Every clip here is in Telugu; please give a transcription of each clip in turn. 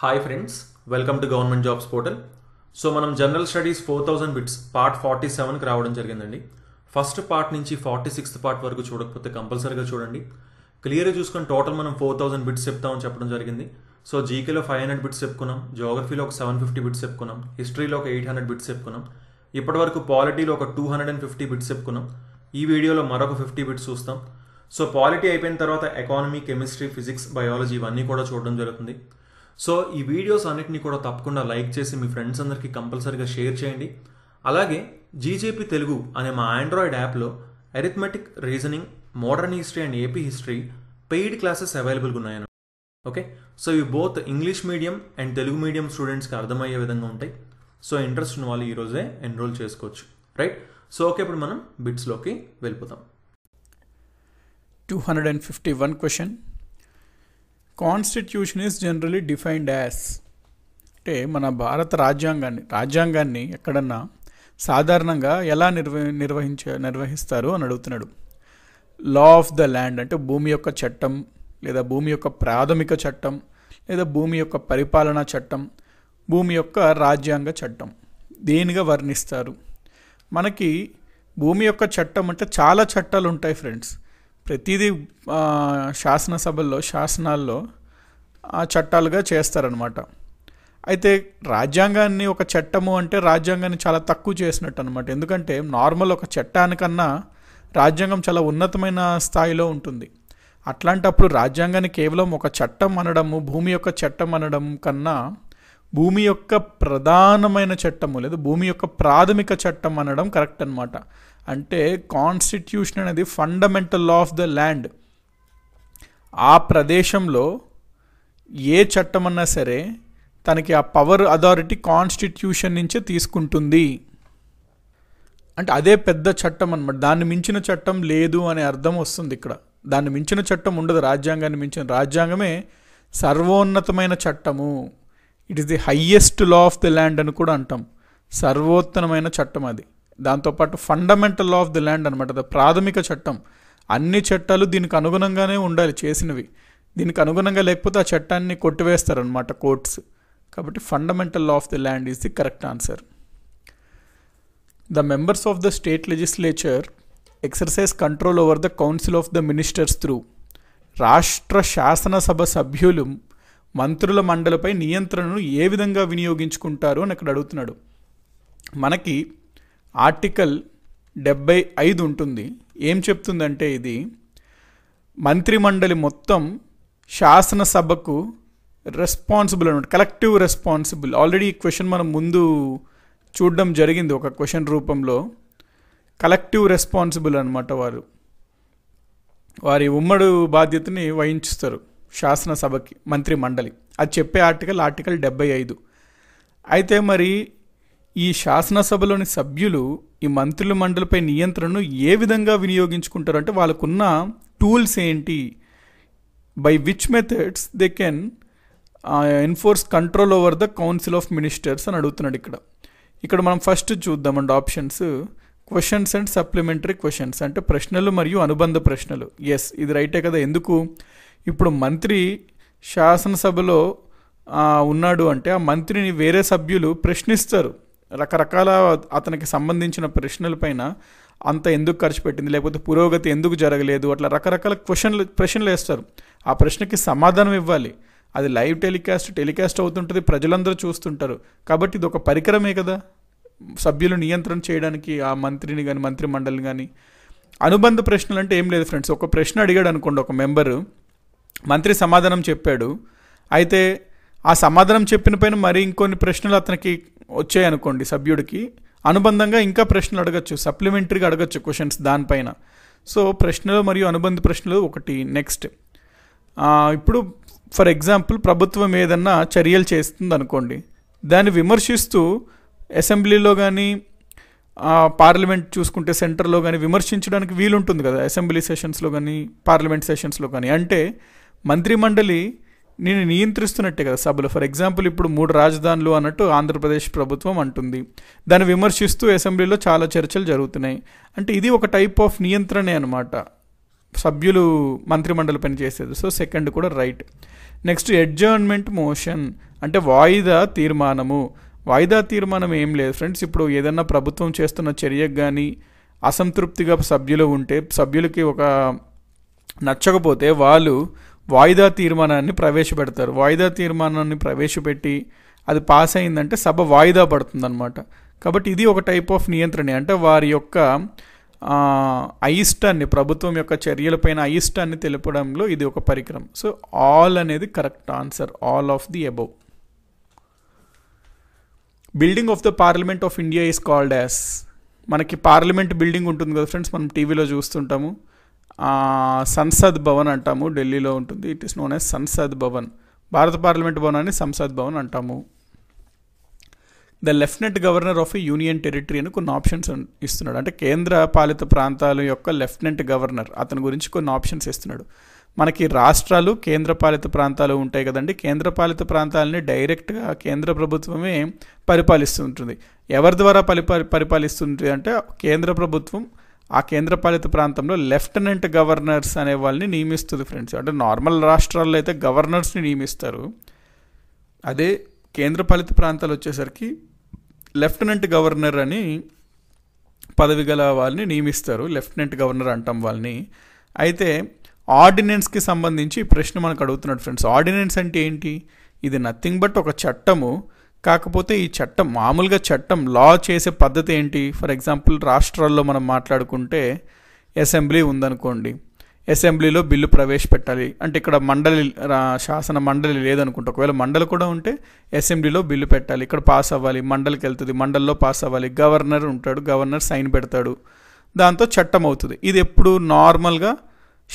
hi friends welcome to government jobs portal so మనం general studies four thousand bits part forty సెవెన్కి రావడం జరిగిందండి ఫస్ట్ పార్ట్ నుంచి ఫార్టీ సిక్స్త్ పార్ట్ వరకు చూడకపోతే కంపల్సరీగా చూడండి క్లియర్గా చూసుకొని టోటల్ మనం ఫోర్ థౌసండ్ బిట్స్ చెప్తామని చెప్పడం జరిగింది సో జీకేలో ఫైవ్ హండ్రెడ్ బిట్స్ చెప్పుకున్నాం జోగ్రఫీలో ఒక సెవెన్ ఫిఫ్టీ బిట్స్ చెప్పుకున్నాం హిస్టరీలో ఒక ఎయిట్ హండ్రెడ్ బిట్స్ చెప్పుకున్నాం ఇప్పటివరకు పాలిటీలో ఒక two hundred and fifty bits చెప్పుకున్నాం ఈ వీడియోలో మరొక ఫిఫ్టీ బిట్స్ చూస్తాం సో పాలిటీ అయిపోయిన తర్వాత ఎకానమీ కెమిస్ట్రీ ఫిజిక్స్ బయాలజీ ఇవన్నీ కూడా చూడడం జరుగుతుంది సో ఈ వీడియోస్ అన్నిటినీ కూడా తప్పకుండా లైక్ చేసి మీ ఫ్రెండ్స్ అందరికీ కంపల్సరీగా షేర్ చేయండి అలాగే జీజేపీ తెలుగు అనే మా ఆండ్రాయిడ్ యాప్లో arithmetic reasoning modern history and AP history paid classes అవైలబుల్గా ఉన్నాయన్న ఓకే సో ఇవి both English medium and Telugu medium స్టూడెంట్స్కి అర్థమయ్యే విధంగా ఉంటాయి సో ఇంట్రెస్ట్ ఉన్న వాళ్ళు ఈరోజే ఎన్రోల్ చేసుకోవచ్చు రైట్ సో ఓకే ఇప్పుడు మనం బిట్స్లోకి వెళ్ళిపోతాం two hundred and fifty one question constitution is generally defined as అంటే మన భారత రాజ్యాంగాన్ని రాజ్యాంగాన్ని ఎక్కడన్నా సాధారణంగా ఎలా నిర్వ నిర్వహించ నిర్వహిస్తారు అని అడుగుతున్నాడు లా ఆఫ్ ద ల్యాండ్ అంటే భూమి యొక్క చట్టం లేదా భూమి యొక్క ప్రాథమిక చట్టం లేదా భూమి యొక్క పరిపాలనా చట్టం భూమి యొక్క రాజ్యాంగ చట్టం దేనిగా వర్ణిస్తారు మనకి భూమి యొక్క చట్టం అంటే చాలా చట్టాలు ఉంటాయి ఫ్రెండ్స్ ప్రతిదీ శాసనసభల్లో శాసనాల్లో చట్టాలుగా చేస్తారనమాట అయితే రాజ్యాంగాన్ని ఒక చట్టము అంటే రాజ్యాంగాన్ని చాలా తక్కువ చేసినట్టు అనమాట ఎందుకంటే నార్మల్ ఒక చట్టానికన్నా రాజ్యాంగం చాలా ఉన్నతమైన స్థాయిలో ఉంటుంది అట్లాంటప్పుడు రాజ్యాంగాన్ని కేవలం ఒక చట్టం అనడము భూమి యొక్క చట్టం అనడం కన్నా భూమి యొక్క ప్రధానమైన చట్టము లేదా భూమి యొక్క ప్రాథమిక చట్టం అనడం కరెక్ట్ అనమాట అంటే కాన్స్టిట్యూషన్ అనేది fundamental law of the land ఆ ప్రదేశంలో ఏ చట్టం అన్నా సరే తనకి ఆ పవర్ అథారిటీ కాన్స్టిట్యూషన్ నుంచే తీసుకుంటుంది అంటే అదే పెద్ద చట్టం అనమాట దాన్ని మించిన చట్టం లేదు అనే అర్థం వస్తుంది ఇక్కడ దాన్ని మించిన చట్టం ఉండదు రాజ్యాంగాన్ని మించిన రాజ్యాంగమే సర్వోన్నతమైన చట్టము it is the highest law of the land అని కూడా అంటాం సర్వోత్తమైన చట్టం అది దాంతోపాటు ఫండమెంటల్ ఆఫ్ ది ల్యాండ్ అనమాట ప్రాథమిక చట్టం అన్ని చట్టాలు దీనికి అనుగుణంగానే ఉండాలి చేసినవి దీనికి అనుగుణంగా లేకపోతే ఆ చట్టాన్ని కొట్టివేస్తారనమాట కోర్ట్స్ కాబట్టి fundamental of the land is the correct answer the members of the state legislature exercise control over the council of the ministers through రాష్ట్ర శాసనసభ సభ్యులు మంత్రుల మండలిపై నియంత్రణను ఏ విధంగా వినియోగించుకుంటారు అని అక్కడ అడుగుతున్నాడు మనకి ఆర్టికల్ డెబ్బై ఐదు ఉంటుంది ఏం చెప్తుందంటే ఇది మంత్రిమండలి మొత్తం శాసనసభకు రెస్పాన్సిబుల్ అనమాట కలెక్టివ్ రెస్పాన్సిబుల్ ఆల్రెడీ ఈ క్వశ్చన్ మనం ముందు చూడడం జరిగింది ఒక క్వశ్చన్ రూపంలో కలెక్టివ్ రెస్పాన్సిబుల్ అనమాట వారు వారి ఉమ్మడి బాధ్యతని వహించుతారు శాసనసభకి మంత్రి మండలి అది చెప్పే ఆర్టికల్ ఆర్టికల్ డెబ్బై ఐదు అయితే మరి ఈ శాసనసభలోని సభ్యులు ఈ మంత్రుల మండలిపై నియంత్రణను ఏ విధంగా వినియోగించుకుంటారు అంటే వాళ్ళకున్న టూల్స్ ఏంటి by which methods they can enforce control over the council of ministers అని అడుగుతున్నాడు ఇక్కడ ఇక్కడ మనం ఫస్ట్ చూద్దామండి options questions and supplementary questions అంటే ప్రశ్నలు మరియు అనుబంధ ప్రశ్నలు ఎస్ ఇది రైటే కదా ఎందుకు ఇప్పుడు మంత్రి శాసనసభలో uh, ఉన్నాడు అంటే ఆ మంత్రిని వేరే సభ్యులు ప్రశ్నిస్తారు రకరకాల అతనికి సంబంధించిన ప్రశ్నలపైన అంత ఎందుకు ఖర్చు పెట్టింది లేకపోతే పురోగతి ఎందుకు జరగలేదు అట్లా రకరకాల క్వశ్చన్లు ప్రశ్నలు వేస్తారు ఆ ప్రశ్నకి సమాధానం ఇవ్వాలి అది లైవ్ టెలికాస్ట్ టెలికాస్ట్ అవుతుంటుంది ప్రజలందరూ చూస్తుంటారు కాబట్టి ఇది ఒక పరికరమే కదా సభ్యులు నియంత్రణ చేయడానికి ఆ మంత్రిని కానీ మంత్రి మండలిని కానీ అనుబంధ ప్రశ్నలు అంటే ఏం లేదు ఫ్రెండ్స్ ఒక ప్రశ్న అడిగాడు అనుకోండి ఒక మెంబరు మంత్రి సమాధానం చెప్పాడు అయితే ఆ సమాధానం చెప్పిన పైన మరి ఇంకొన్ని ప్రశ్నలు అతనికి వచ్చాయనుకోండి సభ్యుడికి అనుబంధంగా ఇంకా ప్రశ్నలు అడగచ్చు సప్లిమెంటరీగా అడగచ్చు క్వశ్చన్స్ దానిపైన సో ప్రశ్నలు మరియు అనుబంధ ప్రశ్నలు ఒకటి నెక్స్ట్ ఇప్పుడు ఫర్ ఎగ్జాంపుల్ ప్రభుత్వం ఏదన్నా చర్యలు చేస్తుంది అనుకోండి దాన్ని విమర్శిస్తూ అసెంబ్లీలో కానీ పార్లమెంట్ చూసుకుంటే సెంటర్లో కానీ విమర్శించడానికి వీలుంటుంది కదా అసెంబ్లీ సెషన్స్లో కానీ పార్లమెంట్ సెషన్స్లో కానీ అంటే మంత్రిమండలి నేను నియంత్రిస్తున్నట్టే కదా సభలు ఫర్ ఎగ్జాంపుల్ ఇప్పుడు మూడు రాజధానులు అన్నట్టు ఆంధ్రప్రదేశ్ ప్రభుత్వం అంటుంది దాన్ని విమర్శిస్తూ అసెంబ్లీలో చాలా చర్చలు జరుగుతున్నాయి అంటే ఇది ఒక టైప్ ఆఫ్ నియంత్రణే అనమాట సభ్యులు మంత్రిమండలి పనిచేసేది సో సెకండ్ కూడా రైట్ నెక్స్ట్ ఎడ్జర్న్మెంట్ మోషన్ అంటే వాయిదా తీర్మానము వాయిదా తీర్మానం ఏం లేదు ఫ్రెండ్స్ ఇప్పుడు ఏదన్నా ప్రభుత్వం చేస్తున్న చర్యకు కానీ అసంతృప్తిగా సభ్యులు ఉంటే సభ్యులకి ఒక నచ్చకపోతే వాళ్ళు వాయిదా తీర్మానాన్ని ప్రవేశపెడతారు వాయిదా తీర్మానాన్ని ప్రవేశపెట్టి అది పాస్ అయిందంటే సభ వాయిదా పడుతుందన్నమాట కాబట్టి ఇది ఒక టైప్ ఆఫ్ నియంత్రణ అంటే వారి యొక్క అయిష్టాన్ని ప్రభుత్వం యొక్క చర్యలపైన అయిష్టాన్ని తెలపడంలో ఇది ఒక పరికరం సో ఆల్ అనేది correct answer all of the above building of the parliament of India is called as మనకి పార్లమెంట్ బిల్డింగ్ ఉంటుంది కదా ఫ్రెండ్స్ మనం టీవీలో చూస్తుంటాము సంసద్ భవన్ అంటాము ఢిల్లీలో ఉంటుంది it is known as Sansad Bhavan భారత పార్లమెంట్ భవనాన్ని సంసద్ భవన్ అంటాము the lieutenant governor of union territory అని కొన్ని ఆప్షన్స్ ఇస్తున్నాడు అంటే కేంద్ర పాలిత ప్రాంతాల యొక్క లెఫ్టినెంట్ గవర్నర్ అతని గురించి కొన్ని ఆప్షన్స్ ఇస్తున్నాడు మనకి రాష్ట్రాలు కేంద్రపాలిత ప్రాంతాలు ఉంటాయి కదండి కేంద్రపాలిత ప్రాంతాలని డైరెక్ట్గా కేంద్ర ప్రభుత్వమే పరిపాలిస్తుంటుంది ఎవరి ద్వారా పరిపాలి పరిపాలిస్తుంటుంది అంటే కేంద్ర ప్రభుత్వం ఆ కేంద్రపాలిత ప్రాంతంలో లెఫ్టినెంట్ గవర్నర్స్ అనే వాళ్ళని నియమిస్తుంది ఫ్రెండ్స్ అంటే నార్మల్ రాష్ట్రాల్లో అయితే గవర్నర్స్ని నియమిస్తారు అదే కేంద్రపాలిత ప్రాంతాలు వచ్చేసరికి లెఫ్టినెంట్ గవర్నర్ అని పదవి గల వాళ్ళని నియమిస్తారు లెఫ్టినెంట్ గవర్నర్ అంటాం వాళ్ళని అయితే ఆర్డినెన్స్కి సంబంధించి ప్రశ్న మనకు అడుగుతున్నాడు ఫ్రెండ్స్ ఆర్డినెన్స్ అంటే ఏంటి ఇది నథింగ్ బట్ ఒక చట్టము కాకపోతే ఈ చట్టం మామూలుగా చట్టం లా చేసే పద్ధతి ఏంటి ఫర్ ఎగ్జాంపుల్ రాష్ట్రాల్లో మనం మాట్లాడుకుంటే అసెంబ్లీ ఉందనుకోండి అసెంబ్లీలో బిల్లు ప్రవేశపెట్టాలి అంటే ఇక్కడ మండలి శాసన మండలి లేదనుకుంటా ఒకవేళ మండలి కూడా ఉంటే అసెంబ్లీలో బిల్లు పెట్టాలి ఇక్కడ పాస్ అవ్వాలి మండలికి వెళ్తుంది మండలిలో పాస్ అవ్వాలి గవర్నర్ ఉంటాడు గవర్నర్ సైన్ పెడతాడు దాంతో చట్టం అవుతుంది ఇది ఎప్పుడు నార్మల్గా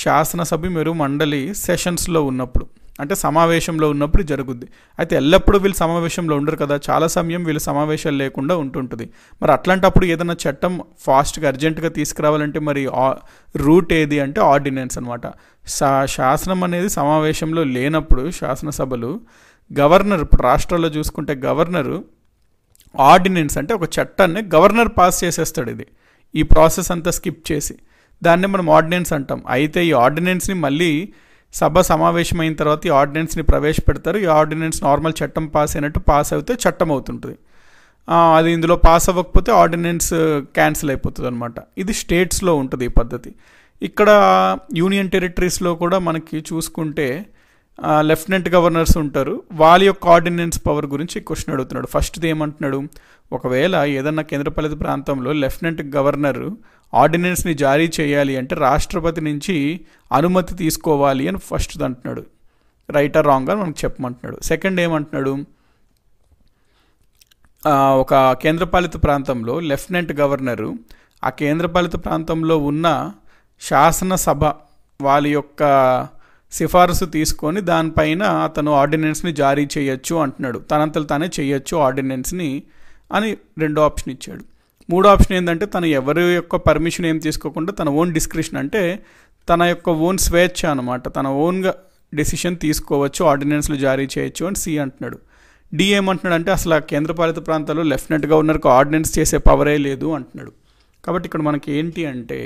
శాసనసభ మీరు మండలి సెషన్స్లో ఉన్నప్పుడు అంటే సమావేశంలో ఉన్నప్పుడు జరుగుద్ది అయితే ఎల్లప్పుడూ వీళ్ళు సమావేశంలో ఉండరు కదా చాలా సమయం వీళ్ళు సమావేశాలు లేకుండా ఉంటుంటుంది మరి అట్లాంటప్పుడు ఏదైనా చట్టం ఫాస్ట్గా అర్జెంటుగా తీసుకురావాలంటే మరి రూట్ ఏది అంటే ఆర్డినెన్స్ అనమాట శా శాసనం అనేది సమావేశంలో లేనప్పుడు శాసనసభలు గవర్నర్ ఇప్పుడు రాష్ట్రాల్లో చూసుకుంటే గవర్నరు ఆర్డినెన్స్ అంటే ఒక చట్టాన్ని గవర్నర్ పాస్ చేసేస్తాడు ఇది ఈ ప్రాసెస్ అంతా స్కిప్ చేసి దాన్ని మనం ఆర్డినెన్స్ అంటాం అయితే ఈ ఆర్డినెన్స్ని మళ్ళీ సభ సమావేశమైన తర్వాత ఈ ఆర్డినెన్స్ని ప్రవేశపెడతారు ఈ ఆర్డినెన్స్ నార్మల్ చట్టం పాస్ అయినట్టు పాస్ అవుతే చట్టం అవుతుంటుంది అది ఇందులో పాస్ అవ్వకపోతే ఆర్డినెన్స్ క్యాన్సిల్ అయిపోతుంది అనమాట ఇది స్టేట్స్లో ఉంటుంది ఈ పద్ధతి ఇక్కడ యూనియన్ టెరిటరీస్లో కూడా మనకి చూసుకుంటే లెఫ్టినెంట్ గవర్నర్స్ ఉంటారు వాళ్ళ యొక్క ఆర్డినెన్స్ పవర్ గురించి క్వశ్చన్ అడుగుతున్నాడు ఫస్ట్ది ఏమంటున్నాడు ఒకవేళ ఏదన్నా కేంద్రపాలిత ప్రాంతంలో లెఫ్టినెంట్ గవర్నరు ఆర్డినెన్స్ని జారీ చేయాలి అంటే రాష్ట్రపతి నుంచి అనుమతి తీసుకోవాలి అని ఫస్ట్ అంటున్నాడు రైట్ ఆర్ రాంగ్ అని మనకు చెప్పమంటున్నాడు సెకండ్ ఏమంటున్నాడు ఒక కేంద్రపాలిత ప్రాంతంలో లెఫ్టినెంట్ గవర్నరు ఆ కేంద్రపాలిత ప్రాంతంలో ఉన్న శాసనసభ వాళ్ళ యొక్క సిఫారసు తీసుకొని దానిపైన అతను ఆర్డినెన్స్ని జారీ చేయొచ్చు అంటున్నాడు తనంతలు తానే చేయొచ్చు ఆర్డినెన్స్ని అని రెండో ఆప్షన్ ఇచ్చాడు మూడో ఆప్షన్ ఏంటంటే తను ఎవరి యొక్క పర్మిషన్ ఏం తీసుకోకుండా తన ఓన్ డిస్క్రిప్షన్ అంటే తన యొక్క ఓన్ స్వేచ్ఛ అనమాట తన ఓన్గా డెసిషన్ తీసుకోవచ్చు ఆర్డినెన్స్లు జారీ చేయొచ్చు అని సి అంటున్నాడు డి ఏమంటున్నాడు అంటే అసలు కేంద్రపాలిత ప్రాంతాల్లో లెఫ్టినెంట్ గవర్నర్కు ఆర్డినెన్స్ చేసే పవరే లేదు అంటున్నాడు కాబట్టి ఇక్కడ మనకి ఏంటి అంటే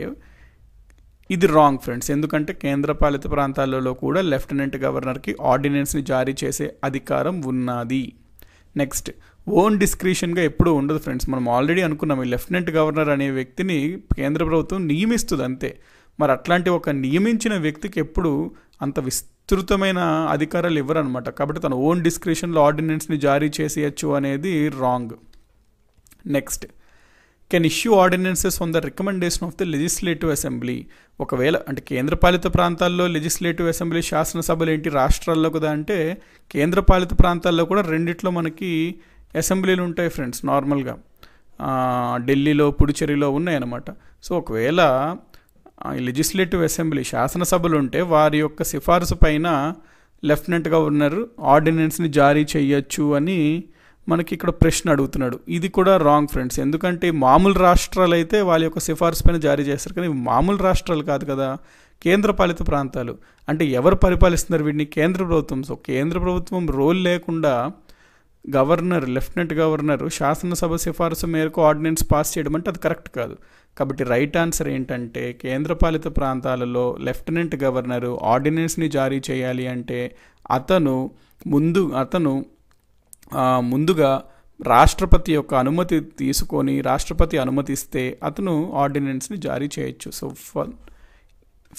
ఇది రాంగ్ ఫ్రెండ్స్ ఎందుకంటే కేంద్రపాలిత ప్రాంతాలలో కూడా లెఫ్టినెంట్ గవర్నర్కి ఆర్డినెన్స్ని జారీ చేసే అధికారం ఉన్నది నెక్స్ట్ ఓన్ డిస్క్రిషన్గా ఎప్పుడూ ఉండదు ఫ్రెండ్స్ మనం ఆల్రెడీ అనుకున్నాం ఈ లెఫ్టినెంట్ గవర్నర్ అనే వ్యక్తిని కేంద్ర ప్రభుత్వం నియమిస్తుంది అంతే మరి అట్లాంటి ఒక నియమించిన వ్యక్తికి ఎప్పుడు అంత విస్తృతమైన అధికారాలు ఇవ్వరనమాట కాబట్టి తన ఓన్ డిస్క్రిషన్లో ఆర్డినెన్స్ని జారీ చేసేయచ్చు అనేది wrong next can issue ordinances on the recommendation of the legislative assembly ఒకవేళ అంటే కేంద్రపాలిత ప్రాంతాల్లో లెజిస్లేటివ్ అసెంబ్లీ శాసనసభలు ఏంటి రాష్ట్రాల్లో కదా అంటే కేంద్రపాలిత ప్రాంతాల్లో కూడా రెండిట్లో మనకి అసెంబ్లీలు ఉంటాయి ఫ్రెండ్స్ నార్మల్గా ఢిల్లీలో పుడుచేరిలో ఉన్నాయన్నమాట సో ఒకవేళ లెజిస్లేటివ్ అసెంబ్లీ శాసనసభలు ఉంటే వారి యొక్క సిఫార్సు పైన లెఫ్టినెంట్ గవర్నర్ ఆర్డినెన్స్ని జారీ చేయొచ్చు అని మనకి ఇక్కడ ప్రశ్న అడుగుతున్నాడు ఇది కూడా రాంగ్ ఫ్రెండ్స్ ఎందుకంటే మామూలు రాష్ట్రాలు అయితే వాళ్ళ యొక్క సిఫార్సు పైన జారీ చేస్తారు కానీ మామూలు రాష్ట్రాలు కాదు కదా కేంద్రపాలిత ప్రాంతాలు అంటే ఎవరు పరిపాలిస్తున్నారు వీటిని కేంద్ర ప్రభుత్వం సో కేంద్ర ప్రభుత్వం రోల్ లేకుండా గవర్నర్ లెఫ్టినెంట్ గవర్నర్ శాసనసభ సిఫారసు మేరకు ఆర్డినెన్స్ పాస్ చేయడం అంటే అది కరెక్ట్ కాదు కాబట్టి రైట్ ఆన్సర్ ఏంటంటే కేంద్రపాలిత ప్రాంతాలలో లెఫ్టినెంట్ గవర్నరు ఆర్డినెన్స్ని జారీ చేయాలి అంటే అతను ముందు అతను ముందుగా రాష్ట్రపతి యొక్క అనుమతి తీసుకొని రాష్ట్రపతి అనుమతిస్తే అతను ఆర్డినెన్స్ని జారీ చేయొచ్చు సో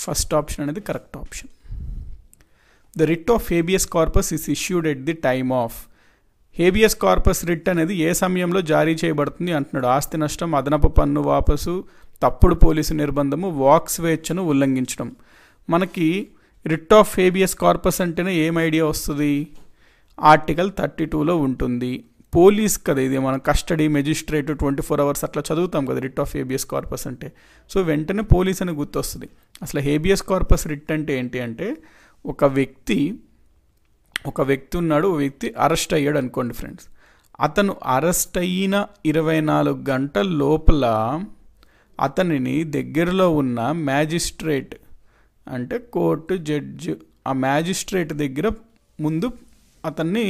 ఫస్ట్ ఆప్షన్ అనేది correct option the writ of habeas corpus is issued at the time of habeas corpus writ అనేది ఏ సమయంలో జారీ చేయబడుతుంది అంటున్నాడు ఆస్తి నష్టం అదనపు పన్ను వాపసు తప్పుడు పోలీసు నిర్బంధము వాక్ స్వేచ్ఛను ఉల్లంఘించడం మనకి రిట్ ఆఫ్ హేబియస్ కార్పస్ అంటేనే ఏం ఐడియా వస్తుంది ఆర్టికల్ థర్టీ టూలో ఉంటుంది పోలీస్ కదా ఇది మన custody magistrate twenty four hours అట్లా చదువుతాం కదా రిట్ ఆఫ్ హేబియస్ కార్పస్ అంటే సో వెంటనే పోలీస్ అని గుర్తొస్తుంది అసలు హేబియస్ కార్పస్ రిట్ అంటే ఏంటి అంటే ఒక వ్యక్తి ఒక వ్యక్తి ఉన్నాడు వ్యక్తి అరెస్ట్ అయ్యాడు అనుకోండి ఫ్రెండ్స్ అతను అరెస్ట్ అయిన ఇరవై నాలుగు గంటల లోపల అతనిని దగ్గరలో ఉన్న మ్యాజిస్ట్రేట్ అంటే కోర్టు జడ్జ్ ఆ మ్యాజిస్ట్రేట్ దగ్గర ముందు అతన్ని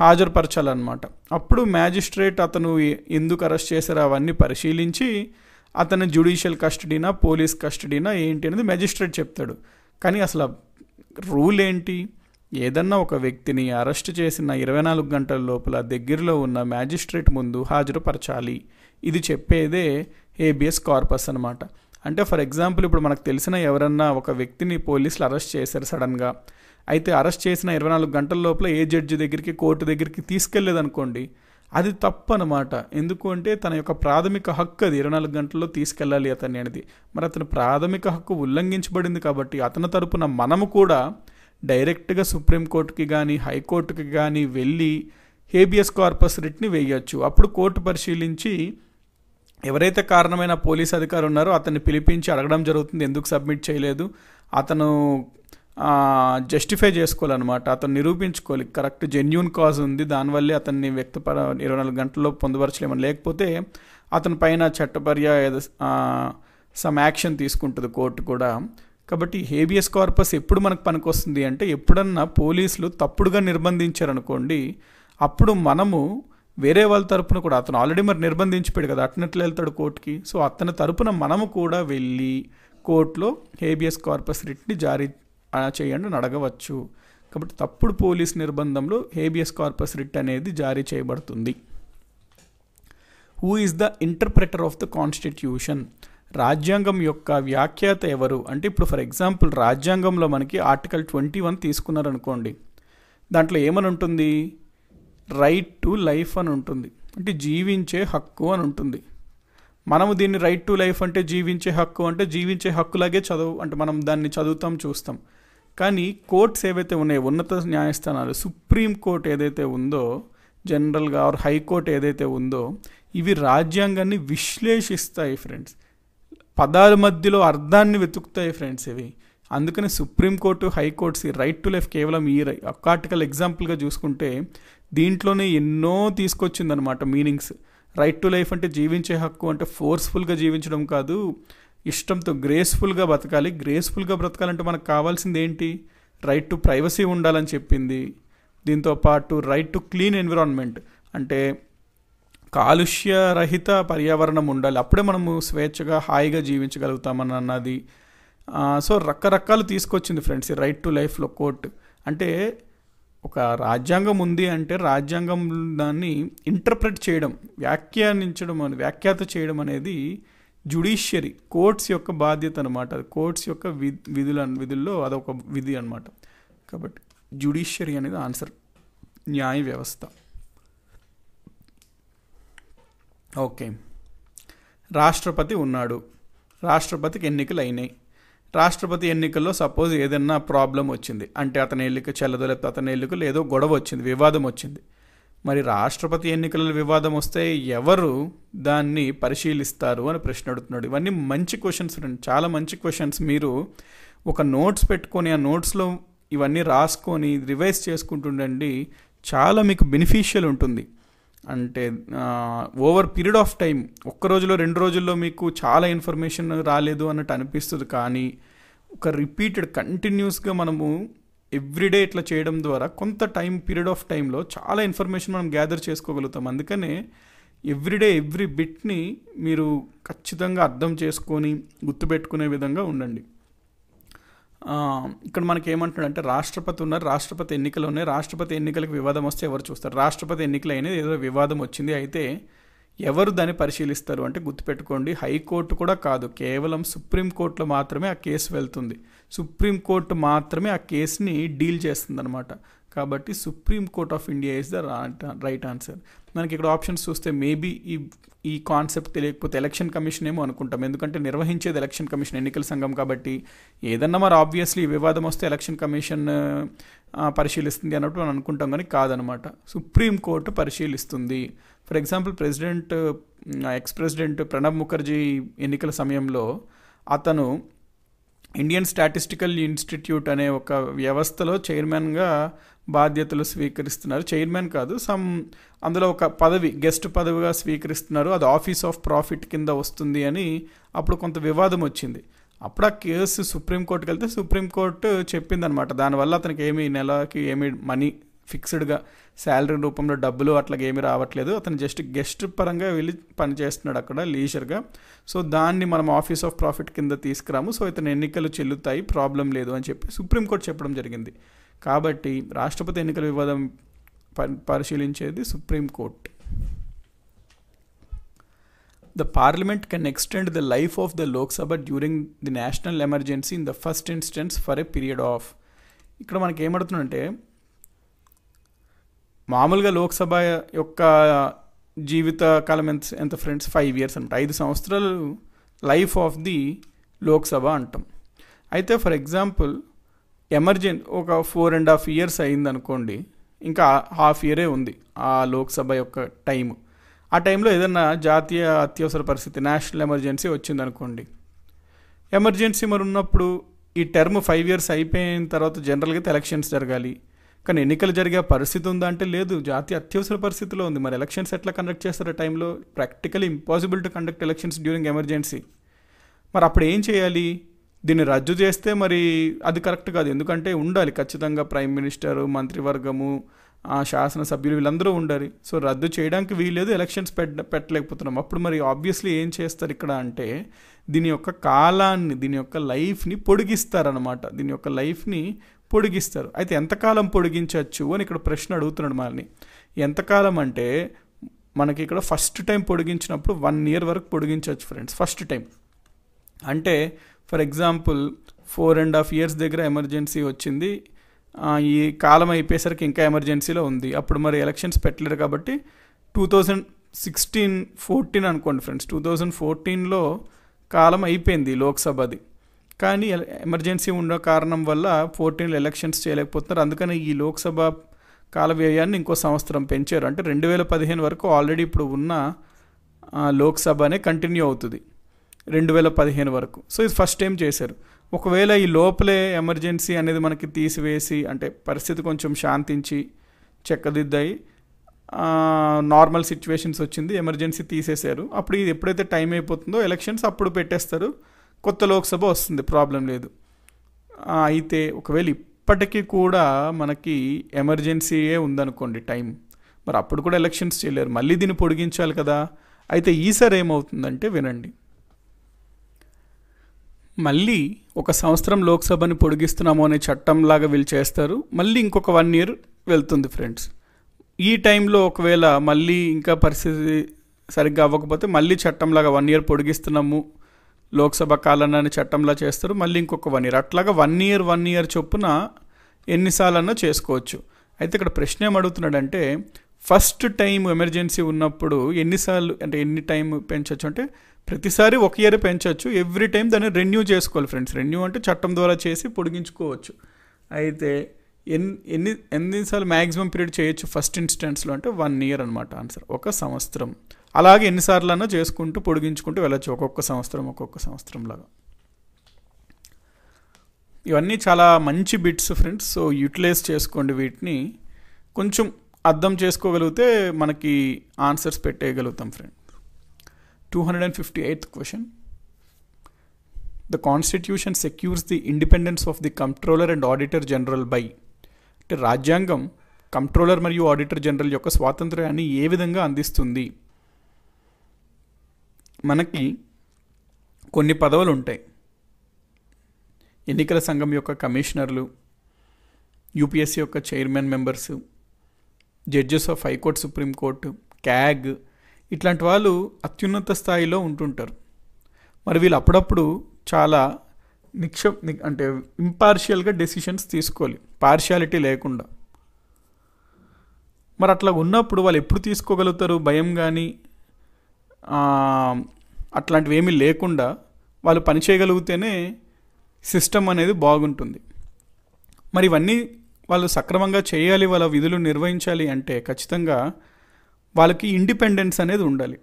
హాజరుపరచాలన్నమాట అప్పుడు మ్యాజిస్ట్రేట్ అతను ఎందుకు అరెస్ట్ చేశారు అవన్నీ పరిశీలించి అతను జ్యుడిషియల్ కస్టడీనా పోలీస్ కస్టడీనా ఏంటి అనేది మ్యాజిస్ట్రేట్ చెప్తాడు కానీ అసలు రూల్ ఏంటి ఏదన్నా ఒక వ్యక్తిని అరెస్టు చేసిన ఇరవై నాలుగు గంటల లోపల దగ్గరలో ఉన్న మ్యాజిస్ట్రేట్ ముందు హాజరుపరచాలి ఇది చెప్పేదే ఏబిఎస్ కార్పస్ అనమాట అంటే ఫర్ ఎగ్జాంపుల్ ఇప్పుడు మనకు తెలిసిన ఎవరన్నా ఒక వ్యక్తిని పోలీసులు అరెస్ట్ చేశారు సడన్గా అయితే అరెస్ట్ చేసిన ఇరవై నాలుగు గంటల లోపల ఏ జడ్జి దగ్గరికి కోర్టు దగ్గరికి తీసుకెళ్లేదనుకోండి అది తప్పు అనమాట ఎందుకు అంటే తన యొక్క ప్రాథమిక హక్కు అది ఇరవై నాలుగు గంటల్లో తీసుకెళ్ళాలి అతన్ని అనేది మరి అతని ప్రాథమిక హక్కు ఉల్లంఘించబడింది కాబట్టి అతని తరపున మనము కూడా డైరెక్ట్గా సుప్రీంకోర్టుకి కానీ హైకోర్టుకి కానీ వెళ్ళి హేబియస్ కార్పస్ రిట్ని వేయొచ్చు అప్పుడు కోర్టు పరిశీలించి ఎవరైతే కారణమైన పోలీస్ అధికారులు ఉన్నారో అతన్ని పిలిపించి అడగడం జరుగుతుంది ఎందుకు సబ్మిట్ చేయలేదు అతను జస్టిఫై చేసుకోవాలన్నమాట అతను నిరూపించుకోవాలి కరెక్ట్ జెన్యున్ కాజ్ ఉంది దానివల్లే అతన్ని వ్యక్తపర ఇరవై నాలుగు గంటల్లో పొందుపరచలేమని లేకపోతే అతని పైన చట్టపర్య సమ్ యాక్షన్ తీసుకుంటుంది కోర్టు కూడా కాబట్టి హేబియస్ కార్పస్ ఎప్పుడు మనకు పనికొస్తుంది అంటే ఎప్పుడన్నా పోలీసులు తప్పుడుగా నిర్బంధించారనుకోండి అప్పుడు మనము వేరే వాళ్ళ తరపున కూడా అతను ఆల్రెడీ మరి పెడు కదా అట్నట్లు వెళ్తాడు కోర్టుకి సో అతని తరపున మనము కూడా వెళ్ళి కోర్టులో హేబియస్ కార్పస్ రిట్ని జారీ చేయండి అని అడగవచ్చు కాబట్టి తప్పుడు పోలీస్ నిర్బంధంలో హేబియస్ కార్పస్ రిట్ అనేది జారీ చేయబడుతుంది who is the interpreter of the constitution రాజ్యాంగం యొక్క వ్యాఖ్యాత ఎవరు అంటే ఇప్పుడు ఫర్ ఎగ్జాంపుల్ రాజ్యాంగంలో మనకి ఆర్టికల్ ట్వంటీ వన్ తీసుకున్నారనుకోండి దాంట్లో ఏమని ఉంటుంది రైట్ టు లైఫ్ అని ఉంటుంది అంటే జీవించే హక్కు అని ఉంటుంది మనము దీన్ని రైట్ టు లైఫ్ అంటే జీవించే హక్కు అంటే జీవించే హక్కులాగే చదువు అంటే మనం దాన్ని చదువుతాం చూస్తాం కానీ కోర్ట్స్ ఏవైతే ఉన్నాయో ఉన్నత న్యాయస్థానాలు సుప్రీం కోర్ట్ ఏదైతే ఉందో జనరల్గా ఆర్ హైకోర్టు ఏదైతే ఉందో ఇవి రాజ్యాంగాన్ని విశ్లేషిస్తాయి ఫ్రెండ్స్ పదాల మధ్యలో అర్థాన్ని వెతుకుతాయి ఫ్రెండ్స్ ఇవి అందుకని సుప్రీంకోర్టు హైకోర్ట్స్ ఈ రైట్ టు లైఫ్ కేవలం ఈ ఒక్క ఆర్టికల్ ఎగ్జాంపుల్గా చూసుకుంటే దీంట్లోనే ఎన్నో తీసుకొచ్చిందనమాట మీనింగ్స్ రైట్ టు లైఫ్ అంటే జీవించే హక్కు అంటే ఫోర్స్ఫుల్గా జీవించడం కాదు ఇష్టంతో గ్రేస్ఫుల్గా బతకాలి గ్రేస్ఫుల్గా బ్రతకాలంటే మనకు కావాల్సింది ఏంటి రైట్ టు ప్రైవసీ ఉండాలని చెప్పింది దీంతో పాటు రైట్ టు క్లీన్ ఎన్విరాన్మెంట్ అంటే కాలుష్య రహిత పర్యావరణం ఉండాలి అప్పుడే మనము స్వేచ్ఛగా హాయిగా జీవించగలుగుతామని అన్నది సో రకరకాలు తీసుకొచ్చింది ఫ్రెండ్స్ ఈ రైట్ టు లైఫ్లో కోర్ట్ అంటే ఒక రాజ్యాంగం ఉంది అంటే రాజ్యాంగం దాన్ని ఇంటర్ప్రెట్ చేయడం వ్యాఖ్యానించడం అని వ్యాఖ్యాత చేయడం అనేది జుడిషియరీ కోర్ట్స్ యొక్క బాధ్యత అనమాట అది కోర్ట్స్ యొక్క విధుల విధుల్లో అదొక విధి అనమాట కాబట్టి జుడిషియరీ అనేది ఆన్సర్ న్యాయ వ్యవస్థ ఓకే రాష్ట్రపతి ఉన్నాడు రాష్ట్రపతికి ఎన్నికలు అయినాయి రాష్ట్రపతి ఎన్నికల్లో సపోజ్ ఏదైనా ప్రాబ్లం వచ్చింది అంటే అతని ఎల్లిక చెల్లదు లేకపోతే అతని ఎల్లికలు ఏదో గొడవ వచ్చింది వివాదం వచ్చింది మరి రాష్ట్రపతి ఎన్నికలలో వివాదం వస్తే ఎవరు దాన్ని పరిశీలిస్తారు అని ప్రశ్న అడుగుతున్నాడు ఇవన్నీ మంచి క్వశ్చన్స్ చాలా మంచి క్వశ్చన్స్ మీరు ఒక నోట్స్ పెట్టుకొని ఆ నోట్స్లో ఇవన్నీ రాసుకొని రివైజ్ చేసుకుంటుండండి చాలా మీకు బెనిఫిషియల్ ఉంటుంది అంటే ఓవర్ పీరియడ్ ఆఫ్ టైం ఒక్క రోజులో రెండు రోజుల్లో మీకు చాలా ఇన్ఫర్మేషన్ రాలేదు అన్నట్టు అనిపిస్తుంది కానీ ఒక రిపీటెడ్ కంటిన్యూస్గా మనము ఎవ్రీడే ఇట్లా చేయడం ద్వారా కొంత టైం పీరియడ్ ఆఫ్ టైంలో చాలా ఇన్ఫర్మేషన్ మనం గ్యాదర్ చేసుకోగలుగుతాం అందుకనే ఎవ్రీడే ఎవ్రీ బిట్ని మీరు ఖచ్చితంగా అర్థం చేసుకొని గుర్తుపెట్టుకునే విధంగా ఉండండి ఇక్కడ మనకి ఏమంటున్నాడంటే రాష్ట్రపతి ఉన్నారు రాష్ట్రపతి ఎన్నికలు ఉన్నాయి రాష్ట్రపతి ఎన్నికలకు వివాదం వస్తే ఎవరు చూస్తారు రాష్ట్రపతి ఎన్నికలు అయినది ఏదో వివాదం వచ్చింది అయితే ఎవరు దాన్ని పరిశీలిస్తారు అంటే గుర్తుపెట్టుకోండి హైకోర్టు కూడా కాదు కేవలం సుప్రీంకోర్టులో మాత్రమే ఆ కేసు వెళ్తుంది సుప్రీంకోర్టు మాత్రమే ఆ కేసుని డీల్ చేస్తుందన్నమాట కాబట్టి supreme court of India is the right answer మనకి ఇక్కడ ఆప్షన్స్ చూస్తే మేబీ ఈ ఈ కాన్సెప్ట్ తెలియకపోతే ఎలక్షన్ కమిషన్ ఏమో అనుకుంటాం ఎందుకంటే నిర్వహించేది ఎలక్షన్ కమిషన్ ఎన్నికల సంఘం కాబట్టి ఏదన్నా మరి ఆబ్వియస్లీ వివాదం వస్తే ఎలక్షన్ కమిషన్ పరిశీలిస్తుంది అన్నట్టు మనం అనుకుంటాం కానీ కాదనమాట సుప్రీం కోర్టు పరిశీలిస్తుంది for example president ex president Pranab Mukherjee ఎన్నికల సమయంలో అతను ఇండియన్ స్టాటిస్టికల్ ఇన్స్టిట్యూట్ అనే ఒక వ్యవస్థలో చైర్మన్గా బాధ్యతలు స్వీకరిస్తున్నారు చైర్మన్ కాదు సమ్ అందులో ఒక పదవి గెస్ట్ పదవిగా స్వీకరిస్తున్నారు అది ఆఫీస్ ఆఫ్ ప్రాఫిట్ కింద వస్తుంది అని అప్పుడు కొంత వివాదం వచ్చింది అప్పుడు ఆ కేసు సుప్రీంకోర్టుకి వెళ్తే సుప్రీంకోర్టు చెప్పిందనమాట దానివల్ల అతనికి ఏమి నెలకి ఏమి మనీ ఫిక్స్డ్గా శాలరీ రూపంలో డబ్బులు అట్లాగేమీ ఏమీ రావట్లేదు అతను జస్ట్ గెస్ట్ పరంగా వెళ్ళి పనిచేస్తున్నాడు అక్కడ లీజర్గా సో దాన్ని మనం ఆఫీస్ ఆఫ్ ప్రాఫిట్ కింద తీసుకురాము సో ఇతను ఎన్నికలు చెల్లుతాయి ప్రాబ్లం లేదు అని చెప్పి సుప్రీంకోర్టు చెప్పడం జరిగింది కాబట్టి రాష్ట్రపతి ఎన్నికల వివాదం పరిశీలించేది supreme court the parliament can extend the life of the Lok Sabha during the national emergency in the first instance for a period of ఇక్కడ మనకి ఏమడుతుందంటే మామూలుగా లోక్సభ యొక్క జీవిత కాలం ఎంత ఎంత ఫ్రెండ్స్ ఫైవ్ ఇయర్స్ అంట ఐదు సంవత్సరాలు లైఫ్ ఆఫ్ ది లోక్సభ అంటాం అయితే ఫర్ ఎగ్జాంపుల్ ఎమర్జెన్ ఒక ఫోర్ అండ్ హాఫ్ ఇయర్స్ అయిందనుకోండి ఇంకా హాఫ్ ఇయరే ఉంది ఆ లోక్సభ యొక్క టైం ఆ టైంలో ఏదన్నా జాతీయ అత్యవసర పరిస్థితి నేషనల్ ఎమర్జెన్సీ వచ్చిందనుకోండి ఎమర్జెన్సీ మరి ఉన్నప్పుడు ఈ టర్మ్ ఫైవ్ ఇయర్స్ అయిపోయిన తర్వాత జనరల్గా ఎలక్షన్స్ జరగాలి కానీ ఎన్నికలు జరిగే పరిస్థితి ఉందా అంటే లేదు జాతి అత్యవసర పరిస్థితిలో ఉంది మరి ఎలక్షన్స్ ఎట్లా కండక్ట్ చేస్తారు టైంలో practically impossible to conduct elections during emergency మరి అప్పుడు ఏం చేయాలి దీన్ని రద్దు చేస్తే మరి అది కరెక్ట్ కాదు ఎందుకంటే ఉండాలి ఖచ్చితంగా ప్రైమ్ మినిస్టరు మంత్రివర్గము ఆ శాసనసభ్యులు వీళ్ళందరూ ఉండాలి సో రద్దు చేయడానికి వీల్లేదు ఎలక్షన్స్ పెట్ట పెట్టలేకపోతున్నాం అప్పుడు మరి ఆబ్వియస్లీ ఏం చేస్తారు ఇక్కడ అంటే దీని యొక్క కాలాన్ని దీని యొక్క లైఫ్ని పొడిగిస్తారనమాట దీని యొక్క లైఫ్ని పొడిగిస్తారు అయితే ఎంతకాలం పొడిగించవచ్చు అని ఇక్కడ ప్రశ్న అడుగుతున్నాడు మనల్ని ఎంతకాలం అంటే మనకి ఇక్కడ ఫస్ట్ టైం పొడిగించినప్పుడు వన్ ఇయర్ వరకు పొడిగించవచ్చు ఫ్రెండ్స్ ఫస్ట్ టైం అంటే for example four and half years దగ్గర ఎమర్జెన్సీ వచ్చింది ఈ కాలం అయిపోయేసరికి ఇంకా ఎమర్జెన్సీలో ఉంది అప్పుడు మరి ఎలక్షన్స్ పెట్టలేరు కాబట్టి టూ థౌజండ్ సిక్స్టీన్ ఫోర్టీన్ అనుకోండి ఫ్రెండ్స్ టూ థౌజండ్ ఫోర్టీన్లో కాలం అయిపోయింది లోక్సభది కానీ ఎమర్జెన్సీ ఉన్న కారణం వల్ల ఫోర్టీన్లో ఎలక్షన్స్ చేయలేకపోతున్నారు అందుకని ఈ లోక్సభ కాల వ్యయాన్ని ఇంకో సంవత్సరం పెంచారు అంటే రెండు వేల పదిహేను వరకు ఆల్రెడీ ఇప్పుడు ఉన్న లోక్సభనే కంటిన్యూ అవుతుంది రెండు వేల పదిహేను వరకు సో ఇది ఫస్ట్ టైం చేశారు ఒకవేళ ఈ లోపలే ఎమర్జెన్సీ అనేది మనకి తీసివేసి అంటే పరిస్థితి కొంచెం శాంతించి చెక్కదిద్దాయి నార్మల్ సిచ్యువేషన్స్ వచ్చింది ఎమర్జెన్సీ తీసేశారు అప్పుడు ఇది ఎప్పుడైతే టైం అయిపోతుందో ఎలక్షన్స్ అప్పుడు పెట్టేస్తారు కొత్త లోక్సభ వస్తుంది ప్రాబ్లం లేదు అయితే ఒకవేళ ఇప్పటికీ కూడా మనకి ఎమర్జెన్సీయే ఉందనుకోండి టైం మరి అప్పుడు కూడా ఎలక్షన్స్ చేయలేరు మళ్ళీ దీన్ని పొడిగించాలి కదా అయితే ఈసారి ఏమవుతుందంటే వినండి మళ్ళీ ఒక సంవత్సరం లోక్సభని పొడిగిస్తున్నాము అనే చట్టంలాగా వీళ్ళు చేస్తారు మళ్ళీ ఇంకొక వన్ ఇయర్ వెళ్తుంది ఫ్రెండ్స్ ఈ టైంలో ఒకవేళ మళ్ళీ ఇంకా పరిస్థితి సరిగ్గా అవ్వకపోతే మళ్ళీ చట్టంలాగా వన్ ఇయర్ పొడిగిస్తున్నాము లోక్సభ కాలనని చట్టంలా చేస్తారు మళ్ళీ ఇంకొక వన్ ఇయర్ అట్లాగా వన్ ఇయర్ వన్ ఇయర్ చొప్పున ఎన్నిసార్లన్నా చేసుకోవచ్చు అయితే ఇక్కడ ప్రశ్న ఏమడుగుతున్నాడంటే ఫస్ట్ టైం ఎమర్జెన్సీ ఉన్నప్పుడు ఎన్నిసార్లు అంటే ఎన్ని టైం పెంచవచ్చు అంటే ప్రతిసారి ఒక ఇయర్ పెంచవచ్చు ఎవ్రీ టైం దాన్ని రెన్యూ చేసుకోవాలి ఫ్రెండ్స్ రెన్యూ అంటే చట్టం ద్వారా చేసి పొడిగించుకోవచ్చు అయితే ఎన్ని ఎన్ని ఎన్నిసార్లు మ్యాక్సిమం పీరియడ్ చేయొచ్చు ఫస్ట్ ఇన్స్టెన్స్లో అంటే వన్ ఇయర్ అనమాట ఆన్సర్ ఒక సంవత్సరం అలాగే ఎన్నిసార్లన్నా చేసుకుంటూ పొడిగించుకుంటూ వెళ్ళచ్చు ఒక్కొక్క సంవత్సరం ఒక్కొక్క సంవత్సరం లాగా ఇవన్నీ చాలా మంచి బిట్స్ ఫ్రెండ్స్ సో యూటిలైజ్ చేసుకోండి వీటిని కొంచెం అర్థం చేసుకోగలిగితే మనకి ఆన్సర్స్ పెట్టేయగలుగుతాం friend two hundred and fifty eighth question the constitution secures the independence of the controller and auditor general by అంటే రాజ్యాంగం కంట్రోలర్ మరియు ఆడిటర్ జనరల్ యొక్క స్వాతంత్ర్యాన్ని ఏ విధంగా అందిస్తుంది మనకి కొన్ని పదవులు ఉంటాయి ఎన్నికల సంఘం యొక్క కమిషనర్లు యూపీఎస్సీ యొక్క chairman members judges of high court supreme court CAG ఇట్లాంటి వాళ్ళు అత్యున్నత స్థాయిలో ఉంటుంటారు మరి వీళ్ళు అప్పుడప్పుడు చాలా నిక్ష అంటే ఇంపార్షియల్గా డెసిషన్స్ తీసుకోవాలి పార్షియాలిటీ లేకుండా మరి అట్లా ఉన్నప్పుడు వాళ్ళు ఎప్పుడు తీసుకోగలుగుతారు భయం కానీ అట్లాంటివి ఏమీ లేకుండా వాళ్ళు పని చేయగలిగితేనే సిస్టమ్ అనేది బాగుంటుంది మరి ఇవన్నీ వాళ్ళు సక్రమంగా చేయాలి వాళ్ళ విధులు నిర్వహించాలి అంటే ఖచ్చితంగా వాళ్ళకి ఇండిపెండెన్స్ అనేది ఉండాలి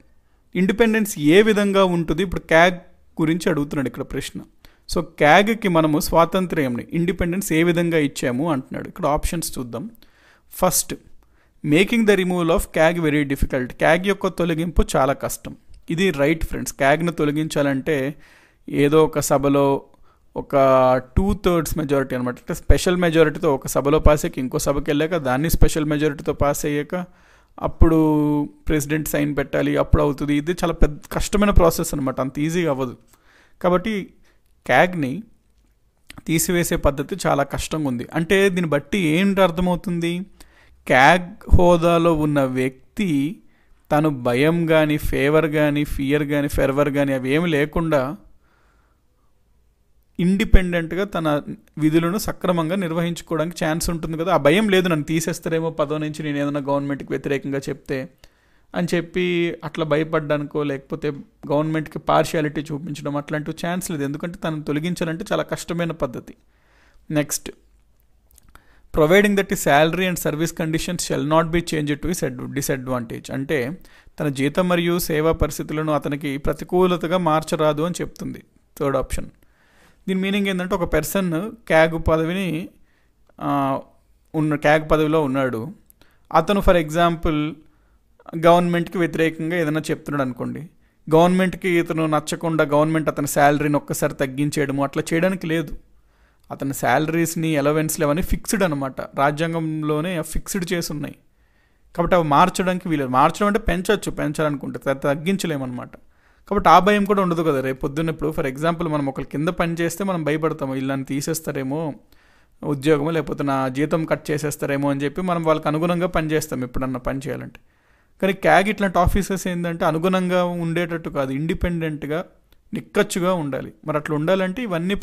ఇండిపెండెన్స్ ఏ విధంగా ఉంటుంది ఇప్పుడు క్యాగ్ గురించి అడుగుతున్నాడు ఇక్కడ ప్రశ్న సో క్యాగ్కి మనము స్వాతంత్ర్యంని ఇండిపెండెన్స్ ఏ విధంగా ఇచ్చాము అంటున్నాడు ఇక్కడ ఆప్షన్స్ చూద్దాం first making the removal of CAG very difficult CAG యొక్క తొలగింపు చాలా కష్టం ఇది రైట్ ఫ్రెండ్స్ క్యాగ్ను తొలగించాలంటే ఏదో ఒక సభలో ఒక టూ థర్డ్స్ మెజారిటీ అనమాట అంటే స్పెషల్ మెజారిటీతో ఒక సభలో పాస్ అయ్యాక ఇంకో సభకి వెళ్ళాక దాన్ని స్పెషల్ మెజారిటీతో పాస్ అయ్యాక అప్పుడు ప్రెసిడెంట్ సైన్ పెట్టాలి అప్పుడు అవుతుంది ఇది చాలా పెద్ద కష్టమైన ప్రాసెస్ అనమాట అంత ఈజీగా అవ్వదు కాబట్టి క్యాగ్ని తీసివేసే పద్ధతి చాలా కష్టంగా ఉంది అంటే దీన్ని బట్టి ఏంటి అర్థమవుతుంది క్యాగ్ హోదాలో ఉన్న వ్యక్తి తను భయం కానీ ఫేవర్ కానీ ఫియర్ కానీ ఫెర్వర్ కానీ అవి ఏమి లేకుండా ఇండిపెండెంట్గా తన విధులను సక్రమంగా నిర్వహించుకోవడానికి ఛాన్స్ ఉంటుంది కదా ఆ భయం లేదు నన్ను తీసేస్తారేమో పదో నుంచి నేను ఏదైనా గవర్నమెంట్కి వ్యతిరేకంగా చెప్తే అని చెప్పి అట్లా భయపడ్డానికో లేకపోతే గవర్నమెంట్కి పార్షియాలిటీ చూపించడం అట్లాంటి ఛాన్స్ లేదు ఎందుకంటే తను తొలగించాలంటే చాలా కష్టమైన పద్ధతి నెక్స్ట్ ప్రొవైడింగ్ దట్ ఈ salary and service conditions shall not be change to disadvantage అంటే తన జీతం మరియు సేవా పరిస్థితులను అతనికి ప్రతికూలతగా మార్చరాదు అని చెప్తుంది థర్డ్ ఆప్షన్ దీని మీనింగ్ ఏంటంటే ఒక పర్సన్ క్యాగ్ పదవిని ఉన్న క్యాగ్ పదవిలో ఉన్నాడు అతను ఫర్ ఎగ్జాంపుల్ గవర్నమెంట్కి వ్యతిరేకంగా ఏదైనా చెప్తున్నాడు అనుకోండి గవర్నమెంట్కి ఇతను నచ్చకుండా గవర్నమెంట్ అతని శాలరీని ఒక్కసారి తగ్గించేయడము అట్లా చేయడానికి లేదు అతని శాలరీస్ని ఎలవెన్స్లు అవన్నీ ఫిక్స్డ్ అనమాట రాజ్యాంగంలోనే ఫిక్స్డ్ చేసి ఉన్నాయి కాబట్టి అవి మార్చడానికి వీలు మార్చడం అంటే పెంచవచ్చు పెంచాలనుకుంటే తగ్గించలేమన్నమాట కాబట్టి ఆ భయం కూడా ఉండదు కదా రేపు పొద్దున్న ఇప్పుడు ఫర్ ఎగ్జాంపుల్ మనం ఒకరి కింద పని చేస్తే మనం భయపడతాము వీళ్ళని తీసేస్తారేమో ఉద్యోగం లేకపోతే నా జీతం కట్ చేసేస్తారేమో అని చెప్పి మనం వాళ్ళకి అనుగుణంగా పని చేస్తాం ఎప్పుడన్నా పని చేయాలంటే కానీ క్యాగ్ ఇట్లాంటి ఆఫీసెస్ ఏంటంటే అనుగుణంగా ఉండేటట్టు కాదు ఇండిపెండెంట్గా నిక్కచ్చుగా ఉండాలి మరి అట్లా ఉండాలంటే ఇవన్నీ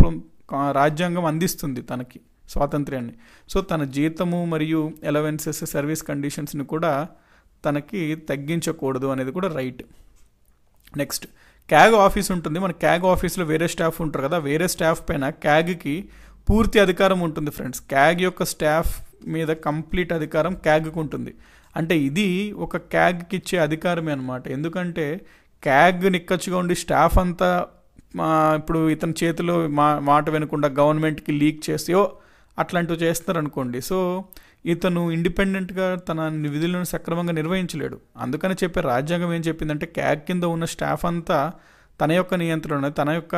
రాజ్యాంగం అందిస్తుంది తనకి స్వాతంత్ర్యాన్ని సో తన జీతము మరియు ఎలవెన్సెస్ సర్వీస్ కండిషన్స్ని కూడా తనకి తగ్గించకూడదు అనేది కూడా రైట్ నెక్స్ట్ క్యాగ్ ఆఫీస్ ఉంటుంది మన క్యాగ్ ఆఫీస్లో వేరే స్టాఫ్ ఉంటారు కదా వేరే స్టాఫ్ పైన క్యాగ్కి పూర్తి అధికారం ఉంటుంది ఫ్రెండ్స్ క్యాగ్ యొక్క స్టాఫ్ మీద కంప్లీట్ అధికారం క్యాగ్కి ఉంటుంది అంటే ఇది ఒక క్యాగ్కి ఇచ్చే అధికారమే అనమాట ఎందుకంటే క్యాగ్ నిక్కచ్చుగా ఉండి స్టాఫ్ అంతా మా ఇప్పుడు ఇతని చేతిలో మా మాట వినకుండా గవర్నమెంట్కి లీక్ చేసి అట్లాంటివి చేస్తారనుకోండి సో ఇతను ఇండిపెండెంట్గా తన విధులను సక్రమంగా నిర్వహించలేడు అందుకని చెప్పే రాజ్యాంగం ఏం చెప్పిందంటే క్యాగ్ కింద ఉన్న స్టాఫ్ అంతా తన యొక్క నియంత్రణ తన యొక్క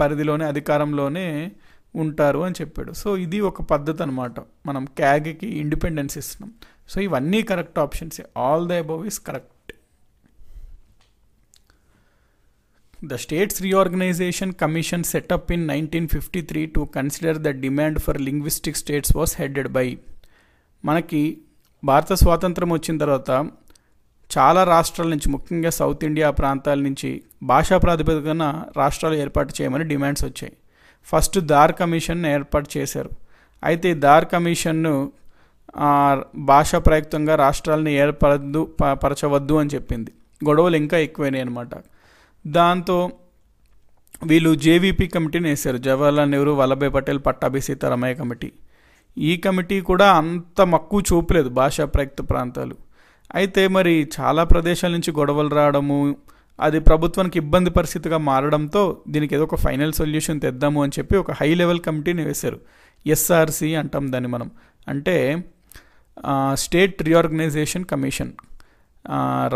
పరిధిలోనే అధికారంలోనే ఉంటారు అని చెప్పాడు సో ఇది ఒక పద్ధతి అనమాట మనం క్యాగ్కి ఇండిపెండెన్స్ ఇస్తున్నాం సో ఇవన్నీ correct options all the above is correct the states reorganisation commission set up in nineteen fifty three to consider the demand for linguistic states was headed by మనకి భారత స్వాతంత్రం వచ్చిన తర్వాత చాలా రాష్ట్రాల నుంచి ముఖ్యంగా సౌత్ ఇండియా ప్రాంతాల నుంచి భాషా ప్రాతిపదికన రాష్ట్రాలు ఏర్పాటు చేయమని డిమాండ్స్ వచ్చాయి ఫస్ట్ దార్ కమిషన్ ఏర్పాటు చేశారు అయితే దార్ కమిషన్ను భాషా ప్రయుక్తంగా రాష్ట్రాలని ఏర్పరద్దు పరచవద్దు అని చెప్పింది గొడవలు ఇంకా ఎక్కువైనాయి అనమాట దాంతో వీళ్ళు జేవీపీ కమిటీని వేశారు జవహర్లాల్ నెహ్రూ వల్లభాయ్ పటేల్ పట్టాభి సీతారామయ్య కమిటీ ఈ కమిటీ కూడా అంత మక్కువ చూపలేదు భాషా ప్రయుక్త ప్రాంతాలు అయితే మరి చాలా ప్రదేశాల నుంచి గొడవలు రావడము అది ప్రభుత్వానికి ఇబ్బంది పరిస్థితిగా మారడంతో దీనికి ఏదో ఒక ఫైనల్ సొల్యూషన్ తెద్దాము అని చెప్పి ఒక హై లెవెల్ కమిటీని వేశారు ఎస్ఆర్సి అంటాం దాన్ని మనం అంటే స్టేట్ రీఆర్గనైజేషన్ కమిషన్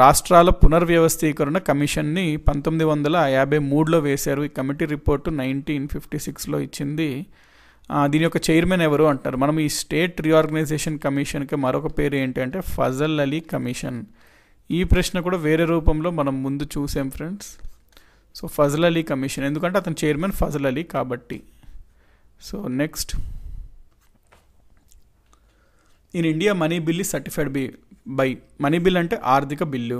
రాష్ట్రాల పునర్వ్యవస్థీకరణ కమిషన్ని పంతొమ్మిది వందల యాభై మూడులో వేశారు ఈ కమిటీ రిపోర్టు నైన్టీన్ ఫిఫ్టీ సిక్స్లో ఇచ్చింది దీని యొక్క చైర్మన్ ఎవరు అంటారు మనం ఈ స్టేట్ రీఆర్గనైజేషన్ కమిషన్కి మరొక పేరు ఏంటంటే ఫజల్ అలీ కమిషన్ ఈ ప్రశ్న కూడా వేరే రూపంలో మనం ముందు చూసాం friends so Fazal Ali commission ఎందుకంటే అతని చైర్మన్ ఫజల్ అలీ కాబట్టి so next in India money bill certified be by money bill అంటే ఆర్థిక బిల్లు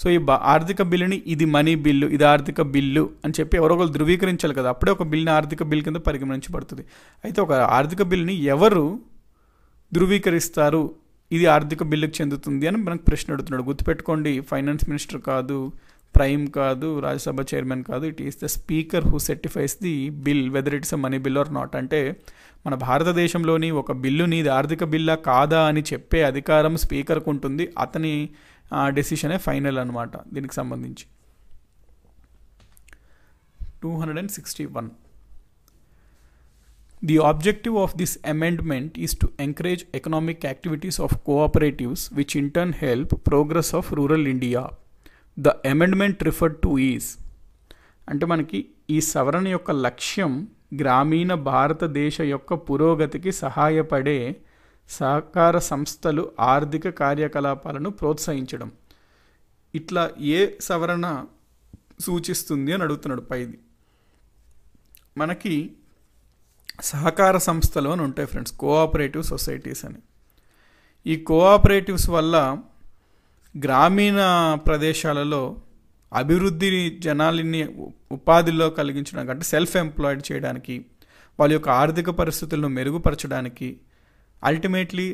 సో ఈ ఆర్థిక బిల్లుని ఇది మనీ బిల్లు ఇది ఆర్థిక బిల్లు అని చెప్పి ఎవరో ఒకరు ధృవీకరించాలి కదా అప్పుడే ఒక బిల్ని ఆర్థిక బిల్ కింద పరిగణించబడుతుంది అయితే ఒక ఆర్థిక బిల్లుని ఎవరు ధృవీకరిస్తారు ఇది ఆర్థిక బిల్లుకు చెందుతుంది అని మనకు ప్రశ్న అడుగుతున్నాడు గుర్తుపెట్టుకోండి ఫైనాన్స్ మినిస్టర్ కాదు ప్రైమ్ కాదు రాజ్యసభ చైర్మన్ కాదు it is the speaker who certifies the bill whether it's a money bill or not అంటే మన భారతదేశంలోని ఒక బిల్లు నీది ఆర్థిక బిల్లా కాదా అని చెప్పే అధికారం స్పీకర్కు ఉంటుంది అతని డెసిషనే ఫైనల్ అనమాట దీనికి సంబంధించి two hundred and sixty one the objective of this amendment is to encourage economic activities of cooperatives which in turn help progress of rural the amendment referred to is అంటే మనకి ఈ సవరణ యొక్క లక్ష్యం గ్రామీణ భారతదేశ యొక్క పురోగతికి సహాయపడే సహకార సంస్థలు ఆర్థిక కార్యకలాపాలను ప్రోత్సహించడం ఇట్లా ఏ సవరణ సూచిస్తుంది అని అడుగుతున్నాడు పైది మనకి సహకార సంస్థలు అని ఉంటాయి ఫ్రెండ్స్ కోఆపరేటివ్ సొసైటీస్ అని ఈ కోఆపరేటివ్స్ వల్ల గ్రామీణ ప్రదేశాలలో అభివృద్ధి జనాలని ఉపాధిలో కలిగించడానికి అంటే సెల్ఫ్ ఎంప్లాయిడ్ చేయడానికి వాళ్ళ యొక్క ఆర్థిక పరిస్థితులను మెరుగుపరచడానికి అల్టిమేట్లీ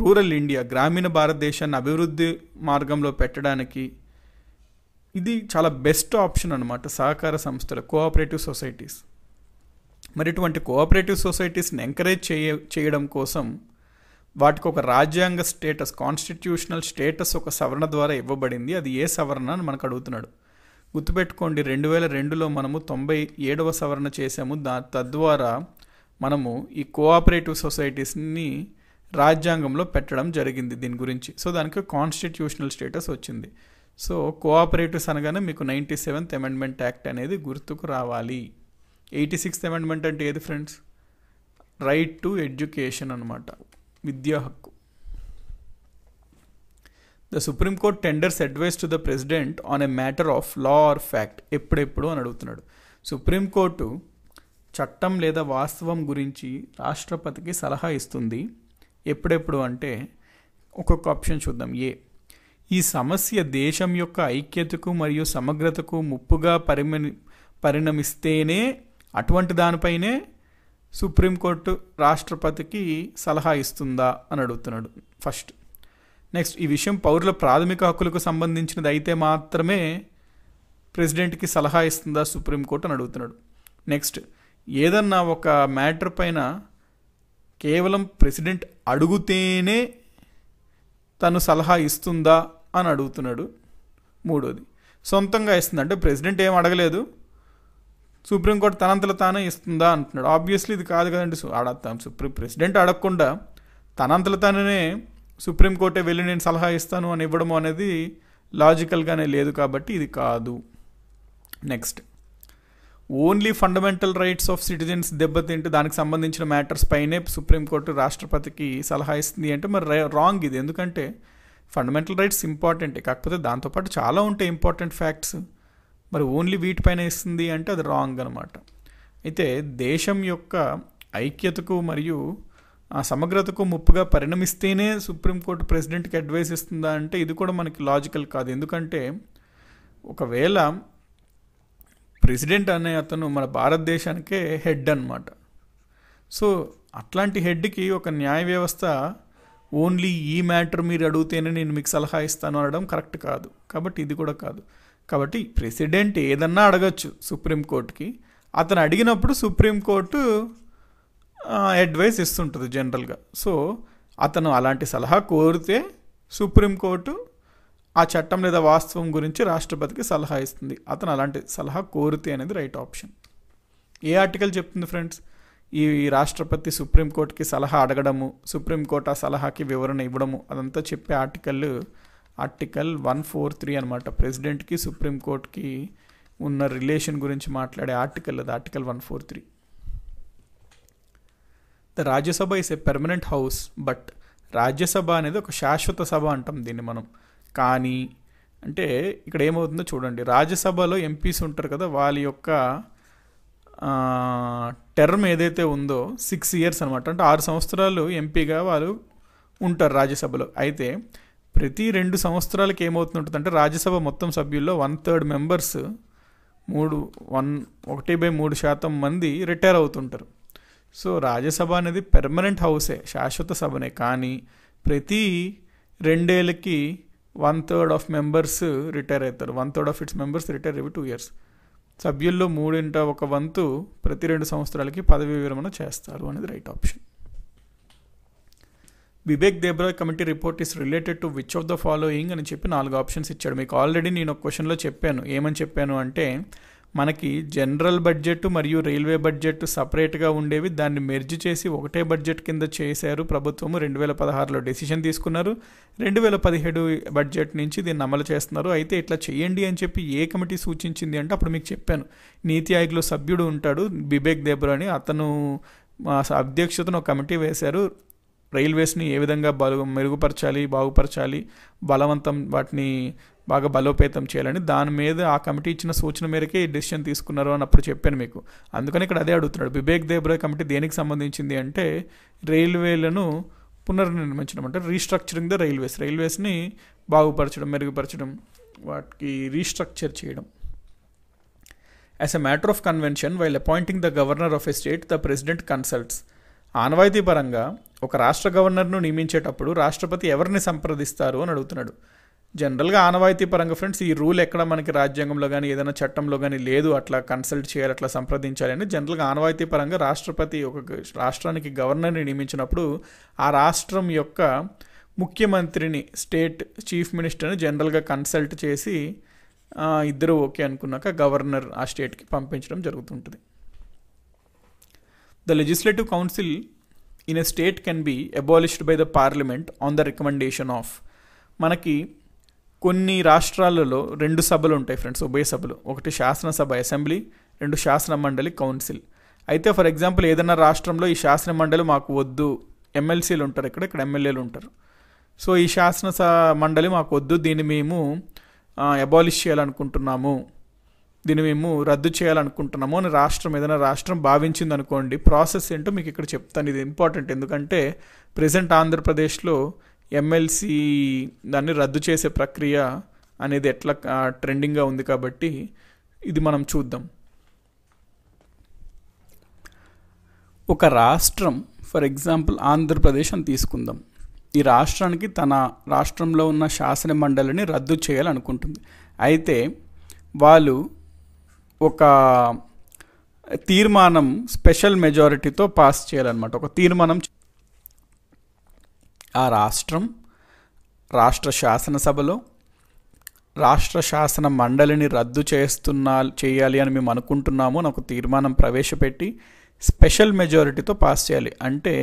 రూరల్ ఇండియా గ్రామీణ భారతదేశాన్ని అభివృద్ధి మార్గంలో పెట్టడానికి ఇది చాలా బెస్ట్ ఆప్షన్ అనమాట సహకార సంస్థలు కోఆపరేటివ్ సొసైటీస్ మరి ఇటువంటి కోఆపరేటివ్ సొసైటీస్ని ఎంకరేజ్ చేయ చేయడం కోసం వాటికి ఒక రాజ్యాంగ స్టేటస్ కాన్స్టిట్యూషనల్ స్టేటస్ ఒక సవరణ ద్వారా ఇవ్వబడింది అది ఏ సవరణ అని మనకు అడుగుతున్నాడు గుర్తుపెట్టుకోండి రెండు వేల రెండులో మనము తొంభై ఏడవ సవరణ చేశాము దా తద్వారా మనము ఈ కోఆపరేటివ్ సొసైటీస్ని రాజ్యాంగంలో పెట్టడం జరిగింది దీని గురించి సో దానికి కాన్స్టిట్యూషనల్ స్టేటస్ వచ్చింది సో కోఆపరేటివ్స్ అనగానే మీకు నైంటీ సెవెంత్ అమెండ్మెంట్ యాక్ట్ అనేది గుర్తుకు రావాలి ఎయిటీ సిక్స్త్ అమెండ్మెంట్ అంటే ఏది ఫ్రెండ్స్ రైట్ టు ఎడ్యుకేషన్ అనమాట విద్యా హక్కు the supreme court tenders advice to the president on a matter of law or fact ఎప్పుడెప్పుడు అని అడుగుతున్నాడు సుప్రీంకోర్టు చట్టం లేదా వాస్తవం గురించి రాష్ట్రపతికి సలహా ఇస్తుంది ఎప్పుడెప్పుడు అంటే ఒక్కొక్క ఆప్షన్ చూద్దాం ఏ ఈ సమస్య దేశం యొక్క ఐక్యతకు మరియు సమగ్రతకు ముప్పుగా పరిమణి పరిణమిస్తేనే అటువంటి దానిపైనే సుప్రీంకోర్టు రాష్ట్రపతికి సలహా ఇస్తుందా అని అడుగుతున్నాడు ఫస్ట్ నెక్స్ట్ ఈ విషయం పౌరుల ప్రాథమిక హక్కులకు సంబంధించినది అయితే మాత్రమే ప్రెసిడెంట్కి సలహా ఇస్తుందా సుప్రీంకోర్టు అని అడుగుతున్నాడు నెక్స్ట్ ఏదన్నా ఒక మ్యాటర్ పైన కేవలం ప్రెసిడెంట్ అడుగుతేనే తను సలహా ఇస్తుందా అని అడుగుతున్నాడు మూడోది సొంతంగా ఇస్తుంది అంటే ప్రెసిడెంట్ ఏం అడగలేదు సుప్రీంకోర్టు తనంతలు తానే ఇస్తుందా అంటున్నాడు ఆబ్వియస్లీ ఇది కాదు కదండి అడతాం సుప్రీం ప్రెసిడెంట్ అడగకుండా తనంతలు తానే సుప్రీంకోర్టే వెళ్ళి నేను సలహా ఇస్తాను అని ఇవ్వడం అనేది లాజికల్గానే లేదు కాబట్టి ఇది కాదు next only fundamental rights of citizens దెబ్బతింటే దానికి సంబంధించిన మ్యాటర్స్ పైనే సుప్రీంకోర్టు రాష్ట్రపతికి సలహా ఇస్తుంది అంటే మరి రాంగ్ ఇది ఎందుకంటే ఫండమెంటల్ రైట్స్ ఇంపార్టెంటే కాకపోతే దాంతోపాటు చాలా ఉంటాయి ఇంపార్టెంట్ ఫ్యాక్ట్స్ మరి ఓన్లీ వీటిపైన ఇస్తుంది అంటే అది రాంగ్ అనమాట అయితే దేశం యొక్క ఐక్యతకు మరియు ఆ సమగ్రతకు ముప్పుగా పరిణమిస్తేనే సుప్రీంకోర్టు ప్రెసిడెంట్కి అడ్వైస్ ఇస్తుందా అంటే ఇది కూడా మనకి లాజికల్ కాదు ఎందుకంటే ఒకవేళ ప్రెసిడెంట్ అనే అతను మన భారతదేశానికే హెడ్ అనమాట సో అట్లాంటి హెడ్కి ఒక న్యాయ వ్యవస్థ ఓన్లీ ఈ మ్యాటర్ మీరు అడిగితేనే నేను మీకు సలహా ఇస్తాను అనడం కరెక్ట్ కాదు కాబట్టి ఇది కూడా కాదు కాబట్టి ప్రెసిడెంట్ ఏదన్నా అడగచ్చు సుప్రీంకోర్టుకి అతను అడిగినప్పుడు సుప్రీంకోర్టు అడ్వైస్ ఇస్తుంటుంది జనరల్గా సో అతను అలాంటి సలహా కోరితే సుప్రీంకోర్టు ఆ చట్టం లేదా వాస్తవం గురించి రాష్ట్రపతికి సలహా ఇస్తుంది అతను అలాంటి సలహా కోరితే అనేది రైట్ ఆప్షన్ ఏ ఆర్టికల్ చెప్తుంది ఫ్రెండ్స్ ఈ రాష్ట్రపతి సుప్రీంకోర్టుకి సలహా అడగడము సుప్రీంకోర్టు ఆ సలహాకి వివరణ ఇవ్వడము అదంతా చెప్పే article article one four three అనమాట ప్రెసిడెంట్కి సుప్రీంకోర్టుకి ఉన్న రిలేషన్ గురించి మాట్లాడే ఆర్టికల్ అది article one four three the Rajya Sabha is a permanent house but Rajya Sabha అనేది ఒక శాశ్వత సభ అంటాం దీన్ని మనం కానీ అంటే ఇక్కడ ఏమవుతుందో చూడండి రాజ్యసభలో ఎంపీస్ ఉంటారు కదా వాళ్ళ యొక్క టర్మ్ ఏదైతే ఉందో సిక్స్ ఇయర్స్ అనమాట అంటే ఆరు సంవత్సరాలు ఎంపీగా వాళ్ళు ఉంటారు రాజ్యసభలో అయితే ప్రతి రెండు సంవత్సరాలకి ఏమవుతుంటుంది అంటే రాజ్యసభ మొత్తం సభ్యుల్లో వన్ థర్డ్ మెంబర్స్ మూడు వన్ ఒకటి బై మూడు శాతం మంది రిటైర్ అవుతుంటారు సో రాజ్యసభ అనేది పెర్మనెంట్ హౌసే శాశ్వత సభనే కానీ ప్రతి రెండేళ్ళకి one third of members retire అవుతారు one third of its members retire అవి టూ ఇయర్స్ సభ్యుల్లో మూడింట ఒక వంతు ప్రతి రెండు సంవత్సరాలకి పదవి విరమణ చేస్తారు అనేది right option Vivek Debroy committee report is related to which of the following అని చెప్పి నాలుగు ఆప్షన్స్ ఇచ్చాడు మీకు ఆల్రెడీ నేను ఒక క్వశ్చన్లో చెప్పాను ఏమని చెప్పాను అంటే మనకి జనరల్ బడ్జెట్ మరియు రైల్వే బడ్జెట్ సపరేట్గా ఉండేవి దాన్ని మెర్జ్ చేసి ఒకటే బడ్జెట్ కింద చేశారు ప్రభుత్వము రెండు వేల పదహారులో డెసిషన్ తీసుకున్నారు రెండు వేల పదిహేడు బడ్జెట్ నుంచి దీన్ని అమలు చేస్తున్నారు అయితే ఇట్లా చేయండి అని చెప్పి ఏ కమిటీ సూచించింది అంటే అప్పుడు మీకు చెప్పాను నీతి ఆయోగ్లో సభ్యుడు ఉంటాడు బిబేక్ దేబ్రో అని అతను అధ్యక్షతను ఒక కమిటీ వేశారు రైల్వేస్ని ఏ విధంగా బలు మెరుగుపరచాలి బాగుపరచాలి బలవంతం వాటిని బాగా బలోపేతం చేయాలని దాని మీద ఆ కమిటీ ఇచ్చిన సూచన మేరకే డెసిషన్ తీసుకున్నారు అని అప్పుడు చెప్పాను మీకు అందుకని ఇక్కడ అదే అడుగుతున్నాడు వివేక్ దేబ్రాయ్ కమిటీ దేనికి సంబంధించింది అంటే రైల్వేలను పునర్నిర్మించడం అంటే రీస్ట్రక్చరింగ్ ద రైల్వేస్ రైల్వేస్ని బాగుపరచడం మెరుగుపరచడం వాటికి రీస్ట్రక్చర్ చేయడం as a matter of convention while appointing the governor of a state the president consults ఆనవాయితీ పరంగా ఒక రాష్ట్ర గవర్నర్ను నియమించేటప్పుడు రాష్ట్రపతి ఎవరిని సంప్రదిస్తారు అని అడుగుతున్నాడు జనరల్గా ఆనవాయితీ పరంగా ఫ్రెండ్స్ ఈ రూల్ ఎక్కడ మనకి రాజ్యాంగంలో కానీ ఏదైనా చట్టంలో కానీ లేదు అట్లా కన్సల్ట్ చేయాలి అట్లా సంప్రదించాలి అని జనరల్గా ఆనవాయితీ పరంగా రాష్ట్రపతి ఒక రాష్ట్రానికి గవర్నర్ని నియమించినప్పుడు ఆ రాష్ట్రం యొక్క ముఖ్యమంత్రిని స్టేట్ చీఫ్ మినిస్టర్ని జనరల్గా కన్సల్ట్ చేసి ఇద్దరు ఓకే అనుకున్నాక గవర్నర్ ఆ స్టేట్కి పంపించడం జరుగుతుంటుంది the legislative council in a state can be abolished by the parliament on the recommendation of మనకి కొన్ని రాష్ట్రాలలో రెండు సభలు ఉంటాయి ఫ్రెండ్స్ ఉభయ సభలు ఒకటి శాసనసభ అసెంబ్లీ రెండు శాసన మండలి కౌన్సిల్ అయితే ఫర్ ఎగ్జాంపుల్ ఏదైనా రాష్ట్రంలో ఈ శాసన మండలి మాకు వద్దు ఎమ్మెల్సీలు ఉంటారు ఇక్కడ ఇక్కడ ఎమ్మెల్యేలు ఉంటారు సో ఈ శాసన మండలి మాకు వద్దు దీన్ని మేము అబాలిష్ చేయాలనుకుంటున్నాము దీన్ని మేము రద్దు చేయాలనుకుంటున్నాము అని రాష్ట్రం ఏదైనా రాష్ట్రం భావించింది అనుకోండి ప్రాసెస్ ఏంటో మీకు ఇక్కడ చెప్తాను ఇది ఇంపార్టెంట్ ఎందుకంటే ప్రజెంట్ ఆంధ్రప్రదేశ్లో ఎమ్మెల్సీ దాన్ని రద్దు చేసే ప్రక్రియ అనేది ఎట్లా ట్రెండింగ్గా ఉంది కాబట్టి ఇది మనం చూద్దాం ఒక రాష్ట్రం ఫర్ ఎగ్జాంపుల్ ఆంధ్రప్రదేశ్ అని తీసుకుందాం ఈ రాష్ట్రానికి తన రాష్ట్రంలో ఉన్న శాసన మండలిని రద్దు చేయాలనుకుంటుంది అయితే వాళ్ళు ఒక తీర్మానం స్పెషల్ మెజారిటీతో పాస్ చేయాలన్నమాట ఒక తీర్మానం ఆ రాష్ట్రం రాష్ట్ర శాసనసభలో రాష్ట్ర శాసన మండలిని రద్దు చేస్తున్నా చేయాలి అని మేము అనుకుంటున్నాము అని ఒక తీర్మానం ప్రవేశపెట్టి స్పెషల్ మెజారిటీతో పాస్ చేయాలి అంటే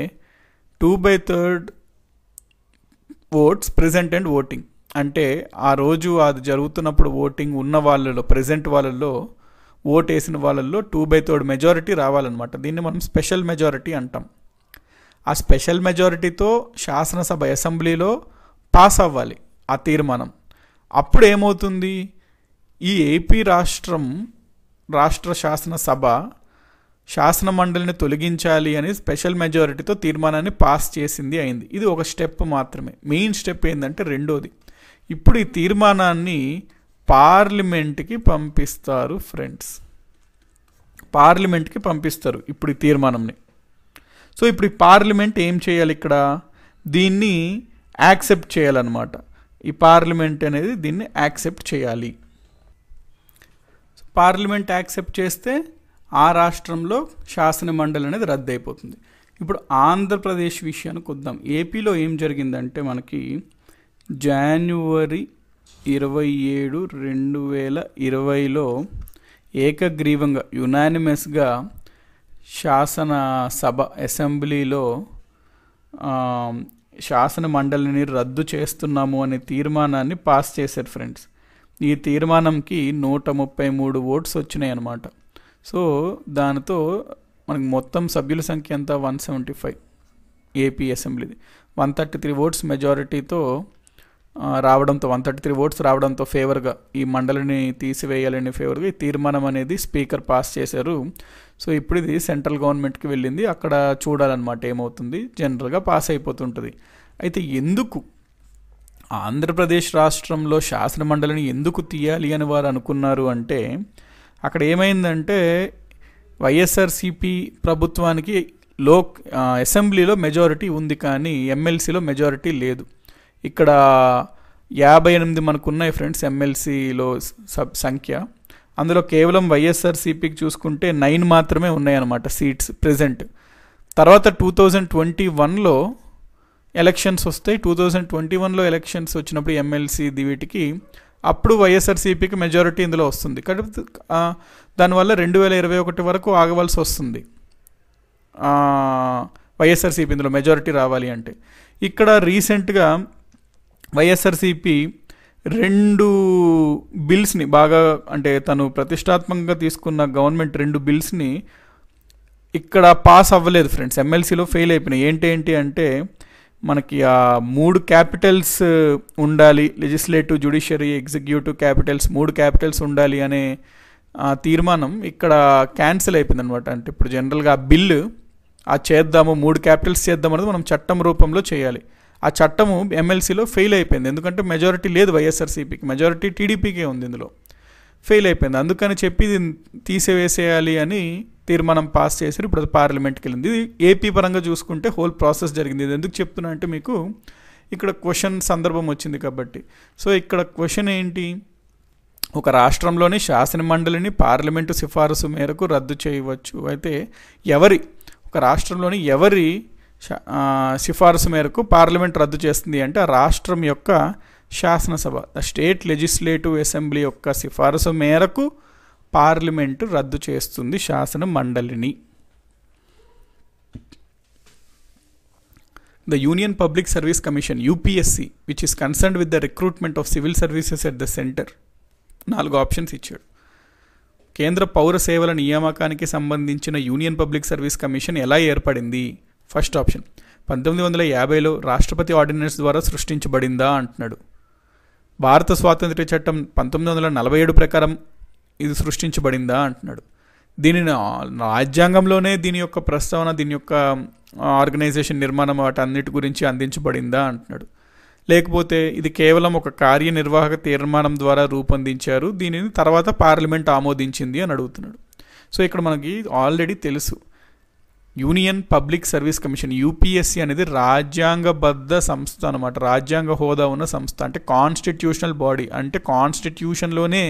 two by third votes present and voting అంటే ఆ రోజు అది జరుగుతున్నప్పుడు ఓటింగ్ ఉన్న వాళ్ళలో ప్రజెంట్ వాళ్ళల్లో ఓటేసిన వాళ్ళల్లో టూ బై థర్డ్ మెజారిటీ రావాలన్నమాట దీన్ని మనం స్పెషల్ మెజారిటీ అంటాం ఆ స్పెషల్ మెజారిటీతో శాసనసభ అసెంబ్లీలో పాస్ అవ్వాలి ఆ తీర్మానం అప్పుడు ఏమవుతుంది ఈ ఏపీ రాష్ట్రం రాష్ట్ర శాసనసభ శాసన మండలిని తొలగించాలి అని స్పెషల్ మెజారిటీతో తీర్మానాన్ని పాస్ చేసింది అయింది ఇది ఒక స్టెప్ మాత్రమే మెయిన్ స్టెప్ ఏంటంటే రెండోది ఇప్పుడు ఈ తీర్మానాన్ని పార్లమెంట్కి పంపిస్తారు ఫ్రెండ్స్ పార్లమెంట్కి పంపిస్తారు ఇప్పుడు ఈ తీర్మానంని సో ఇప్పుడు ఈ పార్లమెంట్ ఏం చేయాలి ఇక్కడ దీన్ని యాక్సెప్ట్ చేయాలన్నమాట ఈ పార్లమెంట్ అనేది దీన్ని యాక్సెప్ట్ చేయాలి పార్లమెంట్ యాక్సెప్ట్ చేస్తే ఆ రాష్ట్రంలో శాసన మండలి అనేది రద్దు అయిపోతుంది ఇప్పుడు ఆంధ్రప్రదేశ్ విషయానికి వద్దాం ఏపీలో ఏం జరిగిందంటే మనకి జాన్యువరి ఇరవై ఏడు రెండు వేల ఇరవైలో ఏకగ్రీవంగా యునానిమస్గా శాసనసభ అసెంబ్లీలో శాసన మండలిని రద్దు చేస్తున్నాము అనే తీర్మానాన్ని పాస్ చేశారు ఫ్రెండ్స్ ఈ తీర్మానంకి నూట ముప్పై మూడు ఓట్స్ వచ్చినాయి అన్నమాట సో దానితో మనకి మొత్తం సభ్యుల సంఖ్య అంతా వన్ సెవెంటీ ఫైవ్ ఏపీ అసెంబ్లీది వన్ థర్టీ త్రీ ఓట్స్ మెజారిటీతో రావడంతో వన్ థర్టీ త్రీ ఓట్స్ రావడంతో ఫేవర్గా ఈ మండలిని తీసివేయాలనే ఫేవర్గా ఈ తీర్మానం అనేది స్పీకర్ పాస్ చేశారు సో ఇప్పుడు ఇది సెంట్రల్ గవర్నమెంట్కి వెళ్ళింది అక్కడ చూడాలన్నమాట ఏమవుతుంది జనరల్గా పాస్ అయిపోతుంటుంది అయితే ఎందుకు ఆంధ్రప్రదేశ్ రాష్ట్రంలో శాసన మండలిని ఎందుకు తీయాలి అని వారు అనుకున్నారు అంటే అక్కడ ఏమైందంటే వైఎస్ఆర్సిపి ప్రభుత్వానికి లోక్ అసెంబ్లీలో మెజారిటీ ఉంది కానీ ఎమ్మెల్సీలో మెజారిటీ లేదు ఇక్కడ యాభై ఎనిమిది మనకున్నాయి ఫ్రెండ్స్ ఎమ్మెల్సీలో సబ్ సంఖ్య అందులో కేవలం వైఎస్ఆర్సీపీకి చూసుకుంటే నైన్ మాత్రమే ఉన్నాయన్నమాట సీట్స్ ప్రజెంట్ తర్వాత టూ థౌజండ్ ట్వంటీ వన్లో ఎలక్షన్స్ వస్తాయి టూ థౌజండ్ ట్వంటీ వన్లో ఎలక్షన్స్ వచ్చినప్పుడు ఎమ్మెల్సీ వీటికి అప్పుడు వైఎస్ఆర్సీపీకి మెజారిటీ ఇందులో వస్తుంది కాబట్టి దానివల్ల రెండు వేల ఇరవై ఒకటి వరకు ఆగవలసి వస్తుంది వైఎస్ఆర్సీపీ ఇందులో మెజారిటీ రావాలి అంటే ఇక్కడ రీసెంట్గా వైఎస్ఆర్సిపి రెండు బిల్స్ని బాగా అంటే తను ప్రతిష్టాత్మకంగా తీసుకున్న గవర్నమెంట్ రెండు బిల్స్ని ఇక్కడ పాస్ అవ్వలేదు ఫ్రెండ్స్ ఎమ్మెల్సీలో ఫెయిల్ అయిపోయినాయి ఏంటి ఏంటి అంటే మనకి ఆ మూడు క్యాపిటల్స్ ఉండాలి లెజిస్లేటివ్ జ్యుడిషియరీ ఎగ్జిక్యూటివ్ క్యాపిటల్స్ మూడు క్యాపిటల్స్ ఉండాలి అనే తీర్మానం ఇక్కడ క్యాన్సిల్ అయిపోయింది అనమాట అంటే ఇప్పుడు జనరల్గా ఆ బిల్లు ఆ చేద్దాము మూడు క్యాపిటల్స్ చేద్దాం అనేది మనం చట్టం రూపంలో చేయాలి ఆ చట్టము ఎమ్మెల్సీలో ఫెయిల్ అయిపోయింది ఎందుకంటే మెజారిటీ లేదు వైఎస్ఆర్సీపీకి మెజారిటీ టీడీపీకే ఉంది ఇందులో ఫెయిల్ అయిపోయింది అందుకని చెప్పి తీసివేసేయాలి అని తీర్మానం పాస్ చేసి ఇప్పుడు పార్లమెంట్కి వెళ్ళింది ఇది ఏపీ పరంగా చూసుకుంటే హోల్ ప్రాసెస్ జరిగింది ఇది ఎందుకు చెప్తున్నా అంటే మీకు ఇక్కడ క్వశ్చన్ సందర్భం వచ్చింది కాబట్టి సో ఇక్కడ క్వశ్చన్ ఏంటి ఒక రాష్ట్రంలోని శాసనమండలిని పార్లమెంటు సిఫారసు మేరకు రద్దు చేయవచ్చు అయితే ఎవరి ఒక రాష్ట్రంలోని ఎవరి సిఫారసు మేరకు పార్లమెంట్ రద్దు చేస్తుంది అంటే రాష్ట్రం యొక్క శాసనసభ ద స్టేట్ లెజిస్లేటివ్ అసెంబ్లీ యొక్క సిఫారసు మేరకు పార్లమెంటు రద్దు చేస్తుంది శాసన మండలిని the union public service commission UPSC which is concern with the recruitment of civil services at the centre నాలుగు ఆప్షన్స్ ఇచ్చాడు కేంద్ర పౌర సేవల నియామకానికి సంబంధించిన యూనియన్ పబ్లిక్ సర్వీస్ కమిషన్ ఎలా ఏర్పడింది ఫస్ట్ ఆప్షన్ పంతొమ్మిది వందల యాభైలో రాష్ట్రపతి ఆర్డినెన్స్ ద్వారా సృష్టించబడిందా అంటున్నాడు భారత స్వాతంత్ర చట్టం పంతొమ్మిది వందల నలభై ఏడు ప్రకారం ఇది సృష్టించబడిందా అంటున్నాడు దీనిని రాజ్యాంగంలోనే దీని యొక్క ప్రస్తావన దీని యొక్క ఆర్గనైజేషన్ నిర్మాణం అన్నిటి గురించి అందించబడిందా అంటున్నాడు లేకపోతే ఇది కేవలం ఒక కార్యనిర్వాహక తీర్మానం ద్వారా రూపొందించారు దీనిని తర్వాత పార్లమెంట్ ఆమోదించింది అని అడుగుతున్నాడు సో ఇక్కడ మనకి ఆల్రెడీ తెలుసు union public service commission UPSC అనేది రాజ్యాంగబద్ధ సంస్థ అనమాట రాజ్యాంగ హోదా ఉన్న సంస్థ అంటే కాన్స్టిట్యూషనల్ బాడీ అంటే కాన్స్టిట్యూషన్లోనే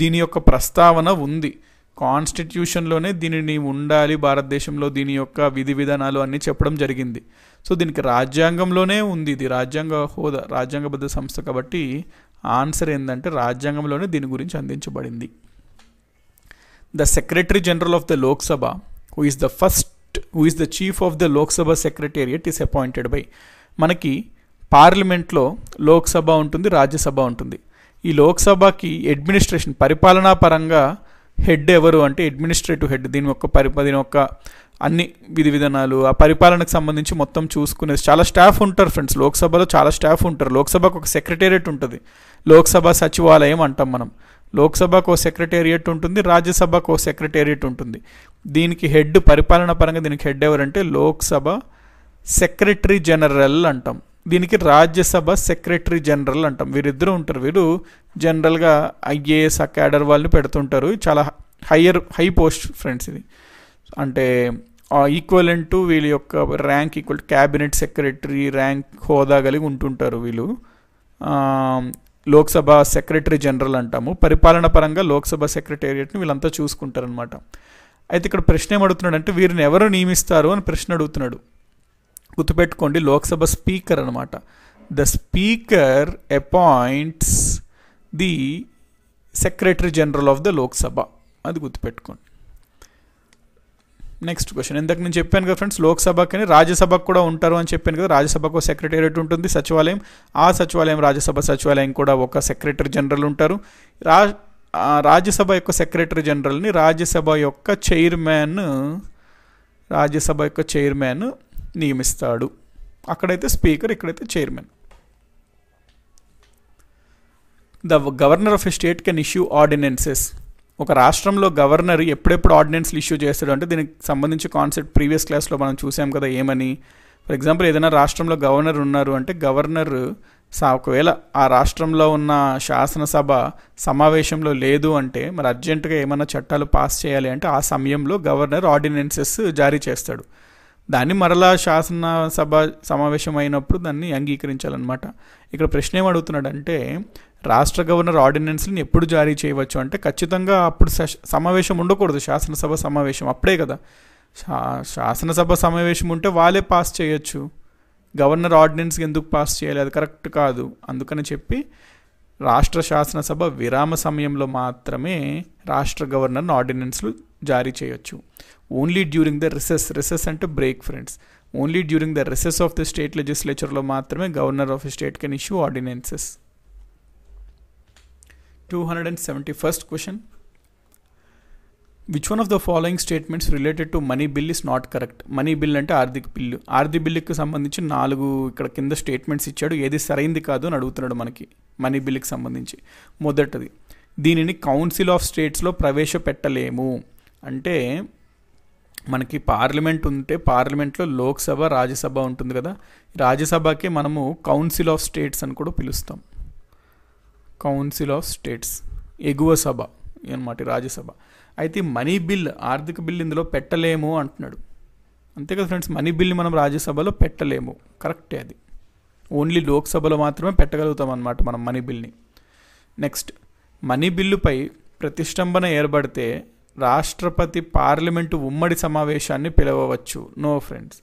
దీని యొక్క ప్రస్తావన ఉంది కాన్స్టిట్యూషన్లోనే దీనిని ఉండాలి భారతదేశంలో దీని యొక్క విధి విధానాలు అన్నీ చెప్పడం జరిగింది సో దీనికి రాజ్యాంగంలోనే ఉంది ఇది రాజ్యాంగ హోదా రాజ్యాంగబద్ధ సంస్థ కాబట్టి ఆన్సర్ ఏంటంటే రాజ్యాంగంలోనే దీని గురించి అందించబడింది the secretary general of the Lok Sabha who is the first who is the chief of the Lok Sabha Secretariat is appointed మనకి పార్లమెంట్లో లోక్సభ ఉంటుంది రాజ్యసభ ఉంటుంది ఈ లోక్సభకి అడ్మినిస్ట్రేషన్ పరిపాలనా పరంగా హెడ్ ఎవరు అంటే అడ్మినిస్ట్రేటివ్ హెడ్ దీని యొక్క పరి దీని యొక్క అన్ని విధి విధానాలు ఆ పరిపాలనకు సంబంధించి మొత్తం చూసుకునేది చాలా స్టాఫ్ ఉంటారు ఫ్రెండ్స్ లోక్సభలో చాలా స్టాఫ్ ఉంటారు లోక్సభకు ఒక సెక్రటేరియట్ ఉంటుంది లోక్సభ సచివాలయం అంటాం మనం లోక్సభకు ఒక సెక్రటేరియట్ ఉంటుంది రాజ్యసభకు ఓ సెక్రటేరియట్ ఉంటుంది దీనికి హెడ్ పరిపాలన పరంగా దీనికి హెడ్ ఎవరంటే లోక్సభ సెక్రటరీ జనరల్ అంటాం దీనికి రాజ్యసభ సెక్రటరీ జనరల్ అంటాం వీరిద్దరూ ఉంటారు వీరు జనరల్గా ఐఏఎస్ ఆ క్యాడర్ వాళ్ళని పెడుతుంటారు చాలా హయ్యర్ హై పోస్ట్ ఫ్రెండ్స్ ఇది అంటే ఈక్వలెంట్ టు వీళ్ళ యొక్క rank equal cabinet secretary rank హోదా కలిగి ఉంటుంటారు వీళ్ళు లోక్సభ సెక్రటరీ జనరల్ అంటాము పరిపాలన పరంగా లోక్సభ సెక్రటేరియట్ని వీళ్ళంతా చూసుకుంటారనమాట అయితే ఇక్కడ ప్రశ్న ఏమడుగుతున్నాడు అంటే వీరిని ఎవరు నియమిస్తారు అని ప్రశ్న అడుగుతున్నాడు గుర్తుపెట్టుకోండి లోక్సభ స్పీకర్ అనమాట the speaker appoints the secretary general of the Lok Sabha అది గుర్తుపెట్టుకోండి నెక్స్ట్ క్వశ్చన్ ఇంతకు నేను చెప్పాను కదా ఫ్రెండ్స్ లోక్సభకి రాజ్యసభకు కూడా ఉంటారు అని చెప్పాను కదా రాజ్యసభకు సెక్రటేరియట్ ఉంటుంది సచివాలయం ఆ సచివాలయం రాజ్యసభ సచివాలయం కూడా ఒక సెక్రటరీ జనరల్ ఉంటారు రా రాజ్యసభ యొక్క సెక్రటరీ జనరల్ని రాజ్యసభ యొక్క చైర్మన్ రాజ్యసభ యొక్క చైర్మన్ నియమిస్తాడు అక్కడైతే స్పీకర్ ఇక్కడైతే chairman the governor of a state can issue ordinances ఒక రాష్ట్రంలో గవర్నర్ ఎప్పుడెప్పుడు ఆర్డినెన్స్లు ఇష్యూ చేస్తాడు అంటే దీనికి సంబంధించి కాన్సెప్ట్ ప్రీవియస్ క్లాస్లో మనం చూసాం కదా ఏమని ఫర్ ఎగ్జాంపుల్ ఏదైనా రాష్ట్రంలో గవర్నర్ ఉన్నారు అంటే గవర్నర్ ఒకవేళ ఆ రాష్ట్రంలో ఉన్న శాసనసభ సమావేశంలో లేదు అంటే మరి అర్జెంటుగా ఏమైనా చట్టాలు పాస్ చేయాలి అంటే ఆ సమయంలో గవర్నర్ ఆర్డినెన్సెస్ జారీ చేస్తాడు దాన్ని మరలా శాసనసభ సమావేశం అయినప్పుడు దాన్ని అంగీకరించాలన్నమాట ఇక్కడ ప్రశ్న ఏమడుగుతున్నాడంటే రాష్ట్ర గవర్నర్ ఆర్డినెన్స్ని ఎప్పుడు జారీ చేయవచ్చు అంటే ఖచ్చితంగా అప్పుడు సమావేశం ఉండకూడదు శాసనసభ సమావేశం అప్పుడే కదా శాసనసభ సమావేశం ఉంటే వాళ్ళే పాస్ చేయొచ్చు గవర్నర్ ఆర్డినెన్స్ ఎందుకు పాస్ చేయలేదు కరెక్ట్ కాదు అందుకని చెప్పి రాష్ట్ర శాసనసభ విరామ సమయంలో మాత్రమే రాష్ట్ర గవర్నర్ ఆర్డినెన్స్లు జారీ చేయొచ్చు only during the recess recess అంటే break friends only during the recess of the state లెజిస్లేచర్లో మాత్రమే governor of state can issue ordinances two hundred and seventy first question which one of the following statements related to money bill is not correct money bill అంటే ఆర్థిక బిల్లు ఆర్థిక బిల్లుకి సంబంధించి నాలుగు ఇక్కడ కింద స్టేట్మెంట్స్ ఇచ్చాడు ఏది సరైంది కాదు అని అడుగుతున్నాడు మనకి మనీ బిల్లుకి సంబంధించి మొదటిది దీనిని కౌన్సిల్ ఆఫ్ స్టేట్స్లో ప్రవేశపెట్టలేము అంటే మనకి పార్లమెంట్ ఉంటే పార్లమెంట్లో లోక్సభ రాజ్యసభ ఉంటుంది కదా రాజ్యసభకే మనము కౌన్సిల్ ఆఫ్ స్టేట్స్ అని కూడా పిలుస్తాం కౌన్సిల్ ఆఫ్ స్టేట్స్ ఎగువ సభ అనమాట రాజ్యసభ అయితే మనీ బిల్ ఆర్థిక బిల్ ఇందులో పెట్టలేము అంటున్నాడు అంతే కదా ఫ్రెండ్స్ మనీ బిల్ని మనం రాజ్యసభలో పెట్టలేము కరెక్టే అది ఓన్లీ లోక్సభలో మాత్రమే పెట్టగలుగుతాం అన్నమాట మనం మనీ బిల్ని నెక్స్ట్ మనీ బిల్లుపై ప్రతిష్టంభన ఏర్పడితే రాష్ట్రపతి పార్లమెంటు ఉమ్మడి సమావేశాన్ని పిలవవచ్చు నో ఫ్రెండ్స్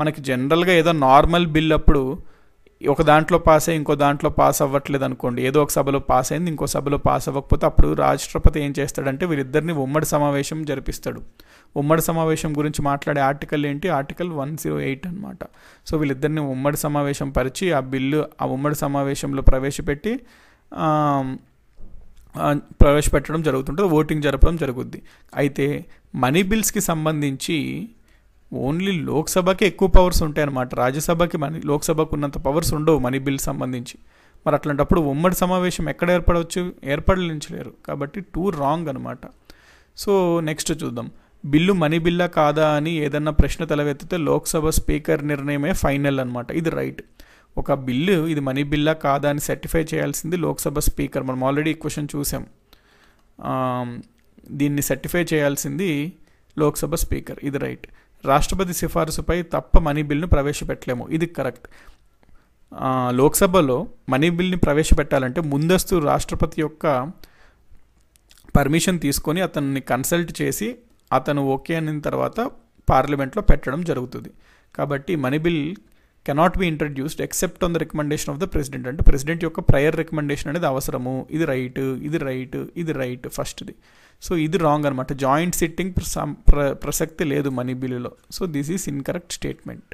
మనకి జనరల్గా ఏదో నార్మల్ బిల్ అప్పుడు ఒక దాంట్లో పాస్ అయ్యి ఇంకో దాంట్లో పాస్ అవ్వట్లేదు అనుకోండి ఏదో ఒక సభలో పాస్ అయింది ఇంకో సభలో పాస్ అవ్వకపోతే అప్పుడు రాష్ట్రపతి ఏం చేస్తాడంటే వీరిద్దరిని ఉమ్మడి సమావేశం జరిపిస్తాడు ఉమ్మడి సమావేశం గురించి మాట్లాడే ఆర్టికల్ ఏంటి ఆర్టికల్ వన్ జీరో ఎయిట్ అనమాట సో వీళ్ళిద్దరిని ఉమ్మడి సమావేశం పరిచి ఆ బిల్లు ఆ ఉమ్మడి సమావేశంలో ప్రవేశపెట్టి ప్రవేశపెట్టడం జరుగుతుంటుంది ఓటింగ్ జరపడం జరుగుద్ది అయితే మనీ బిల్స్కి సంబంధించి ఓన్లీ లోక్సభకే ఎక్కువ పవర్స్ ఉంటాయి అన్నమాట రాజ్యసభకి మనీ లోక్సభకు ఉన్నంత పవర్స్ ఉండవు మనీ బిల్ సంబంధించి మరి అట్లాంటప్పుడు ఉమ్మడి సమావేశం ఎక్కడ ఏర్పడవచ్చు ఏర్పడలించలేరు కాబట్టి టూ రాంగ్ అనమాట సో నెక్స్ట్ చూద్దాం బిల్లు మనీ బిల్లా కాదా అని ఏదన్నా ప్రశ్న తలవెత్తితే లోక్సభ స్పీకర్ నిర్ణయమే ఫైనల్ అనమాట ఇది రైట్ ఒక బిల్లు ఇది మనీ బిల్లా కాదా అని సర్టిఫై చేయాల్సింది లోక్సభ స్పీకర్ మనం ఆల్రెడీ క్వశ్చన్ చూసాం దీన్ని సర్టిఫై చేయాల్సింది లోక్సభ స్పీకర్ ఇది రైట్ రాష్ట్రపతి సిఫారసుపై తప్ప మనీ బిల్ను ప్రవేశపెట్టలేము ఇది కరెక్ట్ లోక్సభలో మనీ బిల్ని ప్రవేశపెట్టాలంటే ముందస్తు రాష్ట్రపతి యొక్క పర్మిషన్ తీసుకొని అతన్ని కన్సల్ట్ చేసి అతను ఓకే అయిన తర్వాత పార్లమెంట్లో పెట్టడం జరుగుతుంది కాబట్టి money bill cannot be introduced except on the recommendation of the president అంటే ప్రెసిడెంట్ యొక్క ప్రయర్ రికమెండేషన్ అనేది అవసరము ఇది రైట్ ఇది రైట్ ఇది రైట్ ఫస్ట్ది సో ఇది రాంగ్ అనమాట జాయింట్ సిట్టింగ్ ప్రసక్తి లేదు మనీ బిల్లులో so this is incorrect statement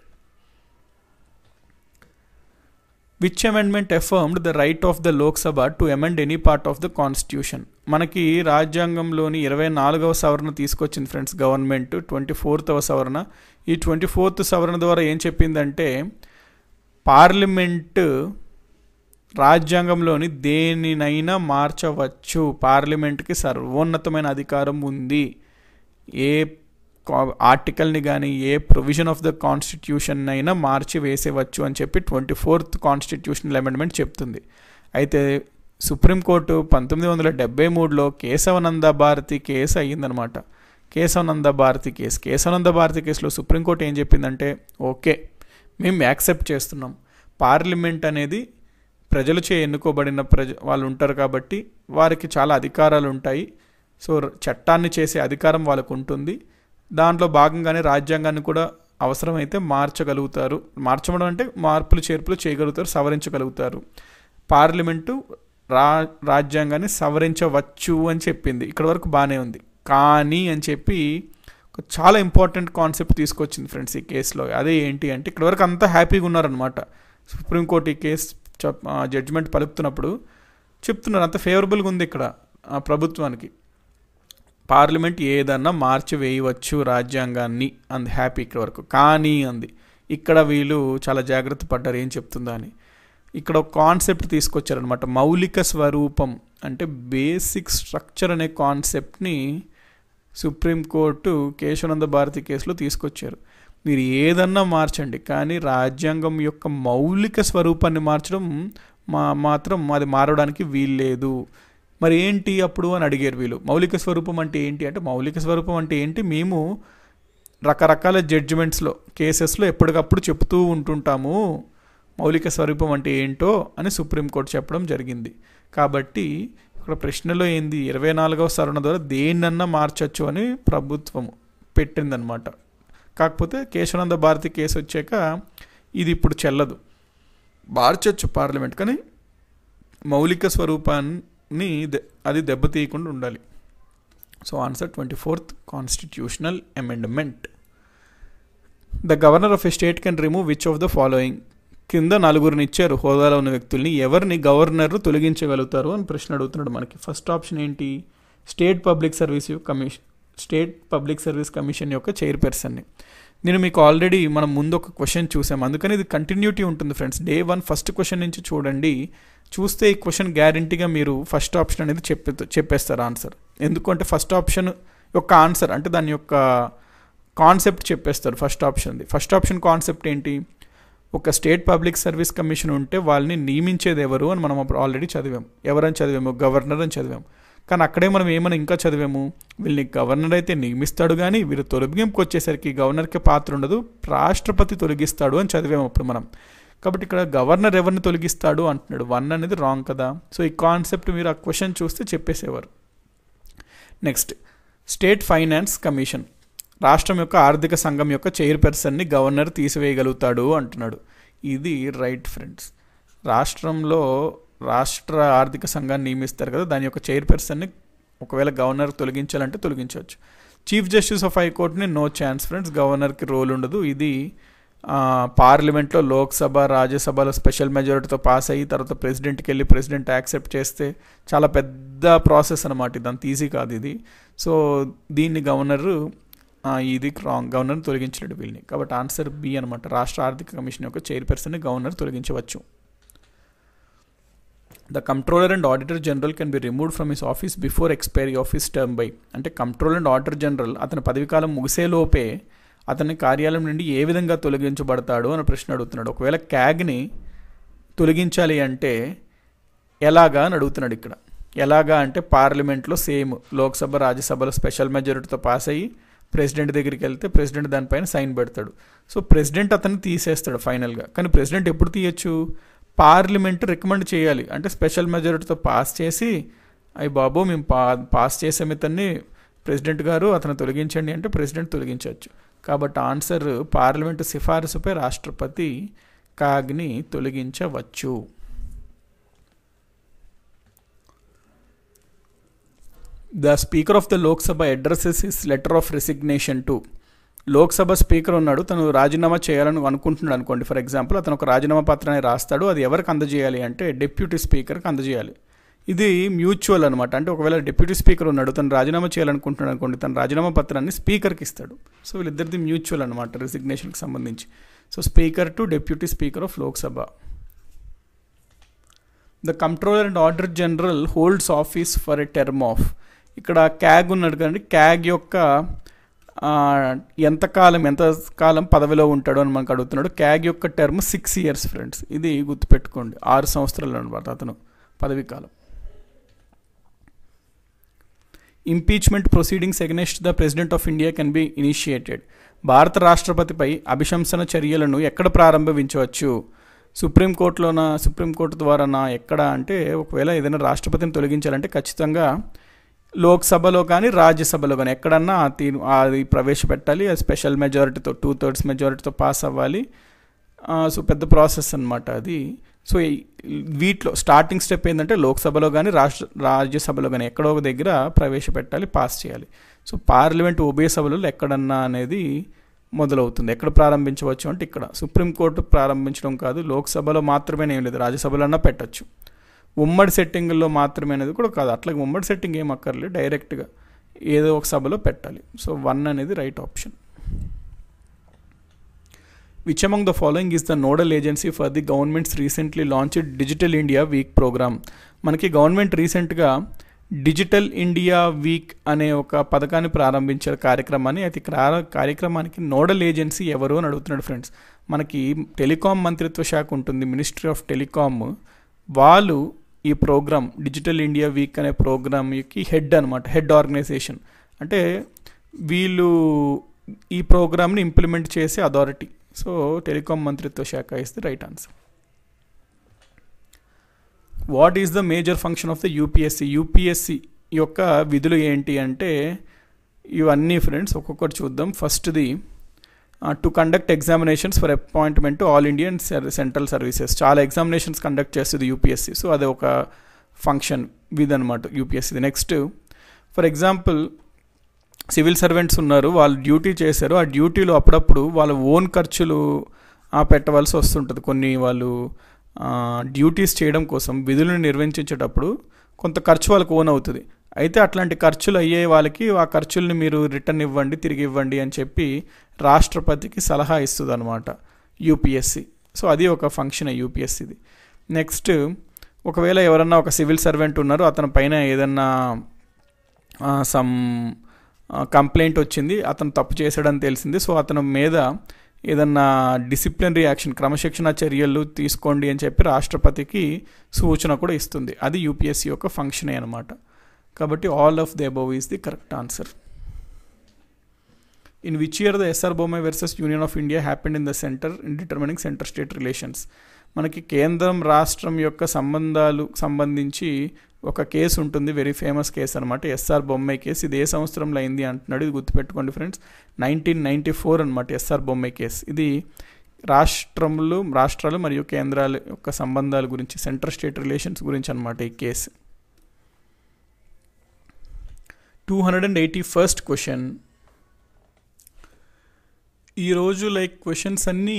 which amendment affirmed the right of the Lok Sabha to amend any part of the constitution మనకి రాజ్యాంగంలోని ఇరవై నాలుగవ సవరణ తీసుకొచ్చింది ఫ్రెండ్స్ గవర్నమెంట్ ట్వంటీ ఫోర్త్వ సవరణ ఈ ట్వంటీ ఫోర్త్ సవరణ ద్వారా ఏం చెప్పిందంటే పార్లమెంటు రాజ్యాంగంలోని దేనినైనా మార్చవచ్చు పార్లమెంట్కి సర్వోన్నతమైన అధికారం ఉంది ఏ ఆర్టికల్ని కానీ ఏ ప్రొవిజన్ ఆఫ్ ద కాన్స్టిట్యూషన్ అయినా మార్చి వేసేవచ్చు అని చెప్పి ట్వంటీ ఫోర్త్ కాన్స్టిట్యూషనల్ అమెండ్మెంట్ చెప్తుంది అయితే సుప్రీంకోర్టు పంతొమ్మిది వందల డెబ్బై మూడులో కేశవనంద భారతి కేసు అయ్యిందనమాట కేశవనంద భారతి కేసు కేశవనంద భారతి కేసులో సుప్రీంకోర్టు ఏం చెప్పిందంటే ఓకే మేము యాక్సెప్ట్ చేస్తున్నాం పార్లమెంట్ అనేది ప్రజలచే ఎన్నుకోబడిన ప్రజ వాళ్ళు ఉంటారు కాబట్టి వారికి చాలా అధికారాలు ఉంటాయి సో చట్టాన్ని చేసే అధికారం వాళ్ళకు ఉంటుంది దాంట్లో భాగంగానే రాజ్యాంగాన్ని కూడా అవసరమైతే మార్చగలుగుతారు మార్చడం అంటే మార్పులు చేర్పులు చేయగలుగుతారు సవరించగలుగుతారు పార్లమెంటు రా రాజ్యాంగాన్ని సవరించవచ్చు అని చెప్పింది ఇక్కడ వరకు బాగానే ఉంది కానీ అని చెప్పి చాలా ఇంపార్టెంట్ కాన్సెప్ట్ తీసుకొచ్చింది ఫ్రెండ్స్ ఈ కేసులో అదే ఏంటి అంటే ఇక్కడ వరకు అంతా హ్యాపీగా ఉన్నారనమాట సుప్రీంకోర్టు ఈ కేసు జడ్జిమెంట్ పలుకుతున్నప్పుడు చెప్తున్నారు అంత ఫేవరబుల్గా ఉంది ఇక్కడ ప్రభుత్వానికి పార్లమెంట్ ఏదన్నా మార్చి వేయవచ్చు రాజ్యాంగాన్ని అంది హ్యాపీ ఇక్కడ వరకు కానీ అంది ఇక్కడ వీళ్ళు చాలా జాగ్రత్త పడ్డారు ఏం చెప్తుందా అని ఇక్కడ ఒక కాన్సెప్ట్ తీసుకొచ్చారనమాట మౌలిక స్వరూపం అంటే బేసిక్ స్ట్రక్చర్ అనే కాన్సెప్ట్ని సుప్రీంకోర్టు కేశవనంద భారతి కేసులో తీసుకొచ్చారు మీరు ఏదన్నా మార్చండి కానీ రాజ్యాంగం యొక్క మౌలిక స్వరూపాన్ని మార్చడం మా మాత్రం అది మారడానికి వీల్లేదు మరి ఏంటి అప్పుడు అని అడిగారు వీళ్ళు మౌలిక స్వరూపం అంటే ఏంటి అంటే మౌలిక స్వరూపం అంటే ఏంటి మేము రకరకాల జడ్జిమెంట్స్లో కేసెస్లో ఎప్పటికప్పుడు చెప్తూ ఉంటుంటాము మౌలిక స్వరూపం అంటే ఏంటో అని సుప్రీంకోర్టు చెప్పడం జరిగింది కాబట్టి ఇక్కడ ప్రశ్నలో ఏంది ఇరవై నాలుగవ సరణ ద్వారా దేన్నన్నా మార్చచ్చు అని ప్రభుత్వం పెట్టిందనమాట కాకపోతే కేశవనంద భారతి కేసు వచ్చాక ఇది ఇప్పుడు చెల్లదు మార్చచ్చు పార్లమెంట్ కానీ మౌలిక స్వరూపాన్ని ని అది దెబ్బతీయకుండా ఉండాలి so answer twenty fourth constitutional amendment the governor of a state can remove which of the following కింద నలుగురిని ఇచ్చారు హోదాలో ఉన్న వ్యక్తుల్ని ఎవరిని గవర్నర్ తొలగించగలుగుతారు అని ప్రశ్న అడుగుతున్నాడు మనకి ఫస్ట్ ఆప్షన్ ఏంటి state public service commission state public service commission యొక్క చైర్పర్సన్ని నేను మీకు ఆల్రెడీ మనం ముందు ఒక క్వశ్చన్ చూసాం అందుకని ఇది కంటిన్యూటీ ఉంటుంది friends day one first question నుంచి చూడండి చూస్తే ఈ క్వశ్చన్ గ్యారంటీగా మీరు ఫస్ట్ ఆప్షన్ అనేది చెప్పే చెప్పేస్తారు ఆన్సర్ ఎందుకంటే ఫస్ట్ ఆప్షన్ యొక్క ఆన్సర్ అంటే దాని యొక్క కాన్సెప్ట్ చెప్పేస్తారు ఫస్ట్ ఆప్షన్ది ఫస్ట్ ఆప్షన్ కాన్సెప్ట్ ఏంటి ఒక స్టేట్ పబ్లిక్ సర్వీస్ కమిషన్ ఉంటే వాళ్ళని నియమించేది ఎవరు అని మనం అప్పుడు ఆల్రెడీ చదివాం ఎవరని చదివాము గవర్నర్ అని చదివాము కానీ అక్కడే మనం ఏమైనా ఇంకా చదివాము వీళ్ళని గవర్నర్ అయితే నియమిస్తాడు కానీ వీరు తొలగింపుకి వచ్చేసరికి గవర్నర్కి పాత్ర ఉండదు రాష్ట్రపతి తొలగిస్తాడు అని చదివాము అప్పుడు మనం కాబట్టి ఇక్కడ గవర్నర్ ఎవరిని తొలగిస్తాడు అంటున్నాడు వన్ అనేది రాంగ్ కదా సో ఈ కాన్సెప్ట్ మీరు ఆ క్వశ్చన్ చూస్తే చెప్పేసేవారు నెక్స్ట్ స్టేట్ ఫైనాన్స్ కమిషన్ రాష్ట్రం యొక్క ఆర్థిక సంఘం యొక్క చైర్పర్సన్ని గవర్నర్ తీసివేయగలుగుతాడు అంటున్నాడు ఇది రైట్ ఫ్రెండ్స్ రాష్ట్రంలో రాష్ట్ర ఆర్థిక సంఘాన్ని నియమిస్తారు కదా దాని యొక్క చైర్పర్సన్ని ఒకవేళ గవర్నర్ తొలగించాలంటే తొలగించవచ్చు చీఫ్ జస్టిస్ ఆఫ్ హైకోర్టుని నో ఛాన్స్ ఫ్రెండ్స్ గవర్నర్కి రోల్ ఉండదు ఇది పార్లమెంట్లో లోక్సభ రాజ్యసభలో స్పెషల్ మెజారిటీతో పాస్ అయ్యి తర్వాత ప్రెసిడెంట్కి వెళ్ళి ప్రెసిడెంట్ యాక్సెప్ట్ చేస్తే చాలా పెద్ద ప్రాసెస్ అనమాట అంత ఈజీ కాదు ఇది సో దీన్ని గవర్నర్ ఇది రాంగ్ గవర్నర్ తొలగించలేడు వీళ్ళని కాబట్టి ఆన్సర్ బి అనమాట రాష్ట్ర ఆర్థిక కమిషన్ యొక్క చైర్పర్సన్ గవర్నర్ తొలగించవచ్చు the controller and auditor general can be removed from his office before expiry of his term by అంటే కంట్రోల్ అండ్ ఆడిటర్ జనరల్ అతని పదవికాలం ముగిసేలోపే అతని కార్యాలయం నుండి ఏ విధంగా తొలగించబడతాడు అని ప్రశ్న అడుగుతున్నాడు ఒకవేళ క్యాగ్ని తొలగించాలి అంటే ఎలాగా అని అడుగుతున్నాడు ఇక్కడ ఎలాగా అంటే పార్లమెంట్లో సేమ్ లోక్సభ రాజ్యసభలో స్పెషల్ మెజారిటీతో పాస్ అయ్యి ప్రెసిడెంట్ దగ్గరికి వెళ్తే ప్రెసిడెంట్ దానిపైన సైన్ పెడతాడు సో ప్రెసిడెంట్ అతను తీసేస్తాడు ఫైనల్గా కానీ ప్రెసిడెంట్ ఎప్పుడు తీయచ్చు పార్లమెంట్ రికమెండ్ చేయాలి అంటే స్పెషల్ మెజారిటీతో పాస్ చేసి అయ్యి బాబు మేము పా పాస్ చేసాము ఇతన్ని ప్రెసిడెంట్ గారు అతను తొలగించండి అంటే ప్రెసిడెంట్ తొలగించవచ్చు కాబట్టి ఆన్సర్ పార్లమెంటు సిఫారసుపై రాష్ట్రపతి కాగ్ని తొలగించవచ్చు the speaker of the Lok Sabha address is letter of resignation to Lok Sabha speaker ఉన్నాడు తను రాజీనామా చేయాలని అనుకుంటున్నాడు అనుకోండి ఫర్ ఎగ్జాంపుల్ అతను ఒక రాజీనామా పత్రాన్ని రాస్తాడు అది ఎవరికి అందజేయాలి అంటే డిప్యూటీ స్పీకర్కి అందజేయాలి ఇది మ్యూచువల్ అనమాట అంటే ఒకవేళ డిప్యూటీ స్పీకర్ ఉన్నాడు తను రాజీనామా చేయాలనుకుంటున్నాడు అనుకోండి తన రాజీనామా పత్రాన్ని స్పీకర్కి ఇస్తాడు సో వీళ్ళిద్దరిది మ్యూచువల్ అనమాట రిజిగ్నేషన్కి సంబంధించి so speaker to deputy speaker of Lok Sabha the controller and auditor general holds office for a term of ఇక్కడ క్యాగ్ ఉన్నాడు కదండి క్యాగ్ యొక్క ఎంతకాలం ఎంత కాలం పదవిలో ఉంటాడో అని మనకు అడుగుతున్నాడు క్యాగ్ యొక్క టర్మ్ సిక్స్ ఇయర్స్ ఫ్రెండ్స్ ఇది గుర్తుపెట్టుకోండి ఆరు సంవత్సరాలు అనమాట అతను పదవి కాలం impeachment proceedings against the president of India can be initiated భారత రాష్ట్రపతిపై అభిశంసన చర్యలను ఎక్కడ ప్రారంభించవచ్చు సుప్రీంకోర్టులోన సుప్రీంకోర్టు ద్వారానా ఎక్కడ అంటే ఒకవేళ ఏదైనా రాష్ట్రపతిని తొలగించాలంటే ఖచ్చితంగా లోక్సభలో కానీ రాజ్యసభలో కానీ ఎక్కడన్నా తీరు అది ప్రవేశపెట్టాలి అది స్పెషల్ మెజారిటీతో టూ థర్డ్స్ మెజారిటీతో పాస్ అవ్వాలి సో పెద్ద ప్రాసెస్ అనమాట అది సో వీటిలో స్టార్టింగ్ స్టెప్ ఏంటంటే లోక్సభలో కానీ రాష్ట్ర రాజ్యసభలో కానీ ఎక్కడో ఒక దగ్గర ప్రవేశపెట్టాలి పాస్ చేయాలి సో పార్లమెంట్ ఉభయ సభలలో ఎక్కడన్నా అనేది మొదలవుతుంది ఎక్కడ ప్రారంభించవచ్చు అంటే ఇక్కడ సుప్రీంకోర్టు ప్రారంభించడం కాదు లోక్సభలో మాత్రమేనేం లేదు రాజ్యసభలో అన్నా పెట్టచ్చు ఉమ్మడి సెట్టింగ్లో మాత్రమే అనేది కూడా కాదు అట్లా ఉమ్మడి సెట్టింగ్ ఏం అక్కర్లేదు డైరెక్ట్గా ఏదో ఒక సభలో పెట్టాలి సో వన్ అనేది right option which among the following is the nodal agency for the government's recently launch digital India week program మనకి గవర్నమెంట్ రీసెంట్గా డిజిటల్ ఇండియా వీక్ అనే ఒక పథకాన్ని ప్రారంభించే కార్యక్రమాన్ని అయితే కార్యక్రమానికి నోడల్ ఏజెన్సీ ఎవరు అని అడుగుతున్నాడు ఫ్రెండ్స్ మనకి టెలికాం మంత్రిత్వ శాఖ ఉంటుంది మినిస్ట్రీ ఆఫ్ టెలికామ్ వాళ్ళు ఈ ప్రోగ్రామ్ డిజిటల్ ఇండియా వీక్ అనే ప్రోగ్రామ్కి హెడ్ అనమాట హెడ్ ఆర్గనైజేషన్ అంటే వీళ్ళు ఈ ప్రోగ్రామ్ని ఇంప్లిమెంట్ చేసే అథారిటీ సో టెలికాం మంత్రిత్వ శాఖ is the right answer what is the major function of the UPSC UPSC యొక్క విధులు ఏంటి అంటే ఇవన్నీ ఫ్రెండ్స్ ఒక్కొక్కటి చూద్దాం ఫస్ట్ది to conduct examinations for appointment to all Indian central services చాలా ఎగ్జామినేషన్స్ కండక్ట్ చేస్తుంది యూపీఎస్సీ సో అది ఒక ఫంక్షన్ విధ్ అనమాట యూపీఎస్సీది next for example civil servants ఉన్నారు వాళ్ళు డ్యూటీ చేశారు ఆ డ్యూటీలో అప్పుడప్పుడు వాళ్ళ ఓన్ ఖర్చులు పెట్టవలసి వస్తుంటుంది కొన్ని వాళ్ళు డ్యూటీస్ చేయడం కోసం విధులను నిర్వహించేటప్పుడు కొంత ఖర్చు వాళ్ళకు ఓన్ అవుతుంది అయితే అట్లాంటి ఖర్చులు అయ్యే వాళ్ళకి ఆ ఖర్చుల్ని మీరు రిటర్న్ ఇవ్వండి తిరిగి ఇవ్వండి అని చెప్పి రాష్ట్రపతికి సలహా ఇస్తుంది అనమాట యూపీఎస్సి సో అది ఒక ఫంక్షన్ యూపీఎస్సిది నెక్స్ట్ ఒకవేళ ఎవరన్నా ఒక సివిల్ సర్వెంట్ ఉన్నారు అతని పైన ఏదన్నా సమ్ కంప్లైంట్ వచ్చింది అతను తప్పు చేశాడని తెలిసింది సో అతని మీద ఏదన్నా డిసిప్లినరీ యాక్షన్ క్రమశిక్షణ చర్యలు తీసుకోండి అని చెప్పి రాష్ట్రపతికి సూచన కూడా ఇస్తుంది అది యూపీఎస్సీ యొక్క ఫంక్షనే అనమాట కాబట్టి all of the above is the correct answer in which year the S R Bommai versus union of India happened in the center in determining center state relations మనకి కేంద్రం రాష్ట్రం యొక్క సంబంధాలు సంబంధించి ఒక కేసు ఉంటుంది వెరీ ఫేమస్ కేసు అనమాట ఎస్ఆర్ బొమ్మాయి కేసు ఇది ఏ సంవత్సరంలో అయింది అంటున్నాడు ఇది గుర్తుపెట్టుకోండి ఫ్రెండ్స్ నైన్టీన్ నైంటీ ఫోర్ అనమాట ఎస్ఆర్ బొమ్మాయి కేసు ఇది రాష్ట్రములు రాష్ట్రాలు మరియు కేంద్రాల యొక్క సంబంధాల గురించి సెంటర్ స్టేట్ రిలేషన్స్ గురించి అనమాట ఈ కేసు 281st క్వశ్చన్ ఈరోజు లైక్ క్వశ్చన్స్ అన్నీ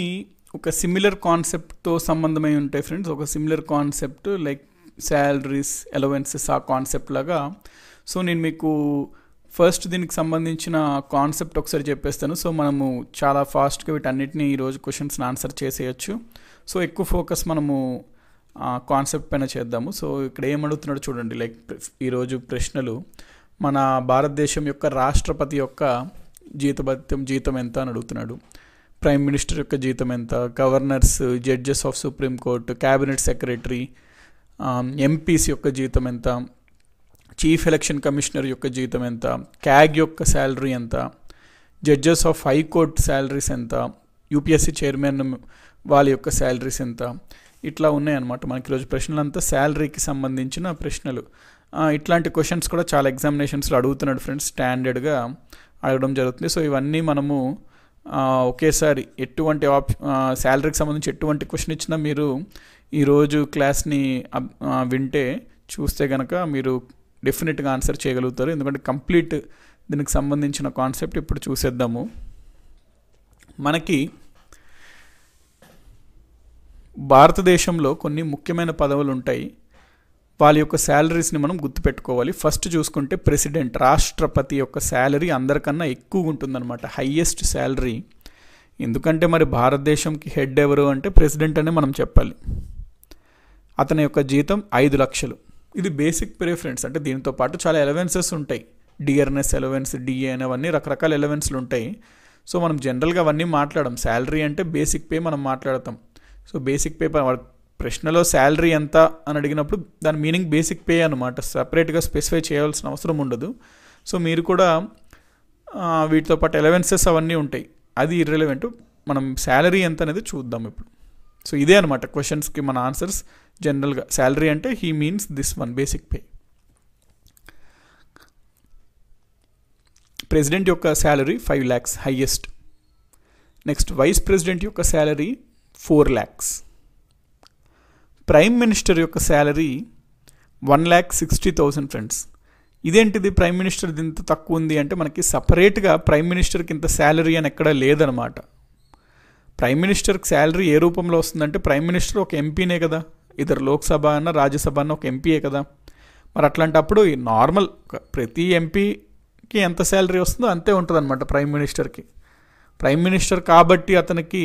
ఒక సిమిలర్ కాన్సెప్ట్తో సంబంధమై ఉంటాయి ఫ్రెండ్స్ ఒక similar concept like salaries allowances ఆ కాన్సెప్ట్ లాగా సో నేను మీకు ఫస్ట్ దీనికి సంబంధించిన కాన్సెప్ట్ ఒకసారి చెప్పేస్తాను సో మనము చాలా ఫాస్ట్గా వీటన్నిటిని ఈరోజు క్వశ్చన్స్ని ఆన్సర్ చేసేయచ్చు సో ఎక్కువ ఫోకస్ మనము కాన్సెప్ట్ పైన చేద్దాము సో ఇక్కడ ఏమడుగుతున్నాడు చూడండి లైక్ ఈరోజు ప్రశ్నలు మన భారతదేశం యొక్క రాష్ట్రపతి యొక్క జీతభత్యం జీతం ఎంత అని అడుగుతున్నాడు ప్రైమ్ మినిస్టర్ యొక్క జీతం ఎంత governors judges of supreme court cabinet secretary MPs యొక్క జీతం ఎంత చీఫ్ ఎలక్షన్ కమిషనర్ యొక్క జీతం ఎంత క్యాగ్ యొక్క శాలరీ ఎంత జడ్జెస్ ఆఫ్ హైకోర్ట్ శాలరీస్ ఎంత యూపీఎస్సీ చైర్మన్ వాళ్ళ యొక్క శాలరీస్ ఎంత ఇట్లా ఉన్నాయన్నమాట మనకి ఈరోజు ప్రశ్నలంతా శాలరీకి సంబంధించిన ప్రశ్నలు ఇట్లాంటి క్వశ్చన్స్ కూడా చాలా ఎగ్జామినేషన్స్లో అడుగుతున్నాడు ఫ్రెండ్స్ స్టాండర్డ్గా అడగడం జరుగుతుంది సో ఇవన్నీ మనము ఒకేసారి ఎటువంటి ఆప్ శాలరీకి సంబంధించి ఎటువంటి క్వశ్చన్ ఇచ్చినా మీరు ఈరోజు క్లాస్ని వింటే చూస్తే కనుక మీరు డెఫినెట్గా ఆన్సర్ చేయగలుగుతారు ఎందుకంటే కంప్లీట్ దీనికి సంబంధించిన కాన్సెప్ట్ ఇప్పుడు చూసేద్దాము మనకి భారతదేశంలో కొన్ని ముఖ్యమైన పదవులు ఉంటాయి వాళ్ళ యొక్క శాలరీస్ని మనం గుర్తుపెట్టుకోవాలి ఫస్ట్ చూసుకుంటే ప్రెసిడెంట్ రాష్ట్రపతి యొక్క శాలరీ అందరికన్నా ఎక్కువ ఉంటుందన్నమాట హయ్యెస్ట్ శాలరీ ఎందుకంటే మరి భారతదేశంకి హెడ్ ఎవరు అంటే ప్రెసిడెంట్ అనే మనం చెప్పాలి అతని యొక్క జీతం ఐదు లక్షలు ఇది బేసిక్ ప్రిఫరెన్స్ అంటే దీనితో పాటు చాలా ఎలవెన్సెస్ ఉంటాయి డిఆర్ఎన్ఎస్ ఎలవెన్స్ డిఏఎన్ అవన్నీ రకరకాల ఎలవెన్స్లు ఉంటాయి సో మనం జనరల్గా అవన్నీ మాట్లాడడం శాలరీ అంటే బేసిక్ పే మనం మాట్లాడతాం సో బేసిక్ పే ప్రశ్నలో శాలరీ ఎంత అని అడిగినప్పుడు దాని మీనింగ్ బేసిక్ పే అనమాట సపరేట్గా స్పెసిఫై చేయాల్సిన అవసరం ఉండదు సో మీరు కూడా వీటితో పాటు ఎలవెన్సెస్ అవన్నీ ఉంటాయి అది ఇర్రెలవెంట్ మనం శాలరీ ఎంత అనేది చూద్దాం ఇప్పుడు సో ఇదే అనమాట క్వశ్చన్స్కి మన ఆన్సర్స్ జనరల్గా శాలరీ అంటే he means this one basic pay president యొక్క salary five lakhs highest next vice president యొక్క salary four lakhs prime minister యొక్క salary one lakh sixty thousand friends ఇదేంటిది ప్రైమ్ మినిస్టర్ ఇంత తక్కువ ఉంది అంటే మనకి సపరేట్గా ప్రైమ్ మినిస్టర్కి ఇంత శాలరీ అని ఎక్కడా లేదనమాట ప్రైమ్ మినిస్టర్కి శాలరీ ఏ రూపంలో వస్తుందంటే ప్రైమ్ మినిస్టర్ ఒక ఎంపీనే కదా ఇద్దరు లోక్సభ అన్న రాజ్యసభ అన్న ఒక ఎంపీయే కదా మరి అట్లాంటప్పుడు నార్మల్ ప్రతి ఎంపీకి ఎంత శాలరీ వస్తుందో అంతే ఉంటుందన్నమాట ప్రైమ్ మినిస్టర్కి ప్రైమ్ మినిస్టర్ కాబట్టి అతనికి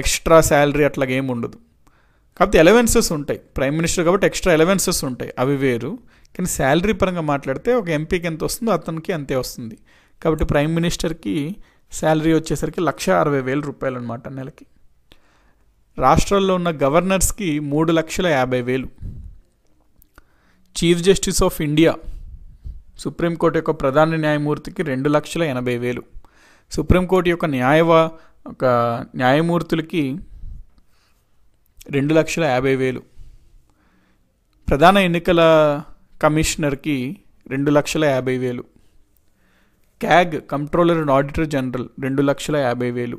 ఎక్స్ట్రా శాలరీ అట్లాగేం ఉండదు కాబట్టి ఎలవెన్సెస్ ఉంటాయి ప్రైమ్ మినిస్టర్ కాబట్టి ఎక్స్ట్రా ఎలవెన్సెస్ ఉంటాయి అవి వేరు కానీ శాలరీ పరంగా మాట్లాడితే ఒక ఎంపీకి ఎంత వస్తుందో అతనికి అంతే వస్తుంది కాబట్టి ప్రైమ్ మినిస్టర్కి శాలరీ వచ్చేసరికి లక్ష అరవై వేల రూపాయలు అనమాట నెలకి రాష్ట్రాల్లో ఉన్న గవర్నర్స్కి మూడు లక్షల యాభై వేలు chief justice of India supreme court యొక్క ప్రధాన న్యాయమూర్తికి రెండు లక్షల ఎనభై వేలు సుప్రీంకోర్టు యొక్క న్యాయవా ఒక న్యాయమూర్తులకి రెండు లక్షల యాభై వేలు ప్రధాన ఎన్నికల కమిషనర్కి రెండు లక్షల యాభై వేలు CAG controller and auditor general రెండు లక్షల యాభై వేలు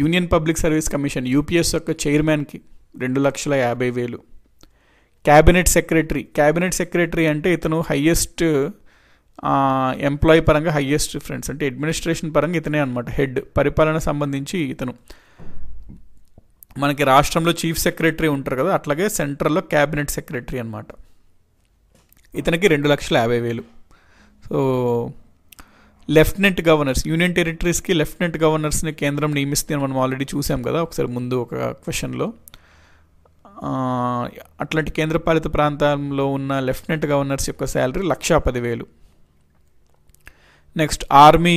union public service commission UPS యొక్క చైర్మన్కి రెండు లక్షల యాభై వేలు క్యాబినెట్ సెక్రటరీ క్యాబినెట్ సెక్రటరీ అంటే ఇతను హయ్యెస్ట్ ఎంప్లాయీ పరంగా హయ్యెస్ట్ ఫ్రెండ్స్ అంటే అడ్మినిస్ట్రేషన్ పరంగా ఇతనే అనమాట హెడ్ పరిపాలన సంబంధించి ఇతను మనకి రాష్ట్రంలో చీఫ్ సెక్రటరీ ఉంటారు కదా అట్లాగే సెంట్రల్లో క్యాబినెట్ సెక్రటరీ అనమాట ఇతనికి రెండు లక్షల యాభై వేలు సో లెఫ్టినెంట్ గవర్నర్స్ యూనియన్ టెరిటరీస్కి లెఫ్టినెంట్ గవర్నర్స్ని కేంద్రం నియమిస్తే మనం ఆల్రెడీ చూసాం కదా ఒకసారి ముందు ఒక క్వశ్చన్లో అట్లాంటి కేంద్రపాలిత ప్రాంతంలో ఉన్న లెఫ్టినెంట్ గవర్నర్స్ యొక్క శాలరీ లక్షా పదివేలు next army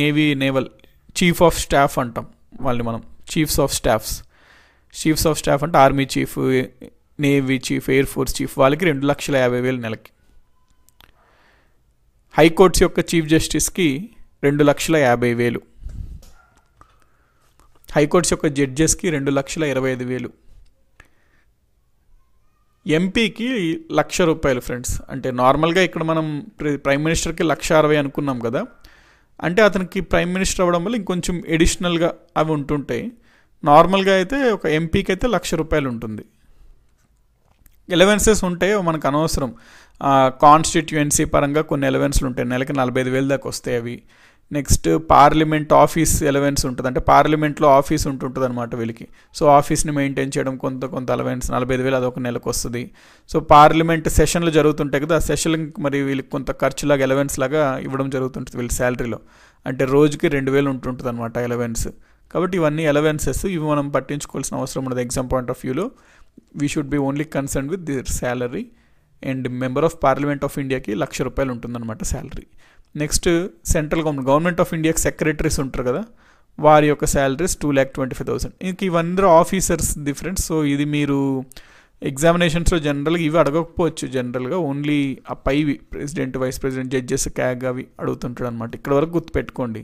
navy naval chief of staff అంటాం వాళ్ళని మనం chiefs of staffs chiefs of staff అంటే army chief navy chief air force chief వాళ్ళకి రెండు లక్షల యాభై వేలు నెలకి హైకోర్ట్స్ యొక్క చీఫ్ జస్టిస్కి రెండు లక్షల యాభై వేలు హైకోర్ట్స్ యొక్క జడ్జెస్కి రెండు లక్షల ఇరవై ఐదు వేలు ఎంపీకి లక్ష రూపాయలు ఫ్రెండ్స్ అంటే నార్మల్గా ఇక్కడ మనం ప్రైమ్ మినిస్టర్కి లక్ష అరవై అనుకున్నాం కదా అంటే అతనికి ప్రైమ్ మినిస్టర్ అవ్వడం వల్ల ఇంకొంచెం ఎడిషనల్గా అవి ఉంటుంటాయి నార్మల్గా అయితే ఒక ఎంపీకి అయితే లక్ష రూపాయలు ఉంటుంది ఎలవెన్సెస్ ఉంటే మనకు అనవసరం కాన్స్టిట్యుయెన్సీ పరంగా కొన్ని ఎలవెన్స్లు ఉంటాయి నెలకి నలభై ఐదు వేలు దాకా వస్తాయి అవి నెక్స్ట్ పార్లమెంట్ ఆఫీస్ ఎలవెన్స్ ఉంటుంది అంటే పార్లమెంట్లో ఆఫీస్ ఉంటుంటుంది అనమాట వీళ్ళకి సో ఆఫీస్ని మెయింటైన్ చేయడం కొంత కొంత అలవెన్స్ నలభై ఐదు వేలు అదొక నెలకు వస్తుంది సో పార్లమెంట్ సెషన్లు జరుగుతుంటాయి కదా ఆ సెషన్ మరి వీళ్ళకి కొంత ఖర్చులాగా ఎలవెన్స్ లాగా ఇవ్వడం జరుగుతుంటుంది వీళ్ళ శాలరీలో అంటే రోజుకి రెండు వేలు ఉంటుంటుంది అనమాట ఎలవెన్స్ కాబట్టి ఇవన్నీ ఎలవెన్సెస్ ఇవి మనం పట్టించుకోవాల్సిన అవసరం ఉండదు ఎగ్జామ్ పాయింట్ ఆఫ్ వ్యూలో we should be only concern with their salary and member of parliament of ఇండియాకి లక్ష రూపాయలు ఉంటుందన్నమాట salary next central government government of ఇండియాకి సెక్రటరీస్ ఉంటారు కదా వారి యొక్క salaries two lakh twenty five thousand ఇంక ఇవందరూ ఆఫీసర్స్ డిఫరెంట్ సో ఇది మీరు ఎగ్జామినేషన్స్లో జనరల్గా ఇవి అడగకపోవచ్చు జనరల్గా ఓన్లీ ఆ పైవి president vice president judges CAG అవి అడుగుతుంటాడు అనమాట ఇక్కడ వరకు గుర్తుపెట్టుకోండి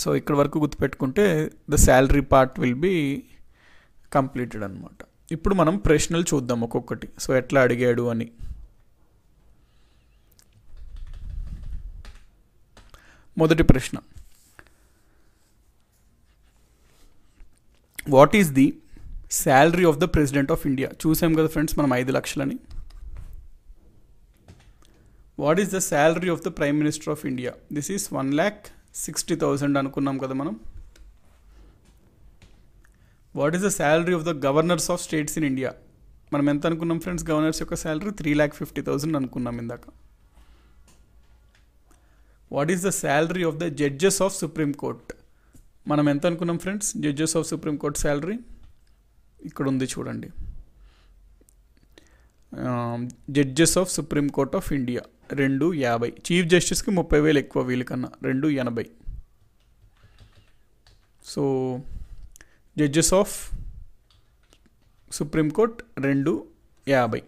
సో ఇక్కడ వరకు గుర్తుపెట్టుకుంటే the salary part will be completed అనమాట ఇప్పుడు మనం ప్రశ్నలు చూద్దాం ఒక్కొక్కటి సో ఎట్లా అడిగాడు అని మొదటి ప్రశ్న what is the salary of the president of India చూసాం కదా ఫ్రెండ్స్ మనం ఐదు లక్షలని what is the salary of the prime minister of India this is one lakh sixty thousand అనుకున్నాం కదా మనం what is the salary of the governors of states in India మనం ఎంత అనుకున్నాం ఫ్రెండ్స్ గవర్నర్స్ యొక్క salary three lakh fifty thousand అనుకున్నాం ఇందాక what is the salary of the judges of supreme court మనం ఎంత అనుకున్నాం friends judges of supreme court salary ఇక్కడ ఉంది చూడండి judges of supreme court of India రెండు యాభై చీఫ్ జస్టిస్కి ముప్పై వేలు ఎక్కువ వీళ్ళకన్నా రెండు ఎనభై సో జడ్జెస్ ఆఫ్ సుప్రీంకోర్ట్ రెండు యాభై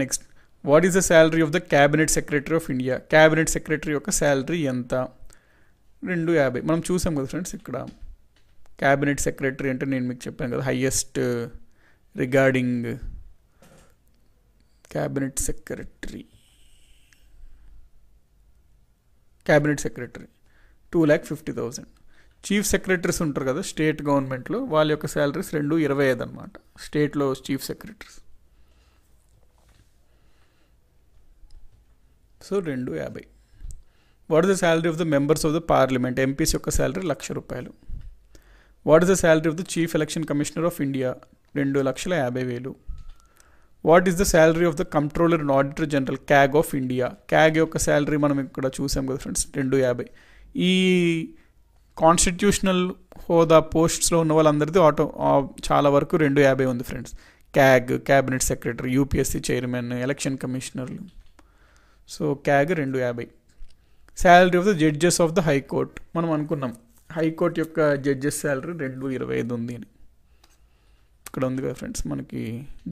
next what is the salary of the cabinet secretary of India cabinet secretary యొక్క శాలరీ ఎంత రెండు యాభై మనం చూసాం కదా ఫ్రెండ్స్ ఇక్కడ క్యాబినెట్ సెక్రటరీ అంటే నేను మీకు చెప్పాను కదా highest regarding cabinet secretary cabinet secretary two lakh fifty thousand chief secretaries ఉంటారు కదా స్టేట్ గవర్నమెంట్లో వాళ్ళ యొక్క శాలరీస్ రెండు ఇరవై ఐదు అనమాట స్టేట్లో చీఫ్ సెక్రటరీస్ సో రెండు యాభై what is the salary of the members of the parliament MPs యొక్క శాలరీ లక్ష రూపాయలు what is the salary of the chief election commissioner of India రెండు లక్షల యాభై వేలు what is the salary of the controller and auditor general CAG of India CAG యొక్క శాలరీ మనం ఇక్కడ చూసాం కదా ఫ్రెండ్స్ రెండు యాభై ఈ కాన్స్టిట్యూషనల్ హోదా పోస్ట్స్లో ఉన్న వాళ్ళందరిది ఆటో చాలా వరకు రెండు యాభై ఉంది friends CAG cabinet secretary UPSC chairman election కమిషనర్లు సో క్యాగ్ రెండు యాభై salary of the judges of the high court మనం అనుకున్నాం హైకోర్టు యొక్క జడ్జెస్ శాలరీ రెండు ఇరవై ఐదు ఉంది అని ఇక్కడ ఉంది కదా ఫ్రెండ్స్ మనకి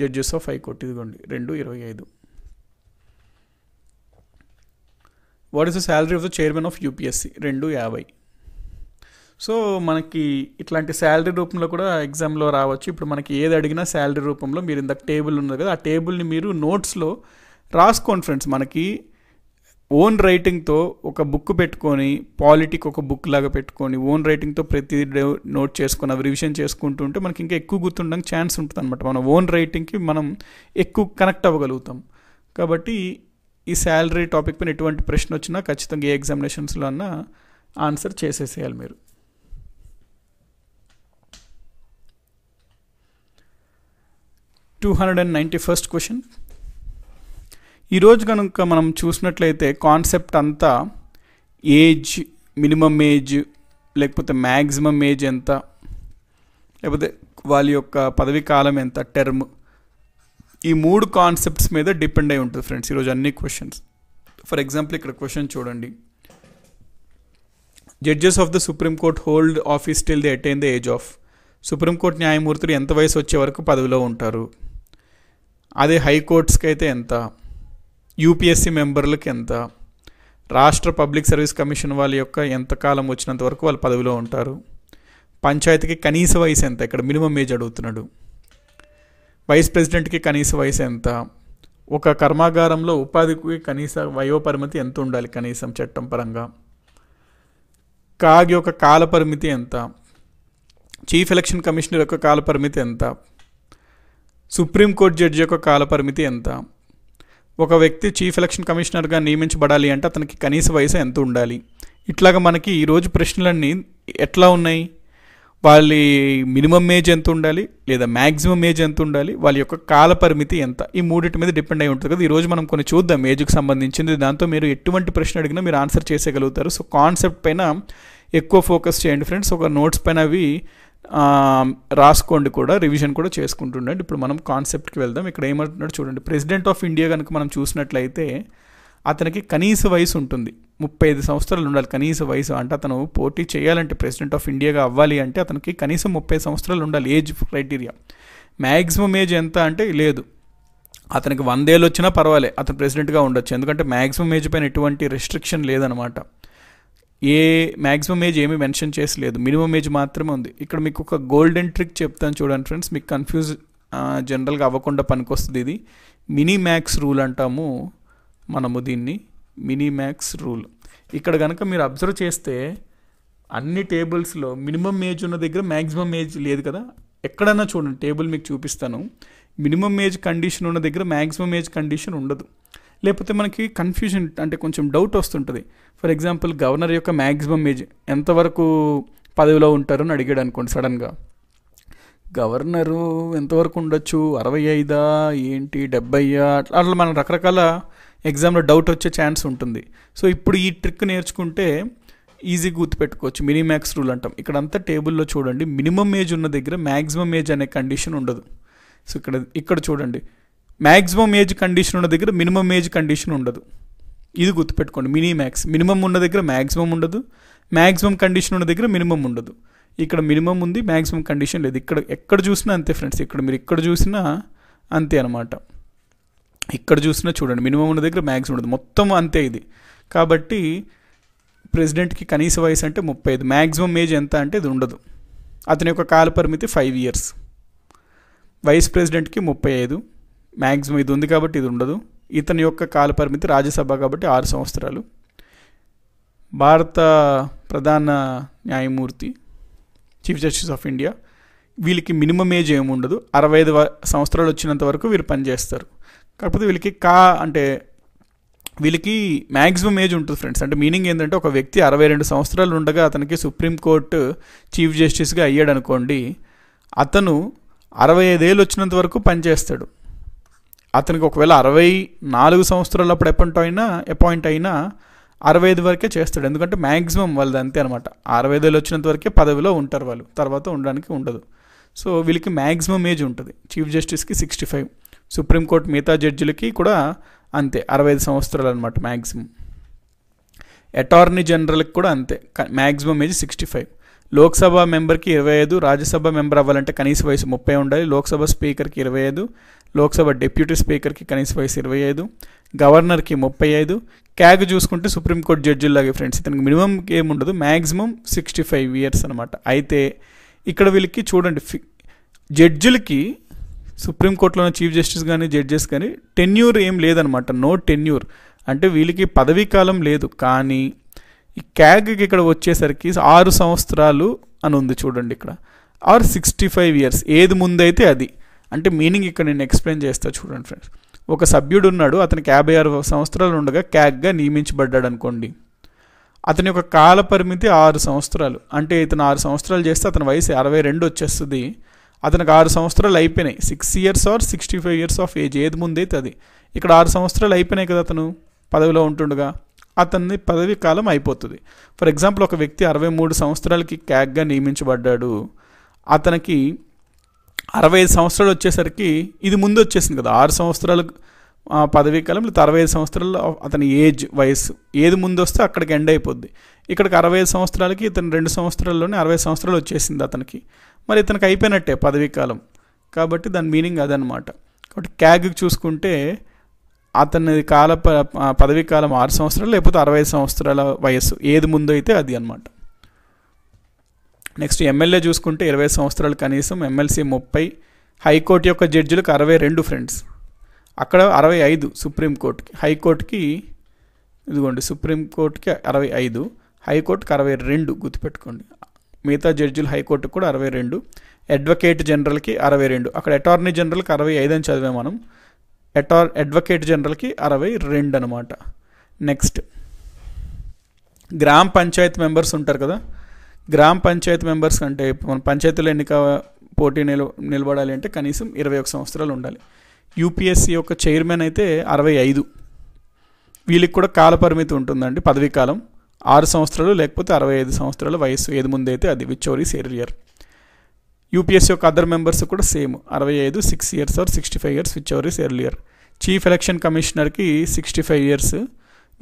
జడ్జెస్ ఆఫ్ హైకోర్ట్ ఇదిగోండి రెండు ఇరవై ఐదు what is the salary of the chairman of UPSC రెండు యాభై సో మనకి ఇట్లాంటి శాలరీ రూపంలో కూడా ఎగ్జామ్లో రావచ్చు ఇప్పుడు మనకి ఏది అడిగినా శాలరీ రూపంలో మీరు ఇందాక టేబుల్ ఉన్నది కదా ఆ టేబుల్ని మీరు నోట్స్లో రాసుకోండి ఫ్రెండ్స్ మనకి ఓన్ రైటింగ్తో ఒక బుక్ పెట్టుకొని పాలిటిక్ ఒక బుక్ లాగా పెట్టుకొని ఓన్ రైటింగ్తో ప్రతి నోట్ చేసుకొని అవి రివిజన్ ఉంటే మనకి ఇంకా ఎక్కువ గుర్తుండడానికి ఛాన్స్ ఉంటుంది అనమాట మన ఓన్ రైటింగ్కి మనం ఎక్కువ కనెక్ట్ అవ్వగలుగుతాం కాబట్టి ఈ శాలరీ టాపిక్ పైన ఎటువంటి ప్రశ్న వచ్చినా ఖచ్చితంగా ఏ ఎగ్జామినేషన్స్లో అన్నా ఆన్సర్ చేసేసేయాలి మీరు two hundred and ninety first question ఈరోజు కనుక మనం చూసినట్లయితే కాన్సెప్ట్ అంతా ఏజ్ మినిమం ఏజ్ లేకపోతే మ్యాక్సిమం ఏజ్ ఎంత లేకపోతే వాళ్ళ యొక్క పదవి కాలం ఎంత టర్మ్ ఈ మూడు కాన్సెప్ట్స్ మీద డిపెండ్ అయి ఉంటుంది ఫ్రెండ్స్ ఈరోజు అన్ని క్వశ్చన్స్ ఫర్ ఎగ్జాంపుల్ ఇక్కడ క్వశ్చన్ చూడండి judges of the supreme court hold office till the attain the age of supreme court న్యాయమూర్తులు ఎంత వయసు వచ్చే వరకు పదవిలో ఉంటారు అదే హైకోర్ట్స్కి అయితే ఎంత యూపీఎస్సీ మెంబర్లకు ఎంత రాష్ట్ర పబ్లిక్ సర్వీస్ కమిషన్ వాళ్ళ యొక్క ఎంతకాలం వచ్చినంత వరకు వాళ్ళు పదవిలో ఉంటారు పంచాయతీకి కనీస వయసు ఎంత ఇక్కడ మినిమం ఏజ్ అడుగుతున్నాడు వైస్ ప్రెసిడెంట్కి కనీస వయసు ఎంత ఒక కర్మాగారంలో ఉపాధికి కనీస వయోపరిమితి ఎంత ఉండాలి కనీసం చట్టం పరంగా కాగ్ యొక్క కాలపరిమితి ఎంత చీఫ్ ఎలక్షన్ కమిషనర్ యొక్క కాలపరిమితి ఎంత సుప్రీంకోర్టు జడ్జి యొక్క కాలపరిమితి ఎంత ఒక వ్యక్తి చీఫ్ ఎలక్షన్ కమిషనర్గా నియమించబడాలి అంటే అతనికి కనీస వయసు ఎంత ఉండాలి ఇట్లాగ మనకి ఈరోజు ప్రశ్నలన్నీ ఎట్లా ఉన్నాయి వాళ్ళ మినిమం ఏజ్ ఎంత ఉండాలి లేదా మ్యాక్సిమం ఏజ్ ఎంత ఉండాలి వాళ్ళ యొక్క కాల పరిమితి ఎంత ఈ మూడింటి మీద డిపెండ్ అయి ఉంటుంది కదా ఈరోజు మనం కొన్ని చూద్దాం ఏజ్కి సంబంధించింది దాంతో మీరు ఎటువంటి ప్రశ్న అడిగినా మీరు ఆన్సర్ చేసేయగలుగుతారు సో కాన్సెప్ట్ పైన ఎక్కువ ఫోకస్ చేయండి ఫ్రెండ్స్ ఒక నోట్స్ పైన అవి రాసుకోండి కూడా రివిజన్ కూడా చేసుకుంటుండండి ఇప్పుడు మనం కాన్సెప్ట్కి వెళ్దాం ఇక్కడ ఏమంటున్నాడు చూడండి ప్రెసిడెంట్ ఆఫ్ ఇండియా కనుక మనం చూసినట్లయితే అతనికి కనీస వయసు ఉంటుంది ముప్పై ఐదు సంవత్సరాలు ఉండాలి కనీస వయసు అంటే అతను పోటీ చేయాలంటే ప్రెసిడెంట్ ఆఫ్ ఇండియాగా అవ్వాలి అంటే అతనికి కనీసం ముప్పై సంవత్సరాలు ఉండాలి ఏజ్ క్రైటీరియా మ్యాక్సిమం ఏజ్ ఎంత అంటే లేదు అతనికి వందేళ్ళు వచ్చినా పర్వాలే అతను ప్రెసిడెంట్గా ఉండొచ్చు ఎందుకంటే మ్యాక్సిమం ఏజ్ పైన ఎటువంటి రెస్ట్రిక్షన్ లేదనమాట ఏ మ్యాక్సిమం ఏజ్ ఏమీ మెన్షన్ చేసలేదు మినిమం ఏజ్ మాత్రమే ఉంది ఇక్కడ మీకు ఒక గోల్డెన్ ట్రిక్ చెప్తాను చూడండి ఫ్రెండ్స్ మీకు కన్ఫ్యూజ్ జనరల్గా అవ్వకుండా పనికొస్తుంది ఇది మినీ మ్యాక్స్ రూల్ అంటాము మనము దీన్ని మినీ మ్యాక్స్ రూల్ ఇక్కడ కనుక మీరు అబ్జర్వ్ చేస్తే అన్ని టేబుల్స్లో మినిమం ఏజ్ ఉన్న దగ్గర మ్యాక్సిమం ఏజ్ లేదు కదా ఎక్కడన్నా చూడండి టేబుల్ మీకు చూపిస్తాను మినిమం ఏజ్ కండిషన్ ఉన్న దగ్గర మ్యాక్సిమం ఏజ్ కండిషన్ ఉండదు లేకపోతే మనకి కన్ఫ్యూజన్ అంటే కొంచెం డౌట్ వస్తుంటుంది ఫర్ ఎగ్జాంపుల్ గవర్నర్ యొక్క మ్యాక్సిమం ఏజ్ ఎంతవరకు పదవిలో అని అడిగాడు అనుకోండి సడన్గా గవర్నరు ఎంతవరకు ఉండొచ్చు అరవై ఐదా ఏంటి డెబ్బయ్యా అట్లా అట్లా మనం రకరకాల ఎగ్జామ్లో డౌట్ వచ్చే ఛాన్స్ ఉంటుంది సో ఇప్పుడు ఈ ట్రిక్ నేర్చుకుంటే ఈజీగా గుర్తుపెట్టుకోవచ్చు మినిమాక్స్ రూల్ అంటాం ఇక్కడ అంతా టేబుల్లో చూడండి మినిమం ఏజ్ ఉన్న దగ్గర మ్యాక్సిమం ఏజ్ అనే కండిషన్ ఉండదు సో ఇక్కడ ఇక్కడ చూడండి మ్యాక్సిమం ఏజ్ కండిషన్ ఉన్న దగ్గర మినిమం ఏజ్ కండిషన్ ఉండదు ఇది గుర్తుపెట్టుకోండి మినీ మ్యాక్స్ మినిమం ఉన్న దగ్గర మ్యాక్సిమం ఉండదు మ్యాక్సిమం కండిషన్ ఉన్న దగ్గర మినిమం ఉండదు ఇక్కడ మినిమం ఉంది మ్యాక్సిమం కండిషన్ లేదు ఇక్కడ ఎక్కడ చూసినా అంతే ఫ్రెండ్స్ ఇక్కడ మీరు ఇక్కడ చూసినా అంతే అనమాట ఇక్కడ చూసినా చూడండి మినిమం ఉన్న దగ్గర మ్యాక్సిమం ఉండదు మొత్తం అంతే ఇది కాబట్టి ప్రెసిడెంట్కి కనీస వయసు అంటే ముప్పై ఐదు మ్యాక్సిమం ఏజ్ ఎంత అంటే ఇది ఉండదు అతని యొక్క కాల పరిమితి ఫైవ్ ఇయర్స్ వైస్ ప్రెసిడెంట్కి ముప్పై ఐదు మ్యాక్సిమం ఇది ఉంది కాబట్టి ఇది ఉండదు ఇతని యొక్క కాల పరిమితి రాజ్యసభ కాబట్టి ఆరు సంవత్సరాలు భారత ప్రధాన న్యాయమూర్తి చీఫ్ జస్టిస్ ఆఫ్ ఇండియా వీళ్ళకి మినిమం ఏజ్ ఏమి ఉండదు అరవై ఐదు సంవత్సరాలు వచ్చినంత వరకు వీరు పనిచేస్తారు కాకపోతే వీళ్ళకి కా అంటే వీళ్ళకి మ్యాక్సిమం ఏజ్ ఉంటుంది ఫ్రెండ్స్ అంటే మీనింగ్ ఏంటంటే ఒక వ్యక్తి అరవై రెండు సంవత్సరాలు ఉండగా అతనికి సుప్రీంకోర్టు చీఫ్ జస్టిస్గా అయ్యాడు అనుకోండి అతను అరవై ఐదేళ్ళు వచ్చినంత వరకు పనిచేస్తాడు అతనికి ఒకవేళ అరవై నాలుగు సంవత్సరాలు అప్పుడు అపాయింట్ అయినా అపాయింట్ అయినా అరవై ఐదు వరకే చేస్తాడు ఎందుకంటే మ్యాక్సిమం వాళ్ళది అంతే అనమాట అరవై ఐదు వచ్చినంత వరకే పదవిలో ఉంటారు వాళ్ళు తర్వాత ఉండడానికి ఉండదు సో వీళ్ళకి మ్యాక్సిమం ఏజ్ ఉంటుంది చీఫ్ జస్టిస్కి సిక్స్టీ ఫైవ్ సుప్రీంకోర్టు మిగతా జడ్జిలకి కూడా అంతే అరవై ఐదు సంవత్సరాలు అనమాట మ్యాక్సిమం అటార్నీ జనరల్కి కూడా అంతే maximum age sixty five Lok Sabha మెంబర్కి ఇరవై ఐదు రాజ్యసభ మెంబర్ అవ్వాలంటే కనీస వయసు ముప్పై ఉండాలి లోక్సభ స్పీకర్కి ఇరవై ఐదు లోక్సభ డిప్యూటీ స్పీకర్కి కనీస వయసు ఇరవై ఐదు గవర్నర్కి ముప్పై ఐదు క్యాగ్ చూసుకుంటే సుప్రీంకోర్టు జడ్జిల్లాగే ఫ్రెండ్స్ ఇతనికి మినిమం ఏముండదు మ్యాక్సిమం సిక్స్టీ ఫైవ్ ఇయర్స్ అనమాట అయితే ఇక్కడ వీళ్ళకి చూడండి ఫి జడ్జిలకి సుప్రీంకోర్టులో చీఫ్ జస్టిస్ కానీ జడ్జెస్ కానీ టెన్యూర్ ఏం లేదనమాట నో టెన్యూర్ అంటే వీళ్ళకి పదవీ కాలం లేదు కానీ ఈ క్యాగ్కి ఇక్కడ వచ్చేసరికి ఆరు సంవత్సరాలు అని ఉంది చూడండి ఇక్కడ ఆర్ సిక్స్టీ ఫైవ్ ఇయర్స్ ఏది ముందైతే అది అంటే మీనింగ్ ఇక్కడ నేను ఎక్స్ప్లెయిన్ చేస్తా చూడండి ఫ్రెండ్స్ ఒక సభ్యుడు ఉన్నాడు అతనికి యాభై ఆరు సంవత్సరాలు ఉండగా క్యాగ్గా నియమించబడ్డాడు అనుకోండి అతని యొక్క కాల పరిమితి ఆరు సంవత్సరాలు అంటే ఇతను ఆరు సంవత్సరాలు చేస్తే అతని వయసు అరవై రెండు వచ్చేస్తుంది అతనికి ఆరు సంవత్సరాలు అయిపోయినాయి six years or sixty five years of age ఏది ముందైతే అది ఇక్కడ ఆరు సంవత్సరాలు అయిపోయినాయి కదా అతను పదవిలో ఉంటుండగా అతన్ని పదవి కాలం అయిపోతుంది ఫర్ ఎగ్జాంపుల్ ఒక వ్యక్తి అరవై మూడు సంవత్సరాలకి క్యాగ్గా నియమించబడ్డాడు అతనికి అరవై ఐదు సంవత్సరాలు వచ్చేసరికి ఇది ముందు వచ్చేసింది కదా ఆరు సంవత్సరాలు పదవీ కాలం లేదా అరవై ఐదు సంవత్సరాలు అతని ఏజ్ వయసు ఏది ముందు వస్తే అక్కడికి ఎండ్ అయిపోద్ది ఇక్కడికి అరవై ఐదు సంవత్సరాలకి ఇతను రెండు సంవత్సరాల్లోనే అరవై సంవత్సరాలు వచ్చేసింది అతనికి మరి ఇతనికి అయిపోయినట్టే పదవీ కాలం కాబట్టి దాని మీనింగ్ అదనమాట కాబట్టి క్యాగ్ చూసుకుంటే అతని కాల పదవీ కాలం ఆరు సంవత్సరాలు లేకపోతే అరవై సంవత్సరాల వయస్సు ఏది ముందు అయితే అది అనమాట నెక్స్ట్ ఎమ్మెల్యే చూసుకుంటే ఇరవై సంవత్సరాలు కనీసం ఎమ్మెల్సీ ముప్పై హైకోర్టు యొక్క జడ్జిలకు అరవై రెండు ఫ్రెండ్స్ అక్కడ అరవై ఐదు సుప్రీంకోర్టుకి హైకోర్టుకి ఇదిగోండి సుప్రీంకోర్టుకి అరవై ఐదు హైకోర్టుకి అరవై రెండు గుర్తుపెట్టుకోండి మిగతా జడ్జిలు హైకోర్టుకు కూడా అరవై రెండు అడ్వకేట్ జనరల్కి అరవై రెండు అక్కడ అటార్నీ జనరల్కి అరవై ఐదు అని చదివాం మనం అటార్ అడ్వకేట్ జనరల్కి అరవై రెండు అనమాట నెక్స్ట్ గ్రామ పంచాయత్ మెంబర్స్ ఉంటారు కదా గ్రామ పంచాయత్ మెంబర్స్ అంటే మన పంచాయతీలో ఎన్నిక పోటీ నిల నిలబడాలి అంటే కనీసం ఇరవై ఒక సంవత్సరాలు ఉండాలి యూపీఎస్సీ యొక్క చైర్మన్ అయితే అరవై ఐదు వీళ్ళకి కూడా కాలపరిమితి ఉంటుందండి పదవీ కాలం ఆరు సంవత్సరాలు లేకపోతే అరవై ఐదు సంవత్సరాల వయసు ఏది ముందైతే అది విచ్ ఓవర్ ఈస్ యూపీఎస్సీ యొక్క అదర్ మెంబర్స్ కూడా సేమ్ అరవై ఐదు six years or sixty five years whichever chief election కమిషనర్కి సిక్స్టీ ఫైవ్ ఇయర్స్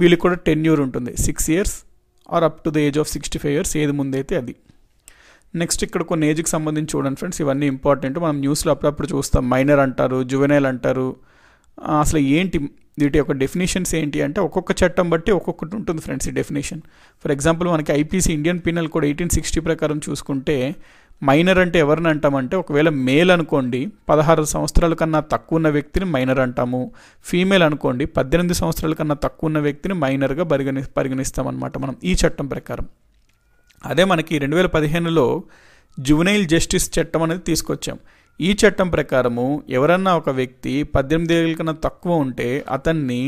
వీళ్ళకి కూడా టెన్యూర్ ఉంటుంది six years or up to the age of sixty five years ఏది ముందైతే అది నెక్స్ట్ ఇక్కడ కొన్ని ఏజ్కి సంబంధించి చూడండి ఫ్రెండ్స్ ఇవన్నీ ఇంపార్టెంట్ మనం న్యూస్లో అప్పుడప్పుడు చూస్తాం మైనర్ అంటారు జువెనైల్ అంటారు అసలు ఏంటి వీటి యొక్క డెఫినేషన్స్ ఏంటి అంటే ఒక్కొక్క చట్టం బట్టి ఒక్కొక్కటి ఉంటుంది ఫ్రెండ్స్ ఈ డెఫినేషన్ ఫర్ ఎగ్జాంపుల్ మనకి IPC Indian penal code eighteen sixty ప్రకారం చూసుకుంటే మైనర్ అంటే ఎవరిని అంటామంటే ఒకవేళ మేల్ అనుకోండి పదహారు సంవత్సరాల కన్నా తక్కువ ఉన్న వ్యక్తిని మైనర్ అంటాము ఫీమేల్ అనుకోండి పద్దెనిమిది సంవత్సరాల కన్నా తక్కువ ఉన్న వ్యక్తిని మైనర్గా పరిగణి పరిగణిస్తామన్నమాట మనం ఈ చట్టం ప్రకారం అదే మనకి రెండు వేల పదిహేనులో జువనైల్ జస్టిస్ చట్టం అనేది తీసుకొచ్చాం ఈ చట్టం ప్రకారము ఎవరన్నా ఒక వ్యక్తి పద్దెనిమిది ఏళ్ళ కన్నా తక్కువ ఉంటే అతన్ని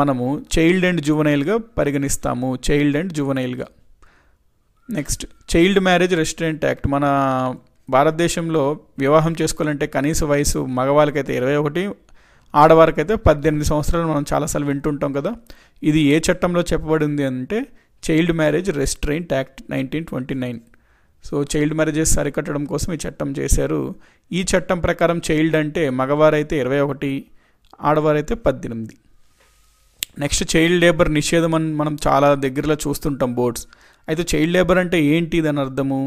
మనము చైల్డ్ అండ్ జువనైల్గా పరిగణిస్తాము చైల్డ్ అండ్ జువనైల్గా next child marriage restraint act మన భారతదేశంలో వివాహం చేసుకోవాలంటే కనీస వయసు మగవాళ్ళకైతే ఇరవై ఒకటి ఆడవారికైతే పద్దెనిమిది సంవత్సరాలు మనం చాలాసార్లు వింటుంటాం కదా ఇది ఏ చట్టంలో చెప్పబడింది అంటే child marriage restraint act nineteen twenty nine so child marriages సరికట్టడం కోసం ఈ చట్టం చేశారు ఈ చట్టం ప్రకారం చైల్డ్ అంటే మగవారైతే ఇరవై ఒకటి ఆడవారైతే పద్దెనిమిది నెక్స్ట్ చైల్డ్ లేబర్ నిషేధం అని మనం చాలా దగ్గరలో చూస్తుంటాం బోర్డ్స్ అయితే చైల్డ్ లేబర్ అంటే ఏంటి దాని అర్థము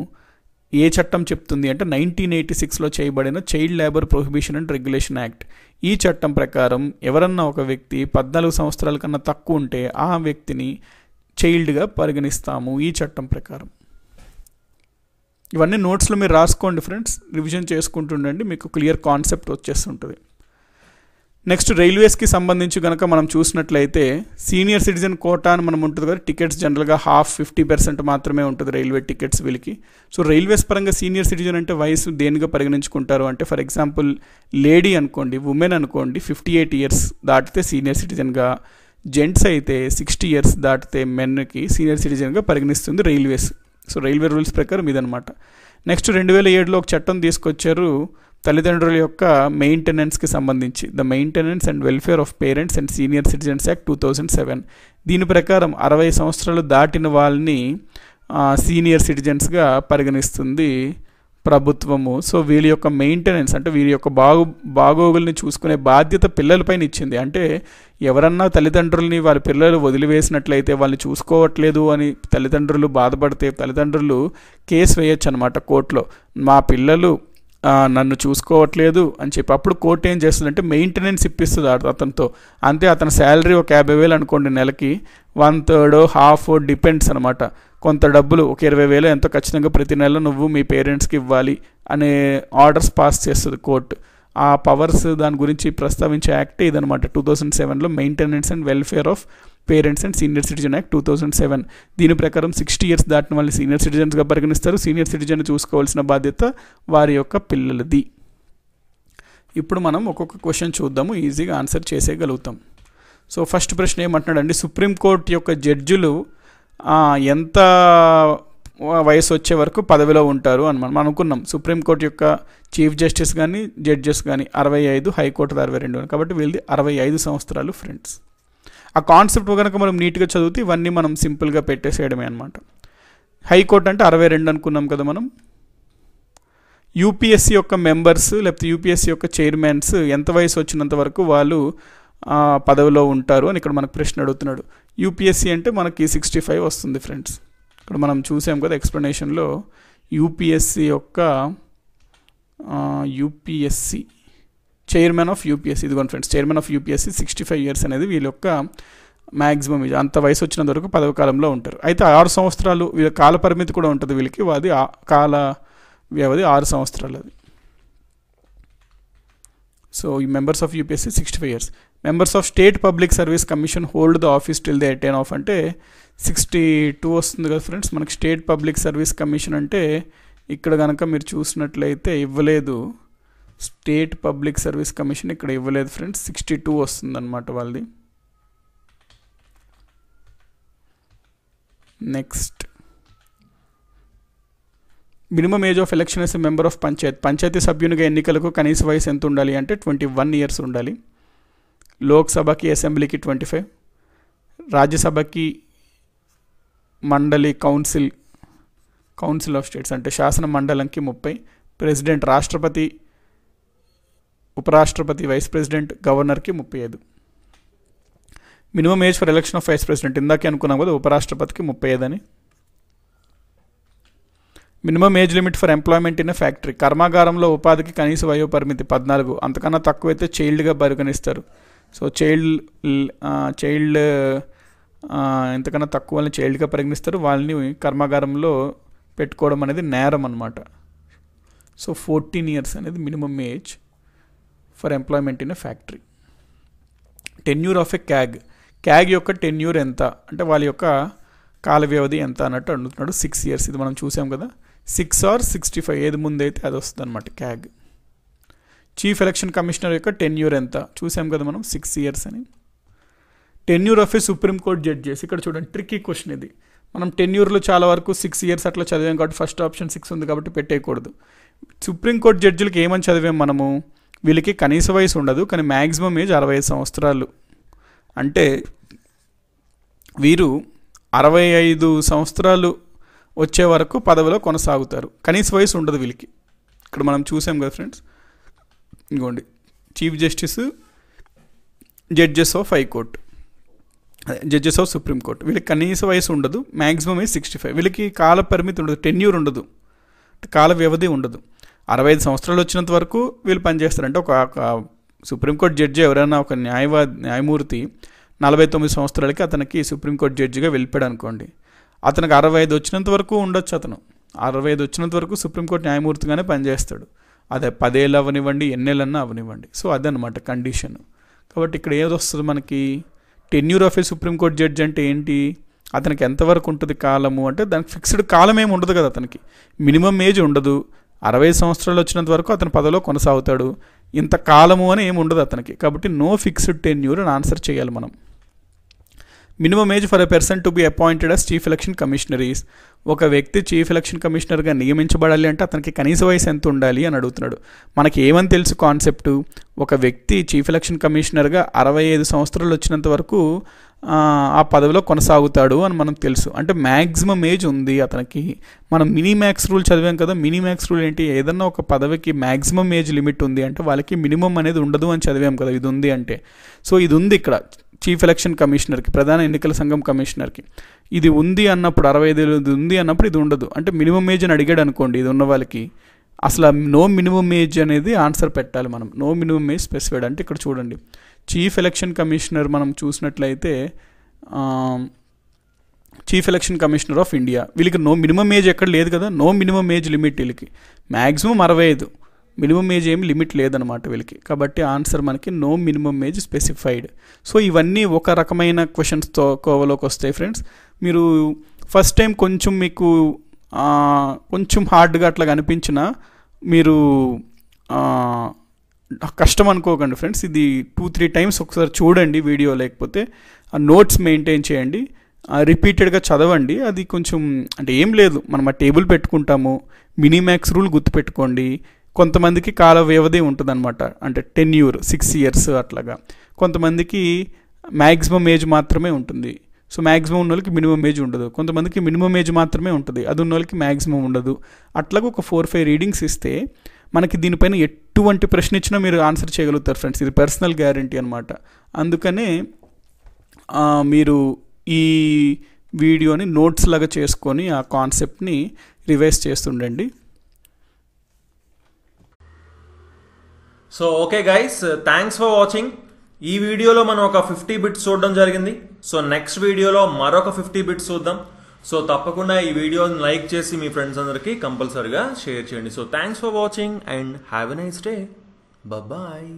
ఏ చట్టం చెప్తుంది అంటే నైన్టీన్ ఎయిటీ సిక్స్లో చేయబడిన child labour prohibition and regulation act ఈ చట్టం ప్రకారం ఎవరన్నా ఒక వ్యక్తి పద్నాలుగు సంవత్సరాల కన్నా తక్కువ ఉంటే ఆ వ్యక్తిని చైల్డ్గా పరిగణిస్తాము ఈ చట్టం ప్రకారం ఇవన్నీ నోట్స్లో మీరు రాసుకోండి ఫ్రెండ్స్ రివిజన్ చేసుకుంటుండండి మీకు క్లియర్ కాన్సెప్ట్ వచ్చేస్తుంటుంది నెక్స్ట్ రైల్వేస్కి సంబంధించి కనుక మనం చూసినట్లయితే సీనియర్ సిటిజన్ కోటా అని మనం ఉంటుంది కదా టికెట్స్ జనరల్గా హాఫ్ ఫిఫ్టీ పర్సెంట్ మాత్రమే ఉంటుంది రైల్వే టికెట్స్ వీళ్ళకి సో రైల్వేస్ పరంగా సీనియర్ సిటిజన్ అంటే వయసు దేనిగా పరిగణించుకుంటారు అంటే ఫర్ ఎగ్జాంపుల్ లేడీ అనుకోండి ఉమెన్ అనుకోండి ఫిఫ్టీ ఎయిట్ ఇయర్స్ దాటితే సీనియర్ సిటిజన్గా జెంట్స్ అయితే సిక్స్టీ ఇయర్స్ దాటితే మెన్కి సీనియర్ సిటిజన్గా పరిగణిస్తుంది రైల్వేస్ సో రైల్వే రూల్స్ ప్రకారం ఇదనమాట నెక్స్ట్ రెండు వేల ఏడులో ఒక చట్టం తీసుకొచ్చారు తల్లిదండ్రుల యొక్క మెయింటెనెన్స్కి సంబంధించి the maintenance and welfare of parents and senior citizens act two thousand seven దీని ప్రకారం అరవై సంవత్సరాలు దాటిన వాళ్ళని సీనియర్ సిటిజన్స్గా పరిగణిస్తుంది ప్రభుత్వము సో వీళ్ళ యొక్క మెయింటెనెన్స్ అంటే వీరి యొక్క బాగు బాగోగుల్ని చూసుకునే బాధ్యత పిల్లలపైన ఇచ్చింది అంటే ఎవరన్నా తల్లిదండ్రుల్ని వారి పిల్లలు వదిలివేసినట్లయితే వాళ్ళని చూసుకోవట్లేదు అని తల్లిదండ్రులు బాధపడితే తల్లిదండ్రులు కేసు వేయొచ్చు అనమాట కోర్టులో మా పిల్లలు నన్ను చూసుకోవట్లేదు అని చెప్పి అప్పుడు కోర్టు ఏం చేస్తుందంటే మెయింటెనెన్స్ ఇప్పిస్తుంది అతనితో అంతే అతని శాలరీ ఒక యాభై వేలు అనుకోండి నెలకి వన్ థర్డ్ హాఫ్ డిపెండ్స్ అనమాట కొంత డబ్బులు ఒక ఇరవై వేలు ఎంతో ఖచ్చితంగా ప్రతి నెల నువ్వు మీ పేరెంట్స్కి ఇవ్వాలి అనే ఆర్డర్స్ పాస్ చేస్తుంది కోర్టు ఆ పవర్స్ దాని గురించి ప్రస్తావించే యాక్ట్ ఇదనమాట టూ థౌజండ్ సెవెన్లో maintenance and welfare of parents and senior citizen act two thousand seven దీని ప్రకారం సిక్స్టీ ఇయర్స్ దాటిన వాళ్ళని సీనియర్ సిటిజన్స్గా పరిగణిస్తారు సీనియర్ సిటిజన్ చూసుకోవాల్సిన బాధ్యత వారి యొక్క పిల్లలది ఇప్పుడు మనం ఒక్కొక్క క్వశ్చన్ చూద్దాము ఈజీగా ఆన్సర్ చేసేయగలుగుతాం సో ఫస్ట్ ప్రశ్న ఏమంటున్నాడండి సుప్రీంకోర్టు యొక్క జడ్జులు ఎంత వయసు వచ్చే వరకు పదవిలో ఉంటారు అని మనం అనుకున్నాం సుప్రీంకోర్టు యొక్క చీఫ్ జస్టిస్ కానీ జడ్జెస్ కానీ అరవై ఐదు హైకోర్టు అరవై రెండు కాబట్టి వీళ్ళది అరవై ఐదు సంవత్సరాలు ఫ్రెండ్స్ ఆ కాన్సెప్ట్ కనుక మనం నీట్గా చదివితే ఇవన్నీ మనం సింపుల్గా పెట్టేసేయడమే అనమాట హైకోర్టు అంటే అరవై రెండు అనుకున్నాం కదా మనం యూపీఎస్సీ యొక్క మెంబర్స్ లేకపోతే యూపీఎస్సీ యొక్క చైర్మన్స్ ఎంత వయసు వచ్చినంత వరకు వాళ్ళు పదవిలో ఉంటారు అని ఇక్కడ మనకు ప్రశ్న అడుగుతున్నాడు యూపీఎస్సీ అంటే మనకి సిక్స్టీ ఫైవ్ వస్తుంది ఫ్రెండ్స్ ఇక్కడ మనం చూసాం కదా ఎక్స్ప్లెనేషన్లో యూపీఎస్సీ యొక్క యూపీఎస్సీ చైర్మన్ ఆఫ్ యూపీఎస్సీ ఇదిగోండి friends chairman of UPSC sixty five years అనేది వీళ్ళ యొక్క మ్యాక్సిమం ఇది అంత వయసు వచ్చినంత వరకు పదవి కాలంలో ఉంటారు అయితే ఆరు సంవత్సరాలు వీళ్ళ కాల పరిమితి కూడా ఉంటుంది వీళ్ళకి అది కాల వ్యవధి ఆరు సంవత్సరాలు అది సో ఈ members of UPSC sixty five years members of state public service commission hold the office till the attain of అంటే సిక్స్టీ టూ వస్తుంది కదా ఫ్రెండ్స్ మనకి స్టేట్ పబ్లిక్ సర్వీస్ కమిషన్ అంటే ఇక్కడ కనుక మీరు చూసినట్లయితే ఇవ్వలేదు స్టేట్ పబ్లిక్ సర్వీస్ కమిషన్ ఇక్కడ ఇవ్వలేదు ఫ్రెండ్స్ సిక్స్టీ టూ వస్తుందన్నమాట వాళ్ళది next minimum age of election as member of panchayat పంచాయతీ సభ్యునిగా ఎన్నికలకు కనీస వయసు ఎంత ఉండాలి అంటే ట్వంటీ వన్ ఇయర్స్ ఉండాలి లోక్సభకి అసెంబ్లీకి ట్వంటీ ఫైవ్ రాజ్యసభకి మండలి కౌన్సిల్ కౌన్సిల్ ఆఫ్ స్టేట్స్ అంటే శాసన మండలంకి ముప్పై ప్రెసిడెంట్ రాష్ట్రపతి ఉపరాష్ట్రపతి వైస్ ప్రెసిడెంట్ గవర్నర్కి ముప్పై ఐదు minimum age for election of vice president ఇందాకే అనుకున్నాం కదా ఉపరాష్ట్రపతికి ముప్పై ఐదు అని minimum age limit for employment in factory కర్మాగారంలో ఉపాధికి కనీస వయో పరిమితి పద్నాలుగు అంతకన్నా తక్కువైతే చైల్డ్గా పరిగణిస్తారు సో చైల్డ్ చైల్డ్ ఇంతకన్నా తక్కువ వాళ్ళని చైల్డ్గా పరిగణిస్తారు వాళ్ళని కర్మాగారంలో పెట్టుకోవడం అనేది నేరం అనమాట సో ఫోర్టీన్ ఇయర్స్ అనేది minimum age for employment in a factory tenure of a CAG CAG యొక్క టెన్యూర్ ఎంత అంటే వాళ్ళ యొక్క కాల వ్యవధి ఎంత అన్నట్టు అడుగుతున్నాడు సిక్స్ ఇయర్స్ ఇది మనం చూసాం కదా సిక్స్ ఆర్ సిక్స్టీ ఫైవ్ ఏది ముందైతే అది వస్తుంది అనమాట క్యాగ్ చీఫ్ ఎలక్షన్ కమిషనర్ యొక్క టెన్యూర్ ఎంత చూసాం కదా మనం సిక్స్ ఇయర్స్ అని tenure of a supreme court judges ఇక్కడ చూడండి ట్రిక్కీ క్వశ్చన్ ఇది మనం టెన్యూర్లో చాలా వరకు సిక్స్ ఇయర్స్ అట్లా చదివాం కాబట్టి ఫస్ట్ ఆప్షన్ సిక్స్ ఉంది కాబట్టి పెట్టేయకూడదు సుప్రీంకోర్టు జడ్జిలకు ఏమని చదివాం మనము వీళ్ళకి కనీస వయసు ఉండదు కానీ మ్యాక్సిమం ఏజ్ అరవై సంవత్సరాలు అంటే వీరు అరవై ఐదు సంవత్సరాలు వచ్చే వరకు పదవిలో కొనసాగుతారు కనీస వయసు ఉండదు వీళ్ళకి ఇక్కడ మనం చూసాం కదా ఫ్రెండ్స్ ఇంకోండి chief justice judges of high court judges of supreme court వీళ్ళకి కనీస వయసు ఉండదు మ్యాక్సిమం ఏజ్ సిక్స్టీ ఫైవ్ వీళ్ళకి కాల పరిమితి ఉండదు టెన్యూర్ ఉండదు కాల వ్యవధి ఉండదు అరవై ఐదు సంవత్సరాలు వచ్చినంత వరకు వీళ్ళు పనిచేస్తారంటే ఒక సుప్రీంకోర్టు జడ్జి ఎవరైనా ఒక న్యాయవాది న్యాయమూర్తి నలభై తొమ్మిది సంవత్సరాలకి అతనికి సుప్రీంకోర్టు జడ్జిగా వెళ్ళిపోయాడు అనుకోండి అతనికి అరవై ఐదు వచ్చినంత వరకు ఉండొచ్చు అతను అరవై ఐదు వచ్చినంత వరకు సుప్రీంకోర్టు న్యాయమూర్తిగానే పనిచేస్తాడు అదే పదేళ్ళు అవనివ్వండి ఎన్నేళ్ళన్నా అవనివ్వండి సో అదనమాట కండిషన్ కాబట్టి ఇక్కడ ఏది వస్తుంది మనకి tenure of a supreme court judge అంటే ఏంటి అతనికి ఎంతవరకు ఉంటుంది కాలము అంటే దానికి ఫిక్స్డ్ కాలం ఏమి ఉండదు కదా అతనికి మినిమం ఏజ్ ఉండదు అరవై సంవత్సరాలు వచ్చినంత వరకు అతను పదవిలో కొనసాగుతాడు ఇంతకాలము అని ఏమి ఉండదు అతనికి కాబట్టి నో ఫిక్స్డ్ టెన్ యూర్ అని ఆన్సర్ చేయాలి మనం minimum age for a person to be appointed as chief election commissioners ఒక వ్యక్తి చీఫ్ ఎలక్షన్ కమిషనర్గా నియమించబడాలి అంటే అతనికి కనీస వయసు ఎంత ఉండాలి అని అడుగుతున్నాడు మనకి ఏమని తెలుసు కాన్సెప్టు ఒక వ్యక్తి చీఫ్ ఎలక్షన్ కమిషనర్గా అరవై ఐదు సంవత్సరాలు వచ్చినంత వరకు ఆ పదవిలో కొనసాగుతాడు అని మనం తెలుసు అంటే మ్యాక్సిమం ఏజ్ ఉంది అతనికి మనం మినీ మ్యాక్స్ రూల్ చదివాం కదా మినీ మ్యాక్స్ రూల్ ఏంటి ఏదన్నా ఒక పదవికి మ్యాక్సిమం ఏజ్ లిమిట్ ఉంది అంటే వాళ్ళకి మినిమం అనేది ఉండదు అని చదివాం కదా ఇది ఉంది అంటే సో ఇది ఉంది ఇక్కడ చీఫ్ ఎలక్షన్ కమిషనర్కి ప్రధాన ఎన్నికల సంఘం కమిషనర్కి ఇది ఉంది అన్నప్పుడు అరవై ఐదు ఉంది అన్నప్పుడు ఇది ఉండదు అంటే మినిమం ఏజ్ అని అడిగాడు అనుకోండి ఇది ఉన్న వాళ్ళకి అసలు నో మినిమం ఏజ్ అనేది ఆన్సర్ పెట్టాలి మనం నో మినిమం ఏజ్ స్పెసిఫైడ్ అంటే ఇక్కడ చూడండి చీఫ్ ఎలక్షన్ కమిషనర్ మనం చూసినట్లయితే chief election commissioner of India వీళ్ళకి నో మినిమం ఏజ్ ఎక్కడ లేదు కదా నో మినిమం ఏజ్ లిమిట్ వీళ్ళకి మ్యాక్సిమం అరవై ఐదు మినిమం ఏజ్ ఏమి లిమిట్ లేదనమాట వీళ్ళకి కాబట్టి ఆన్సర్ మనకి no minimum age specified so ఇవన్నీ ఒక రకమైన క్వశ్చన్స్తో కోవలోకి వస్తాయి ఫ్రెండ్స్ మీరు ఫస్ట్ టైం కొంచెం మీకు కొంచెం హార్డ్గా అట్లా కనిపించిన మీరు నాకు కష్టం అనుకోకండి ఫ్రెండ్స్ ఇది టూ త్రీ టైమ్స్ ఒకసారి చూడండి వీడియో లేకపోతే ఆ నోట్స్ మెయింటైన్ చేయండి రిపీటెడ్గా చదవండి అది కొంచెం అంటే ఏం లేదు మనం ఆ టేబుల్ పెట్టుకుంటాము మినిమాక్స్ రూల్ గుర్తుపెట్టుకోండి కొంతమందికి కాల వ్యవధి అనమాట అంటే టెన్ ఇయర్ సిక్స్ ఇయర్స్ అట్లాగా కొంతమందికి మ్యాక్సిమం ఏజ్ మాత్రమే ఉంటుంది సో మ్యాక్సిమం ఉన్న వాళ్ళకి మినిమం ఏజ్ ఉండదు కొంతమందికి మినిమం ఏజ్ మాత్రమే ఉంటుంది అది ఉన్న వాళ్ళకి మ్యాక్సిమం ఉండదు అట్లాగే ఒక ఫోర్ ఫైవ్ రీడింగ్స్ ఇస్తే మనకి దీనిపైన ఎటువంటి ప్రశ్న ఇచ్చినా మీరు ఆన్సర్ చేయగలుగుతారు ఫ్రెండ్స్ ఇది పర్సనల్ గ్యారంటీ అనమాట అందుకనే మీరు ఈ వీడియోని నోట్స్ లాగా చేసుకొని ఆ కాన్సెప్ట్ని రివైజ్ చేస్తుండండి so okay guys thanks for watching ఈ వీడియోలో మనం ఒక ఫిఫ్టీ బిట్స్ చూడడం జరిగింది సో నెక్స్ట్ వీడియోలో మరొక ఫిఫ్టీ బిట్స్ చూద్దాం సో తప్పకుండా ఈ వీడియోని లైక్ చేసి మీ ఫ్రెండ్స్ అందరికీ కంపల్సరీగా షేర్ చేయండి so thanks for watching and have a nice day bye